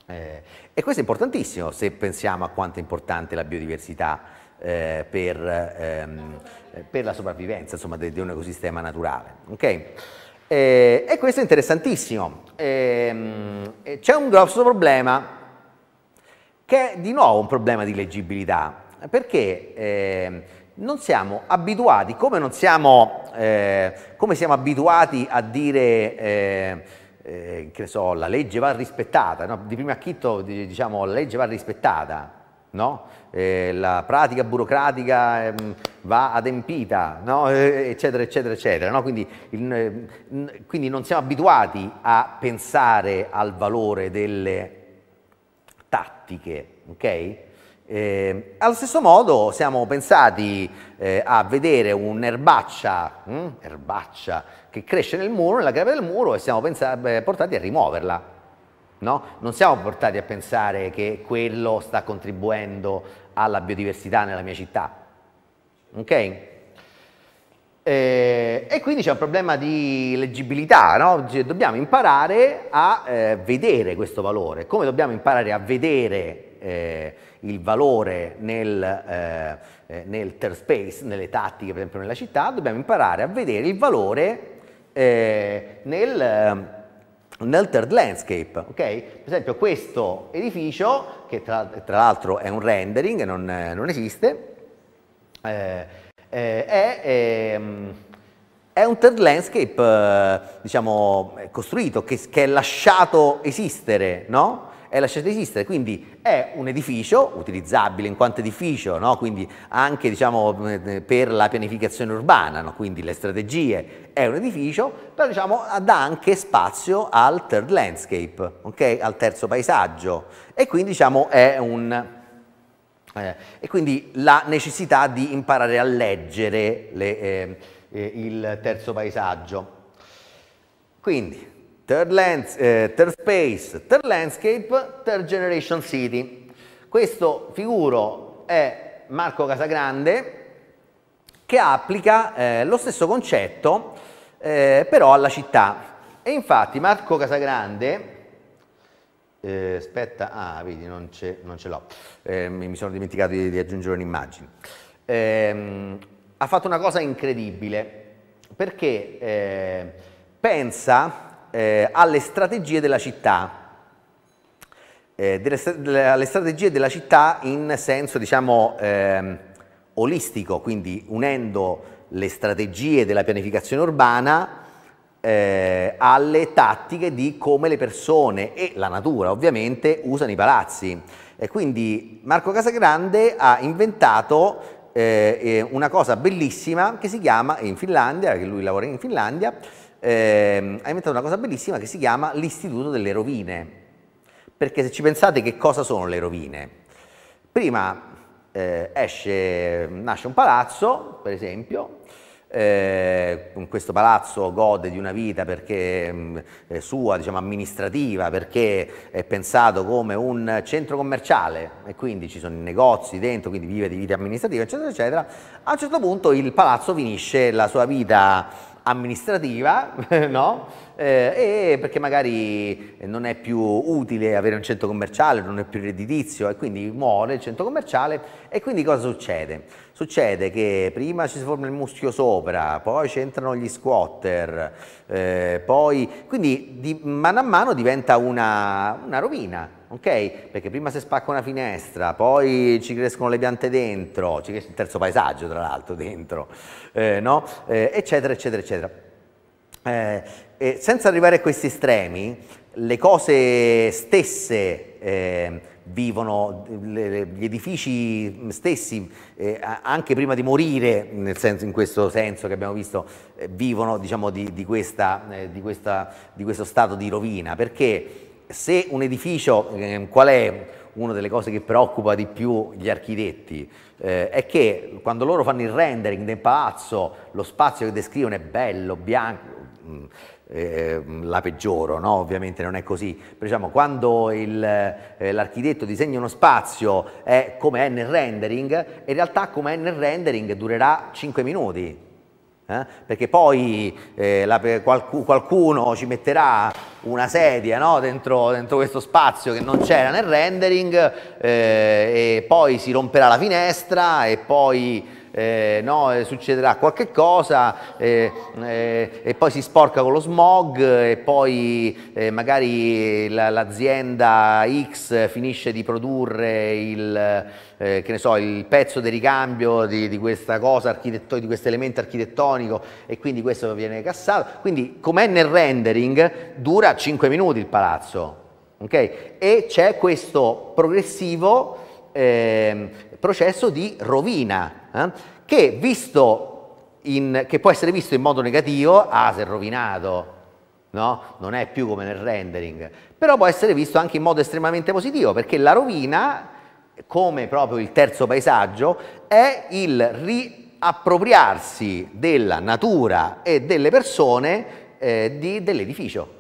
eh, e questo è importantissimo se pensiamo a quanto è importante la biodiversità eh, per, ehm, per, la sopravvivenza insomma, di, di un ecosistema naturale. Okay? Eh, e questo è interessantissimo. Ehm, eh, c'è un grosso problema che è di nuovo un problema di leggibilità, perché ehm, non siamo abituati, come, non siamo, eh, come siamo abituati a dire... Eh, eh, che so, la legge va rispettata, no? di prima acchito diciamo la legge va rispettata, no? eh, la pratica burocratica eh, va adempita, no? eccetera, eccetera, eccetera. Quindi, il, quindi, non siamo abituati a pensare al valore delle tattiche, okay? Eh, allo stesso modo siamo pensati eh, a vedere un'erbaccia, hm, erbaccia che cresce nel muro, nella crepa del muro e siamo pensati, eh, portati a rimuoverla. No? Non siamo portati a pensare che quello sta contribuendo alla biodiversità nella mia città. Ok? Eh, e quindi c'è un problema di leggibilità, no? dobbiamo imparare a eh, vedere questo valore, come dobbiamo imparare a vedere eh, il valore nel, eh, eh, nel third space, nelle tattiche, per esempio nella città, dobbiamo imparare a vedere il valore eh, nel ehm, nel third landscape, ok? Per esempio questo edificio, che tra, tra l'altro è un rendering, non, eh, non esiste, eh, eh, è, ehm, è, un third landscape, eh, diciamo, costruito, che, che, è lasciato esistere, no? è lasciata esistere, quindi è un edificio utilizzabile in quanto edificio, no? quindi anche diciamo, per la pianificazione urbana, no? quindi le strategie, è un edificio, però diciamo, dà anche spazio al third landscape, okay? al terzo paesaggio e quindi diciamo, è un... Eh, e quindi la necessità di imparare a leggere le, eh, eh, il terzo paesaggio. Quindi, Third, lands, eh, third Space, Third Landscape, Third Generation City. Questo figuro è Marco Casagrande che applica eh, lo stesso concetto eh, però alla città. E infatti Marco Casagrande, eh, aspetta, ah vedi non ce, l'ho, eh, mi sono dimenticato di, di aggiungere un'immagine, ehm, ha fatto una cosa incredibile perché eh, pensa eh, alle strategie della città, eh, delle, delle, alle strategie della città in senso diciamo eh, olistico, quindi unendo le strategie della pianificazione urbana eh, alle tattiche di come le persone e la natura ovviamente usano i palazzi. E quindi Marco Casagrande ha inventato eh, eh, una cosa bellissima che si chiama in Finlandia, che lui lavora in Finlandia, eh, ha inventato una cosa bellissima che si chiama l'Istituto delle Rovine. Perché se ci pensate che cosa sono le rovine? Prima eh, esce, nasce un palazzo, per esempio, eh, questo palazzo gode di una vita perché mh, mm, eh, sua, diciamo, amministrativa, perché è pensato come un centro commerciale e quindi ci sono i negozi dentro, quindi vive di vita amministrativa, eccetera, eccetera. A un certo punto il palazzo finisce la sua vita amministrativa, no? eh, perché magari non è più utile avere un centro commerciale, non è più redditizio e quindi muore il centro commerciale e quindi cosa succede? Succede che prima ci si forma il muschio sopra, poi c'entrano gli squatter, eh, poi quindi di, mano a mano diventa una, una rovina, ok? Perché prima si spacca una finestra, poi ci crescono le piante dentro, ci cresce il terzo paesaggio tra l'altro dentro, eh, no? eh, eccetera, eccetera, eccetera. Eh, senza arrivare a questi estremi, le cose stesse eh, vivono, le, gli edifici stessi, eh, anche prima di morire, senso, in questo senso che abbiamo visto, eh, vivono diciamo, di, di, questa, di, questa, di questo stato di rovina, perché se un edificio, eh, qual è una delle cose che preoccupa di più gli architetti, eh, è che quando loro fanno il rendering del palazzo, lo spazio che descrivono è bello, bianco, eh, la peggioro, no? ovviamente non è così, Però, diciamo, quando eh, l'architetto disegna uno spazio è come è nel rendering, in realtà come è nel rendering durerà 5 minuti, eh? perché poi eh, la, qualcuno ci metterà una sedia no? dentro, dentro, questo spazio che non c'era nel rendering eh, e poi si romperà la finestra e poi eh, no, eh, succederà qualche cosa eh, eh, e poi si sporca con lo smog e poi eh, magari l'azienda X finisce di produrre il, eh, so, il pezzo di ricambio di, di questa cosa, di questo elemento architettonico e quindi questo viene cassato. Quindi com'è nel rendering dura 5 minuti il palazzo. Okay? E c'è questo progressivo eh, processo di rovina, eh, che, in, che, può essere visto in modo negativo, ah, si è rovinato, no? non è più come nel rendering, però può essere visto anche in modo estremamente positivo, perché la rovina, come proprio il terzo paesaggio, è il riappropriarsi della natura e delle persone eh, dell'edificio.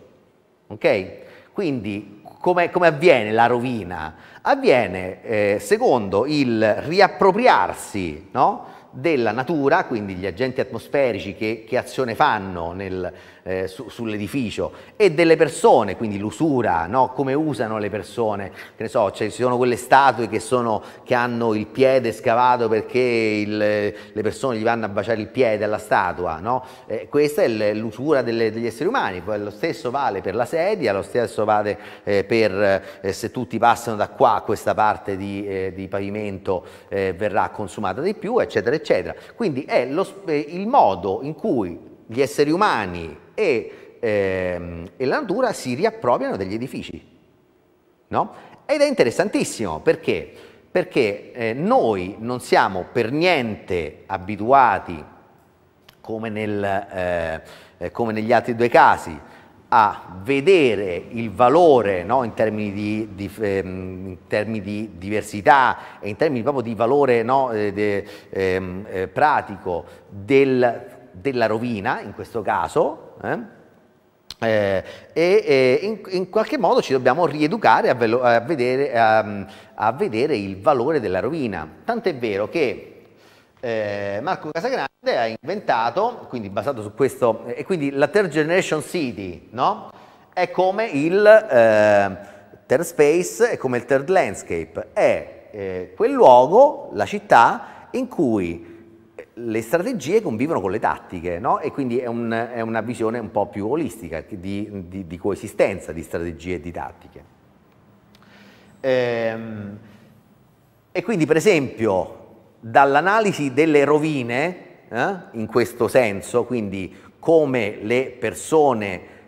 Okay? Quindi come, come, avviene la rovina? Avviene eh, secondo il riappropriarsi no? della natura, quindi gli agenti atmosferici che, che azione fanno nel, eh, su, sull'edificio e delle persone, quindi l'usura, no? come usano le persone, che ne so, cioè, ci sono quelle statue che, sono, che hanno il piede scavato perché il, eh, le persone gli vanno a baciare il piede alla statua, no? eh, questa è l'usura degli esseri umani, poi lo stesso vale per la sedia, lo stesso vale eh, per eh, se tutti passano da qua a questa parte di, eh, di pavimento verrà consumata di più, eccetera, eccetera. Quindi è lo, il modo in cui gli esseri umani e, ehm, e la natura si riappropriano degli edifici. No? Ed è interessantissimo perché, perché eh, noi non siamo per niente abituati, come, nel, eh, eh come negli altri due casi, a vedere il valore no, in, termini di, di, ehm, in, termini di, diversità e in termini proprio di valore no, eh, de, ehm, eh, pratico del, della rovina, in questo caso, eh? Eh, e, e in, in, qualche modo ci dobbiamo rieducare a, velo, a, vedere, a, a vedere, il valore della rovina. Tant'è vero che eh, Marco Casagrande ha inventato, quindi basato su questo, eh, e quindi la Third Generation City, no? È come il eh, Third Space, è come il Third Landscape, è eh, quel luogo, la città, in cui le strategie convivono con le tattiche no? e quindi è, un, è, una visione un po' più olistica di, di, di coesistenza di strategie e di tattiche. Ehm, e quindi per esempio dall'analisi delle rovine eh, in questo senso, quindi come le persone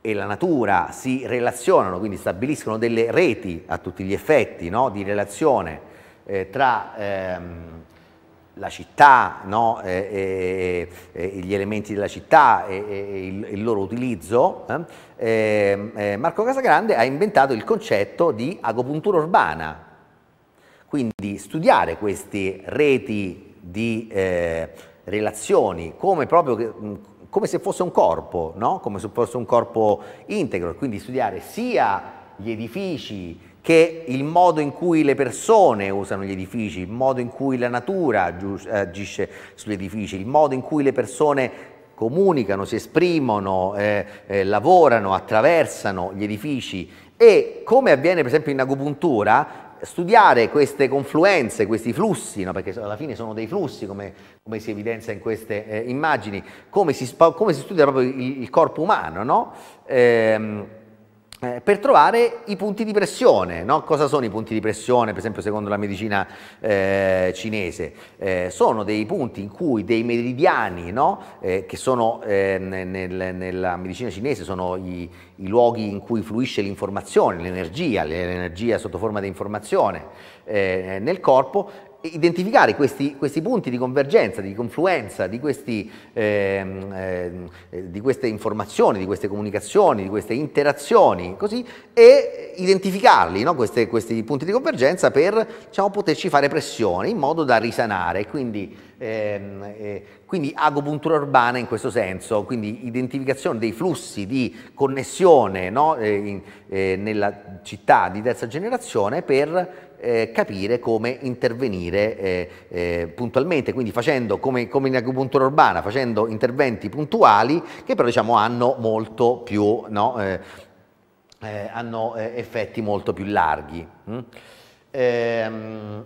e la natura si relazionano, quindi stabiliscono delle reti a tutti gli effetti no? di relazione eh, tra... Ehm, la città, no? Eh eh, eh, eh, gli elementi della città e eh, il, il, loro utilizzo, ehm, Marco Casagrande ha inventato il concetto di agopuntura urbana, quindi studiare queste reti di relazioni come proprio come se fosse un corpo, no? come se fosse un corpo integro, quindi studiare sia gli edifici che il modo in cui le persone usano gli edifici, il modo in cui la natura agisce sugli edifici, il modo in cui le persone comunicano, si esprimono, eh, eh, lavorano, attraversano gli edifici e come avviene per esempio in agopuntura, studiare queste confluenze, questi flussi, no? perché alla fine sono dei flussi come, come si evidenzia in queste eh, immagini, come si, come si, studia proprio il, il corpo umano, no? ehm, eh, per trovare i punti di pressione, no? cosa sono i punti di pressione per esempio secondo la medicina eh, cinese? Eh, sono dei punti in cui dei meridiani no? Eh, che sono ehm, nel, nella medicina cinese sono i, i, luoghi in cui fluisce l'informazione, l'energia, l'energia sotto forma di informazione eh, nel corpo identificare questi, questi, punti di convergenza, di confluenza di, questi, eh, eh, di, queste informazioni, di queste comunicazioni, di queste interazioni, così, e identificarli, no? queste, questi punti di convergenza per diciamo, poterci fare pressione in modo da risanare. Quindi, ehm, eh, quindi agopuntura urbana in questo senso, quindi identificazione dei flussi di connessione no? Eh, in, eh, nella città di terza generazione per eh, capire come intervenire eh, eh, puntualmente, quindi facendo come, come, in agricoltura urbana, facendo interventi puntuali che però diciamo, hanno, più, no, eh, eh, hanno eh, effetti molto più larghi. Mm? Ehm,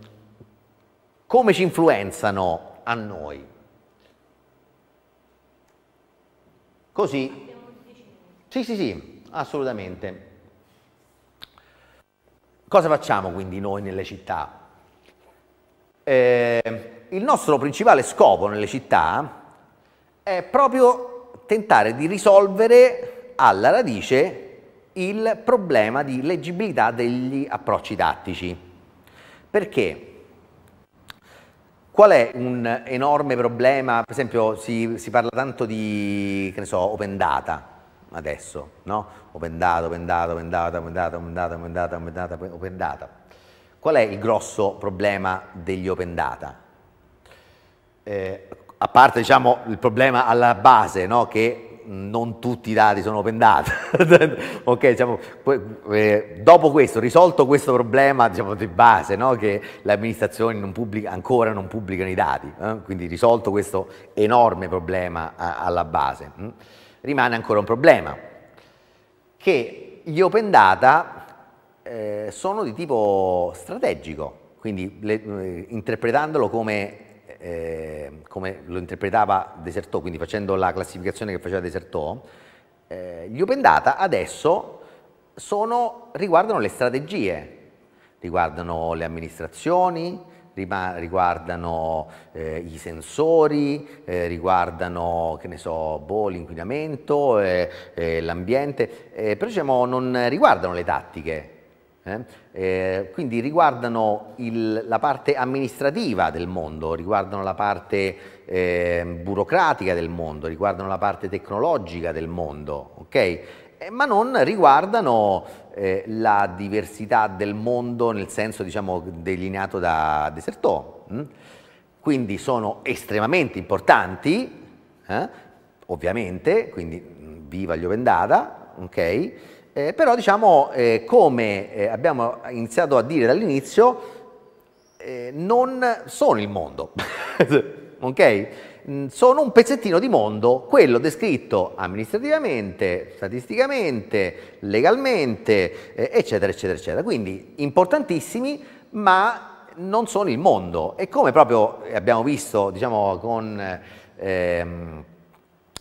come ci influenzano a noi? Così? Sì, sì, sì, assolutamente. Cosa facciamo quindi noi nelle città? Eh, il nostro principale scopo nelle città è proprio tentare di risolvere alla radice il problema di leggibilità degli approcci tattici. Perché? Qual è un enorme problema? Per esempio si, si parla tanto di, so, open data adesso, no? open data, open data, open data, open data, open data, Qual è il grosso problema degli open data? Eh, a parte diciamo, il problema alla base, no? che non tutti i dati sono open data. okay, diciamo, poi, eh, dopo questo, risolto questo problema diciamo, di base, no? che le amministrazioni non pubblica, ancora non pubblicano i dati, eh? quindi risolto questo enorme problema a, eh, alla base, mm, rimane ancora un problema che gli open data eh, sono di tipo strategico, quindi le, eh, interpretandolo come, eh, come, lo interpretava Desertò, quindi facendo la classificazione che faceva Desertò, eh, gli open data adesso sono, riguardano le strategie, riguardano le amministrazioni, riguardano eh, i sensori, eh, riguardano che ne so, boh, l'inquinamento, eh, eh l'ambiente, eh, però diciamo non riguardano le tattiche. Eh. quindi riguardano il, la parte amministrativa del mondo, riguardano la parte ehm, burocratica del mondo, riguardano la parte tecnologica del mondo, ok? ma non riguardano eh, la diversità del mondo nel senso diciamo, delineato da Desertò. Mm? Quindi sono estremamente importanti, eh? ovviamente, quindi mm, viva gli open data, ok? eh, però diciamo eh, come eh, abbiamo iniziato a dire dall'inizio, eh, non sono il mondo, ok? sono un pezzettino di mondo, quello descritto amministrativamente, statisticamente, legalmente, eh, eccetera, eccetera, eccetera. Quindi importantissimi, ma non sono il mondo. E come proprio abbiamo visto, diciamo, con... Ehm,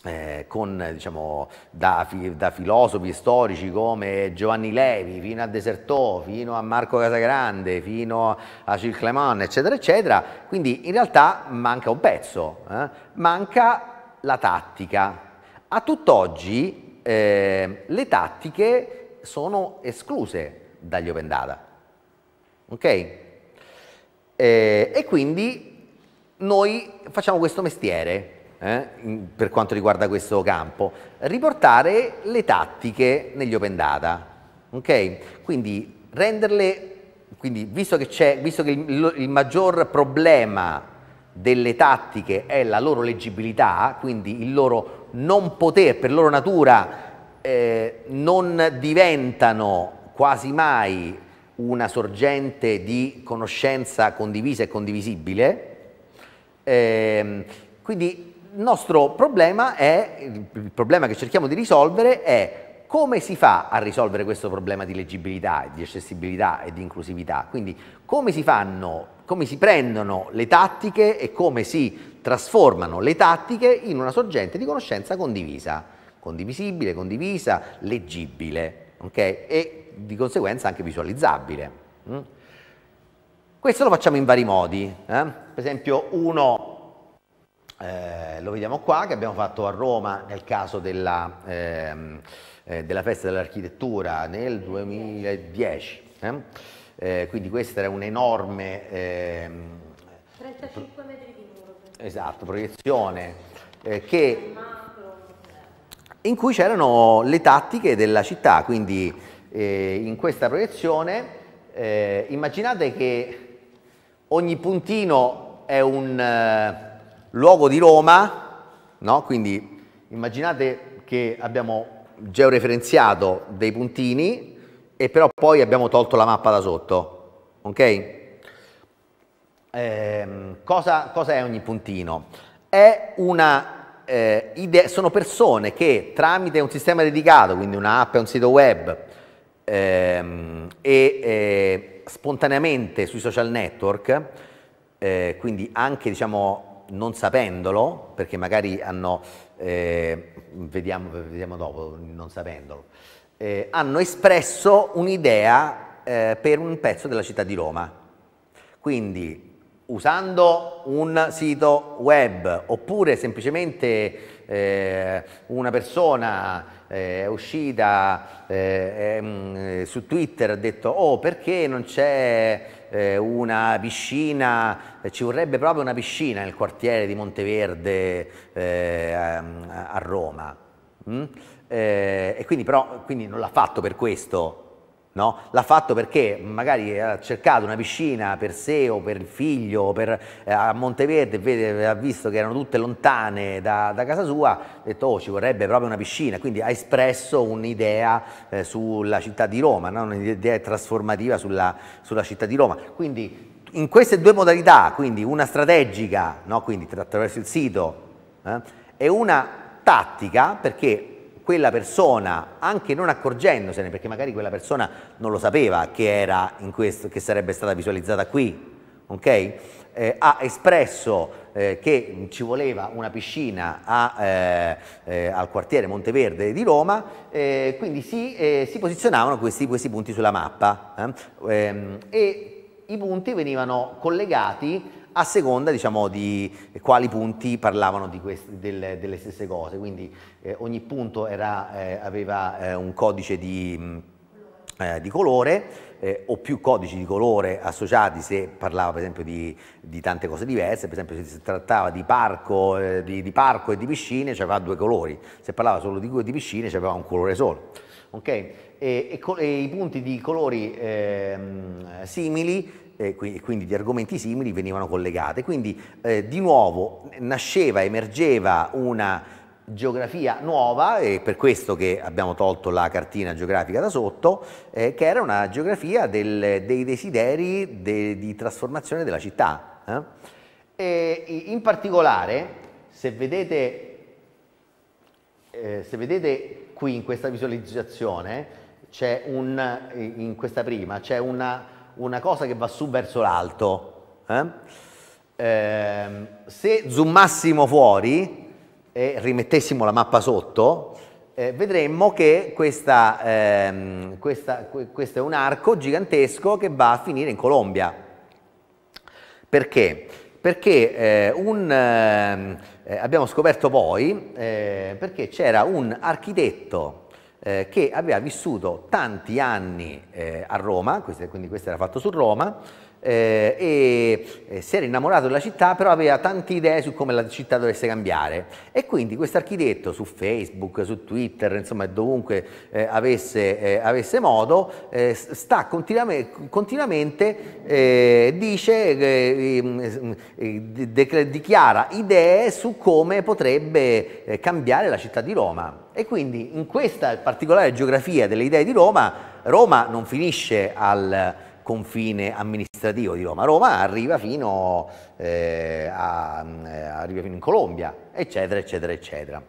eh, con, diciamo, da, da, filosofi storici come Giovanni Levi fino a Desertò, fino a Marco Casagrande, fino a Circlemon, eccetera, eccetera. Quindi in realtà manca un pezzo, eh? manca la tattica. A tutt'oggi eh, le tattiche sono escluse dagli open data, ok? Eh, e quindi noi facciamo questo mestiere, eh, per quanto riguarda questo campo, riportare le tattiche negli open data, ok? Quindi renderle, quindi visto che, visto che il, il maggior problema delle tattiche è la loro leggibilità, quindi il loro non poter, per loro natura, eh, non diventano quasi mai una sorgente di conoscenza condivisa e condivisibile. Eh, quindi il nostro problema è, il problema che cerchiamo di risolvere è come si fa a risolvere questo problema di leggibilità, di accessibilità e di inclusività? Quindi come si fanno, come si prendono le tattiche e come si trasformano le tattiche in una sorgente di conoscenza condivisa, condivisibile, condivisa, leggibile okay? e di conseguenza anche visualizzabile. Mm? Questo lo facciamo in vari modi. Eh? Per esempio uno eh, lo vediamo qua, che abbiamo fatto a Roma nel caso della, ehm, eh, della festa dell'architettura nel 2010. Eh? eh? quindi questo era un enorme... Ehm, 35 metri di muro. Esatto, proiezione eh, che, in cui c'erano le tattiche della città, quindi in questa proiezione immaginate che ogni puntino è un luogo di Roma, no? quindi immaginate che abbiamo georeferenziato dei puntini e però poi abbiamo tolto la mappa da sotto, ok? Eh, cosa, cosa, è ogni puntino? È una, eh, idea, sono persone che tramite un sistema dedicato, quindi un'app e un sito web, ehm, e eh, spontaneamente sui social network, eh, quindi anche diciamo non sapendolo, perché magari hanno, eh, vediamo, vediamo, dopo, non sapendolo, eh, hanno espresso un'idea eh, per un pezzo della città di Roma. Quindi usando un sito web oppure semplicemente eh, una persona eh, uscita eh, mm, su Twitter ha detto oh perché non c'è eh, una piscina, ci vorrebbe proprio una piscina nel quartiere di Monteverde eh, a, a, Roma. Mm? Eh, e quindi però quindi non l'ha fatto per questo, No? L'ha fatto perché magari ha cercato una piscina per sé o per il figlio per, eh, a Monteverde, vede, ha visto che erano tutte lontane da, da, casa sua, ha detto oh ci vorrebbe proprio una piscina, quindi ha espresso un'idea eh, sulla città di Roma, no? un'idea trasformativa sulla, sulla città di Roma. Quindi in queste due modalità, quindi una strategica, no? quindi attraverso il sito, eh, e una tattica, perché quella persona, anche non accorgendosene, perché magari quella persona non lo sapeva che, questo, che sarebbe stata visualizzata qui, okay? eh, ha espresso eh, che ci voleva una piscina a, eh, eh al quartiere Monteverde di Roma, eh, quindi si, eh, si, posizionavano questi, questi punti sulla mappa ehm, e i punti venivano collegati a seconda diciamo, di quali punti parlavano queste, delle, delle, stesse cose, quindi eh, ogni punto era, eh, aveva eh, un codice di, mm, eh, di colore eh, o più codici di colore associati se parlava per esempio di, di tante cose diverse, per esempio se si trattava di parco, eh, di, di parco e di piscine c'aveva due colori, se parlava solo di, di piscine c'aveva un colore solo. Okay? E, e, e, i punti di colori eh, simili e quindi di argomenti simili venivano collegate. Quindi eh, di nuovo nasceva, emergeva una geografia nuova e per questo che abbiamo tolto la cartina geografica da sotto, eh, che era una geografia del, dei desideri de, di trasformazione della città. Eh? in particolare, se vedete, eh, se vedete qui in questa visualizzazione, c'è un, in questa prima, c'è una una cosa che va su verso l'alto. Eh? Eh, se zoomassimo fuori e rimettessimo la mappa sotto, eh, vedremmo che questa, ehm, questa, que, questo è un arco gigantesco che va a finire in Colombia. Perché? Perché eh, un, ehm, eh, abbiamo scoperto poi, eh, perché c'era un architetto eh, che aveva vissuto tanti anni eh, a Roma, quindi questo era fatto su Roma, eh, e eh, si era innamorato della città, però aveva tante idee su come la città dovesse cambiare. E quindi questo architetto su Facebook, su Twitter, insomma dovunque eh, avesse, eh, avesse, modo, sta continuamente, continuamente dice, dichiara idee su come potrebbe eh, cambiare la città di Roma. E quindi in questa particolare geografia delle idee di Roma, Roma non finisce al confine amministrativo di Roma. Roma arriva fino, eh, a, eh, arriva fino in Colombia, eccetera, eccetera, eccetera.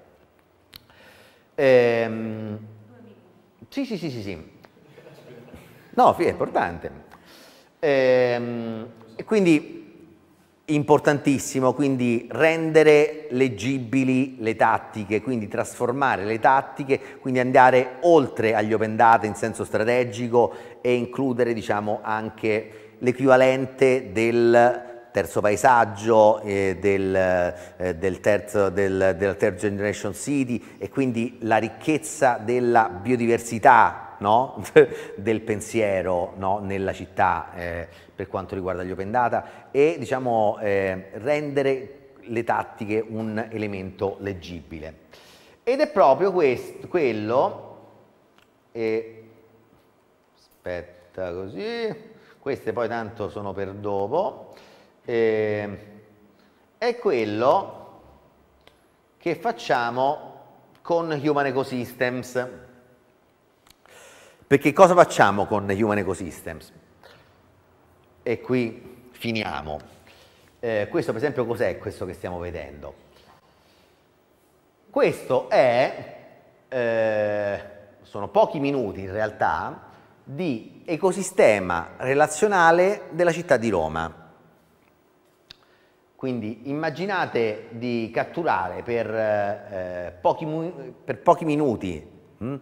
Ehm, sì, sì, sì, sì, sì. No, è importante. Ehm, quindi importantissimo, quindi rendere leggibili le tattiche, quindi trasformare le tattiche, quindi andare oltre agli open data in senso strategico e includere diciamo, anche l'equivalente del terzo paesaggio, eh, del, eh, del, terzo, del, della third generation city e quindi la ricchezza della biodiversità no? del pensiero no? nella città. Eh, per quanto riguarda gli open data e diciamo, eh, rendere le tattiche un elemento leggibile. Ed è proprio questo, quello, e, aspetta così, queste poi tanto sono per dopo, e, è quello che facciamo con Human Ecosystems. Perché cosa facciamo con Human Ecosystems? e qui finiamo. Eh, questo per esempio cos'è questo che stiamo vedendo? Questo è, eh, sono pochi minuti in realtà, di ecosistema relazionale della città di Roma. Quindi immaginate di catturare per, eh, pochi, per pochi, minuti mh, hm,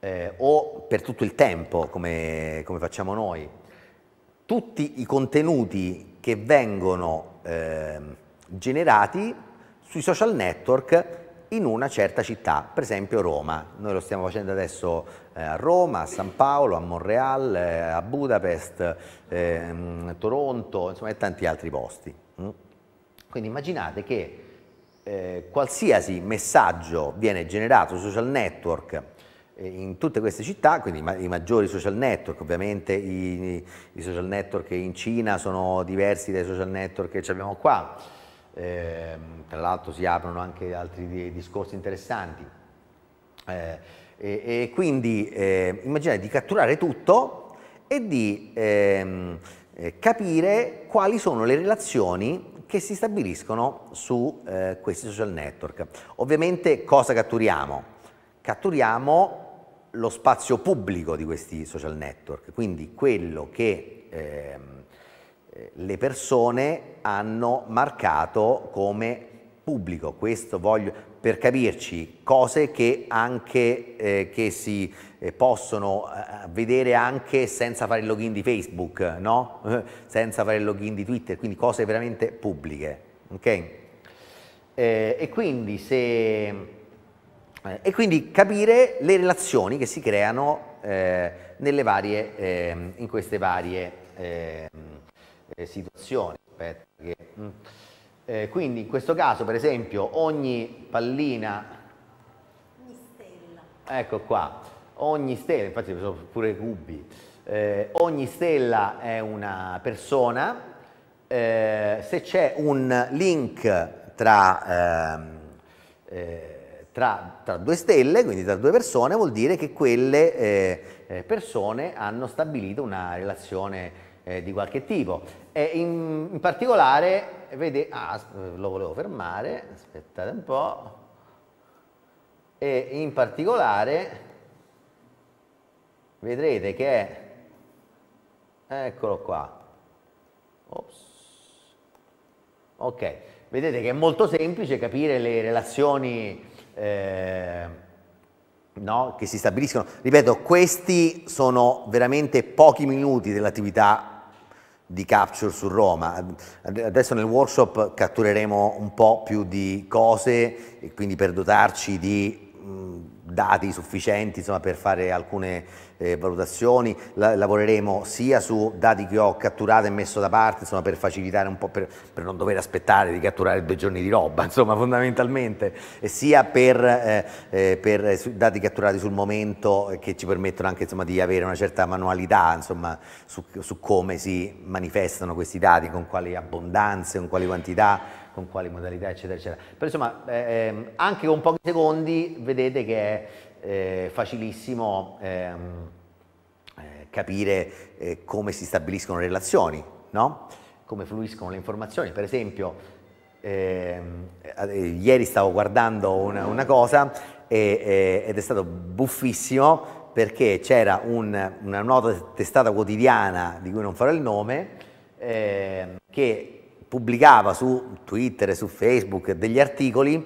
eh, o per tutto il tempo, come, come facciamo noi, tutti i contenuti che vengono eh, generati sui social network in una certa città, per esempio Roma. Noi lo stiamo facendo adesso eh, a Roma, a San Paolo, a Montreal, eh, a Budapest, eh, mh, Toronto, insomma, e tanti altri posti. Mm? Quindi immaginate che eh, qualsiasi messaggio viene generato sui social network eh, in tutte queste città, quindi i maggiori social network, ovviamente i, i social network in Cina sono diversi dai social network che abbiamo qua, eh, tra l'altro si aprono anche altri discorsi interessanti. Eh, e, e, quindi eh, immaginate di catturare tutto e di ehm, eh, capire quali sono le relazioni che si stabiliscono su eh, questi social network. Ovviamente cosa catturiamo? Catturiamo lo spazio pubblico di questi social network, quindi quello che ehm, eh, le persone hanno marcato come pubblico. Questo voglio per capirci cose che, anche, eh, che si eh, possono eh, vedere anche senza fare il login di Facebook, no? senza fare il login di Twitter, quindi cose veramente pubbliche. Okay? Eh, e quindi se eh, e quindi capire le relazioni che si creano eh, varie, eh, in queste varie ehm, eh, situazioni. Che, mm. eh, quindi in questo caso, per esempio, ogni pallina... Ogni stella. Ecco qua, ogni stella, infatti sono pure cubi. ogni stella è una persona. se c'è un link tra... Ehm, tra, tra, due stelle, quindi tra due persone, vuol dire che quelle eh, eh, persone hanno stabilito una relazione eh, di qualche tipo. E in, in particolare, vede, ah, eh, lo volevo fermare, aspettate un po', e in particolare vedrete che eccolo qua, Ops. ok, vedete che è molto semplice capire le relazioni eh, no? che si stabiliscono. Ripeto, questi sono veramente pochi minuti dell'attività di capture su Roma. Adesso nel workshop cattureremo un po' più di cose, e quindi per dotarci di mm, dati sufficienti insomma, per fare alcune eh, valutazioni, La lavoreremo sia su dati che ho catturato e messo da parte insomma, per facilitare un po', per, per, non dover aspettare di catturare due giorni di roba, insomma fondamentalmente, e sia per, eh, eh, per eh, dati catturati sul momento eh, che ci permettono anche insomma, di avere una certa manualità insomma, su, su come si manifestano questi dati, con quali abbondanze, con quali quantità con quali modalità, eccetera, eccetera. Però insomma, eh, ehm, anche con pochi secondi vedete che è eh, facilissimo ehm, eh, capire eh, come si stabiliscono le relazioni, no? come fluiscono le informazioni. Per esempio, ehm, eh, ieri stavo guardando una, una cosa e, ed è stato buffissimo perché c'era un, una nota testata quotidiana, di cui non farò il nome, ehm, che pubblicava su Twitter e su Facebook degli articoli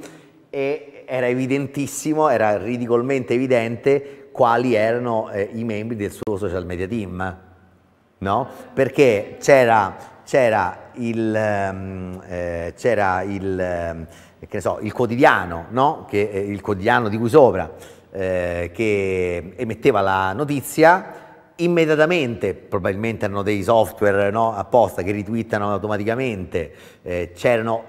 e era evidentissimo, era ridicolmente evidente quali erano eh, i membri del suo social media team, no? Perché c'era c'era il, ehm, eh, il, eh, so, il, quotidiano, no? che, eh, il quotidiano di cui sopra, eh, che emetteva la notizia immediatamente, probabilmente hanno dei software no, apposta che ritwittano automaticamente, eh, c'erano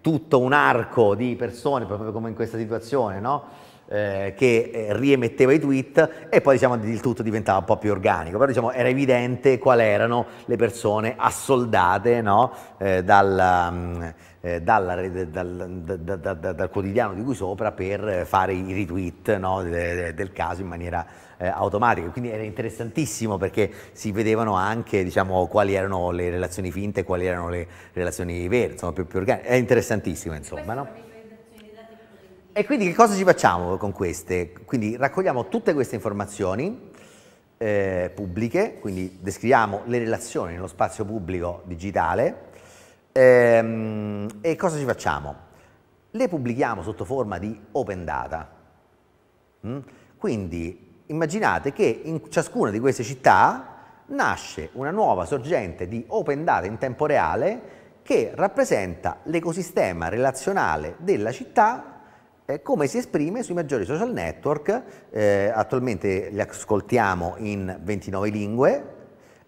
tutto un arco di persone, proprio come in questa situazione, no, eh, che eh, riemetteva i tweet e poi diciamo il tutto diventava un po' più organico, però diciamo era evidente quali erano le persone assoldate no, eh, mm, eh, dalla... Mh, dalla, dal, dal, dal, dal, quotidiano di cui sopra per fare i retweet no, del, del caso in maniera eh, automatico, quindi era interessantissimo perché si vedevano anche diciamo, quali erano le relazioni finte e quali erano le relazioni vere, insomma più, più organiche, è interessantissimo insomma. No? E quindi che cosa ci facciamo con queste? Quindi raccogliamo tutte queste informazioni eh, pubbliche, quindi descriviamo le relazioni nello spazio pubblico digitale ehm, e cosa ci facciamo? Le pubblichiamo sotto forma di open data. Mm? Quindi immaginate che in ciascuna di queste città nasce una nuova sorgente di open data in tempo reale che rappresenta l'ecosistema relazionale della città eh, come si esprime sui maggiori social network, eh, attualmente li ascoltiamo in 29 lingue,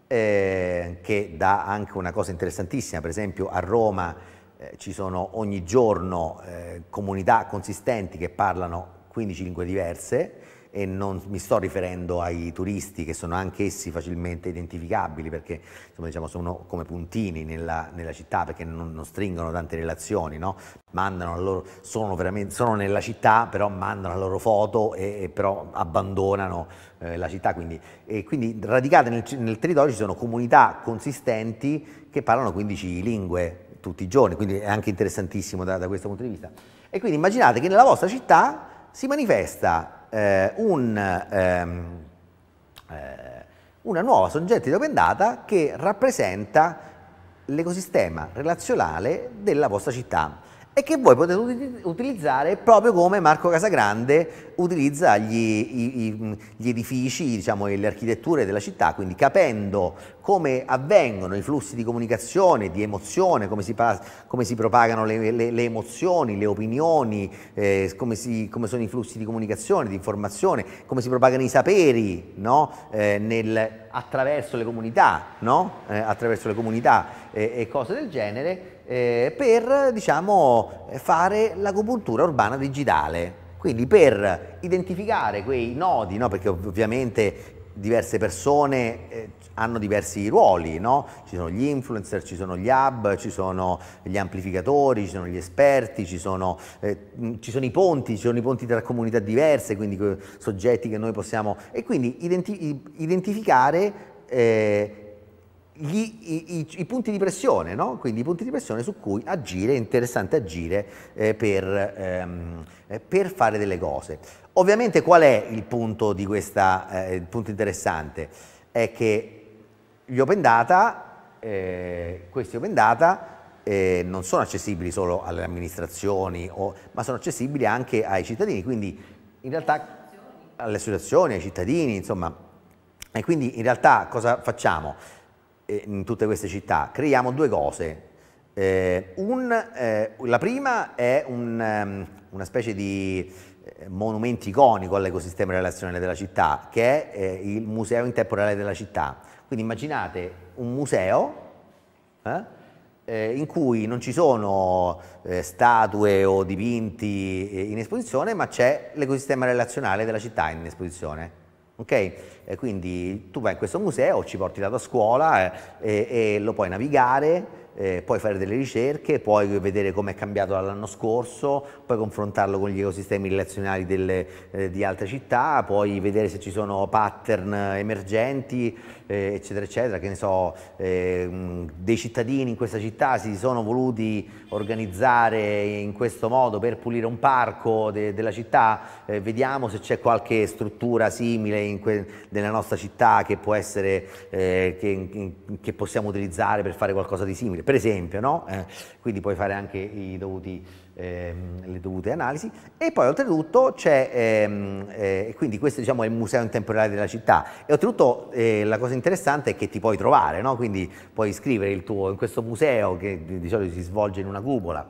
eh, che dà anche una cosa interessantissima, per esempio a Roma eh, ci sono ogni giorno eh, comunità consistenti che parlano 15 lingue diverse, e non mi sto riferendo ai turisti che sono anch'essi facilmente identificabili perché insomma, diciamo, sono come puntini nella, nella città perché non, non, stringono tante relazioni, no? loro, sono, sono, nella città però mandano la loro foto e, e però abbandonano eh, la città. Quindi, e quindi radicate nel, nel territorio ci sono comunità consistenti che parlano 15 lingue tutti i giorni, quindi è anche interessantissimo da, da questo punto di vista. E quindi immaginate che nella vostra città si manifesta eh, un, ehm, eh, una nuova soggetto di open data che rappresenta l'ecosistema relazionale della vostra città e che voi potete utilizzare proprio come Marco Casagrande utilizza gli, i, gli edifici diciamo, e le architetture della città, quindi capendo come avvengono i flussi di comunicazione, di emozione, come si, come si propagano le, le, le, emozioni, le opinioni, eh, come, si, come, sono i flussi di comunicazione, di informazione, come si propagano i saperi no? eh, nel, attraverso le comunità, no? eh, attraverso le comunità eh, e cose del genere eh, per diciamo, fare l'agopuntura urbana digitale. Quindi per identificare quei nodi, no? perché ovviamente diverse persone eh, hanno diversi ruoli, no? ci sono gli influencer, ci sono gli hub, ci sono gli amplificatori, ci sono gli esperti, ci sono, eh, ci sono i ponti, ci sono i ponti tra comunità diverse, quindi soggetti che noi possiamo... e quindi identi identificare eh, gli, i, i, punti di pressione, no? quindi i punti di pressione su cui agire, è interessante agire eh, per, ehm, eh, per, fare delle cose. Ovviamente qual è il punto, di questa, eh, il punto interessante? È che gli open data, eh, questi open data eh, non sono accessibili solo alle amministrazioni, o, ma sono accessibili anche ai cittadini, quindi in realtà alle associazioni, ai cittadini, insomma. E quindi in realtà cosa facciamo? in tutte queste città, creiamo due cose. Eh, un, eh, la prima è un, um, una specie di eh, monumento iconico all'ecosistema relazionale della città, che è eh, il Museo Interporale della città. Quindi immaginate un museo eh, eh, in cui non ci sono statue o dipinti in esposizione, ma c'è l'ecosistema relazionale della città in esposizione. Okay? E quindi tu vai in questo museo, ci porti la tua scuola eh, e, e, lo puoi navigare, eh, puoi fare delle ricerche, puoi vedere come è cambiato dall'anno scorso, puoi confrontarlo con gli ecosistemi relazionali delle, eh, di altre città, puoi vedere se ci sono pattern eh, emergenti eh, eccetera, eccetera, che ne so, eh, dei cittadini in questa città si sono voluti organizzare in questo modo per pulire un parco de della città, eh, vediamo se c'è qualche struttura simile nella nostra città che può essere, eh, che, che, possiamo utilizzare per fare qualcosa di simile, per esempio, no? Eh, quindi puoi fare anche i dovuti ehm, le dovute analisi e poi oltretutto c'è, ehm, eh, quindi questo diciamo, è il museo intemporale della città e oltretutto eh, la cosa interessante è che ti puoi trovare, no? quindi puoi iscrivere il tuo in questo museo che di, di solito si svolge in una cupola.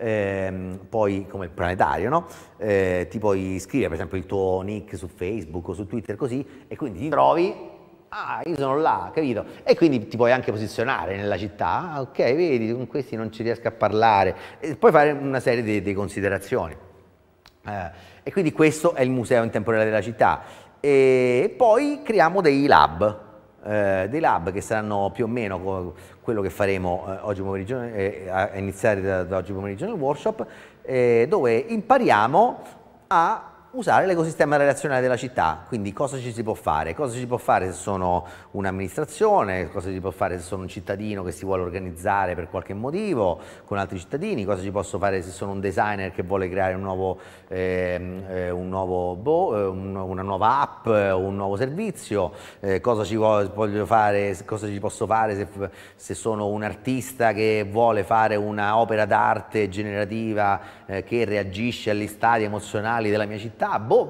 Ehm, poi come planetario, no? eh, ti puoi scrivere per esempio il tuo nick su Facebook o su Twitter così e quindi ti trovi ah, io sono là, capito? E quindi ti puoi anche posizionare nella città, ah, ok, vedi, con questi non ci riesco a parlare, e puoi fare una serie di, di considerazioni. Eh, e quindi questo è il museo in temporale della città. E poi creiamo dei lab, eh, dei lab che saranno più o meno quello che faremo eh, oggi pomeriggio, eh, a iniziare da, da, oggi pomeriggio nel workshop, eh, dove impariamo a usare l'ecosistema relazionale della città, quindi cosa ci si può fare? Cosa ci si può fare se sono un'amministrazione, cosa si può fare se sono un cittadino che si vuole organizzare per qualche motivo con altri cittadini, cosa ci posso fare se sono un designer che vuole creare un nuovo, ehm, eh, un nuovo bo, eh, una nuova app, eh, un nuovo servizio, eh, cosa, ci voglio fare, cosa ci posso fare se, se sono un artista che vuole fare un'opera d'arte generativa eh, che reagisce agli stadi emozionali della mia città pubblicità, boh,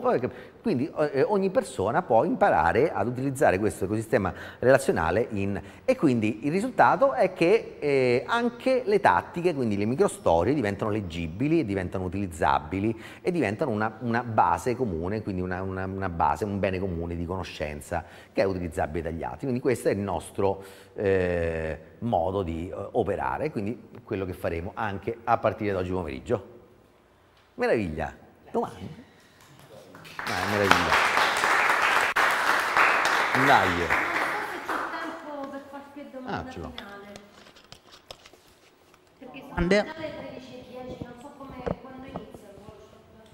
quindi eh, eh, ogni persona può imparare ad utilizzare questo ecosistema relazionale in, e quindi il risultato è che eh, anche le tattiche, quindi le microstorie diventano leggibili, diventano utilizzabili e diventano una, una base comune, quindi una, una, una, base, un bene comune di conoscenza che è utilizzabile dagli altri. Quindi questo è il nostro eh, modo di eh, operare, quindi quello che faremo anche a partire da oggi pomeriggio. Meraviglia! Domani. Ma è meraviglia. Un aglio. Non so se c'è tempo per qualche domanda ah, finale. Perché se And- finale è 13.10, non so come, quando inizia il workshop.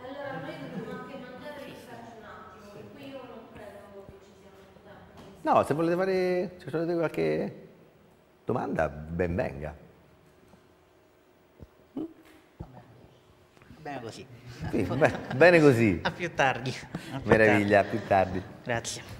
Allora noi dobbiamo anche mandare rispetto un attimo, qui io non credo che ci siano molto No, se volete fare se volete qualche domanda, ben venga. Bene così. Sì, bene così. A più tardi. A più Meraviglia, tardi. a più tardi. Grazie.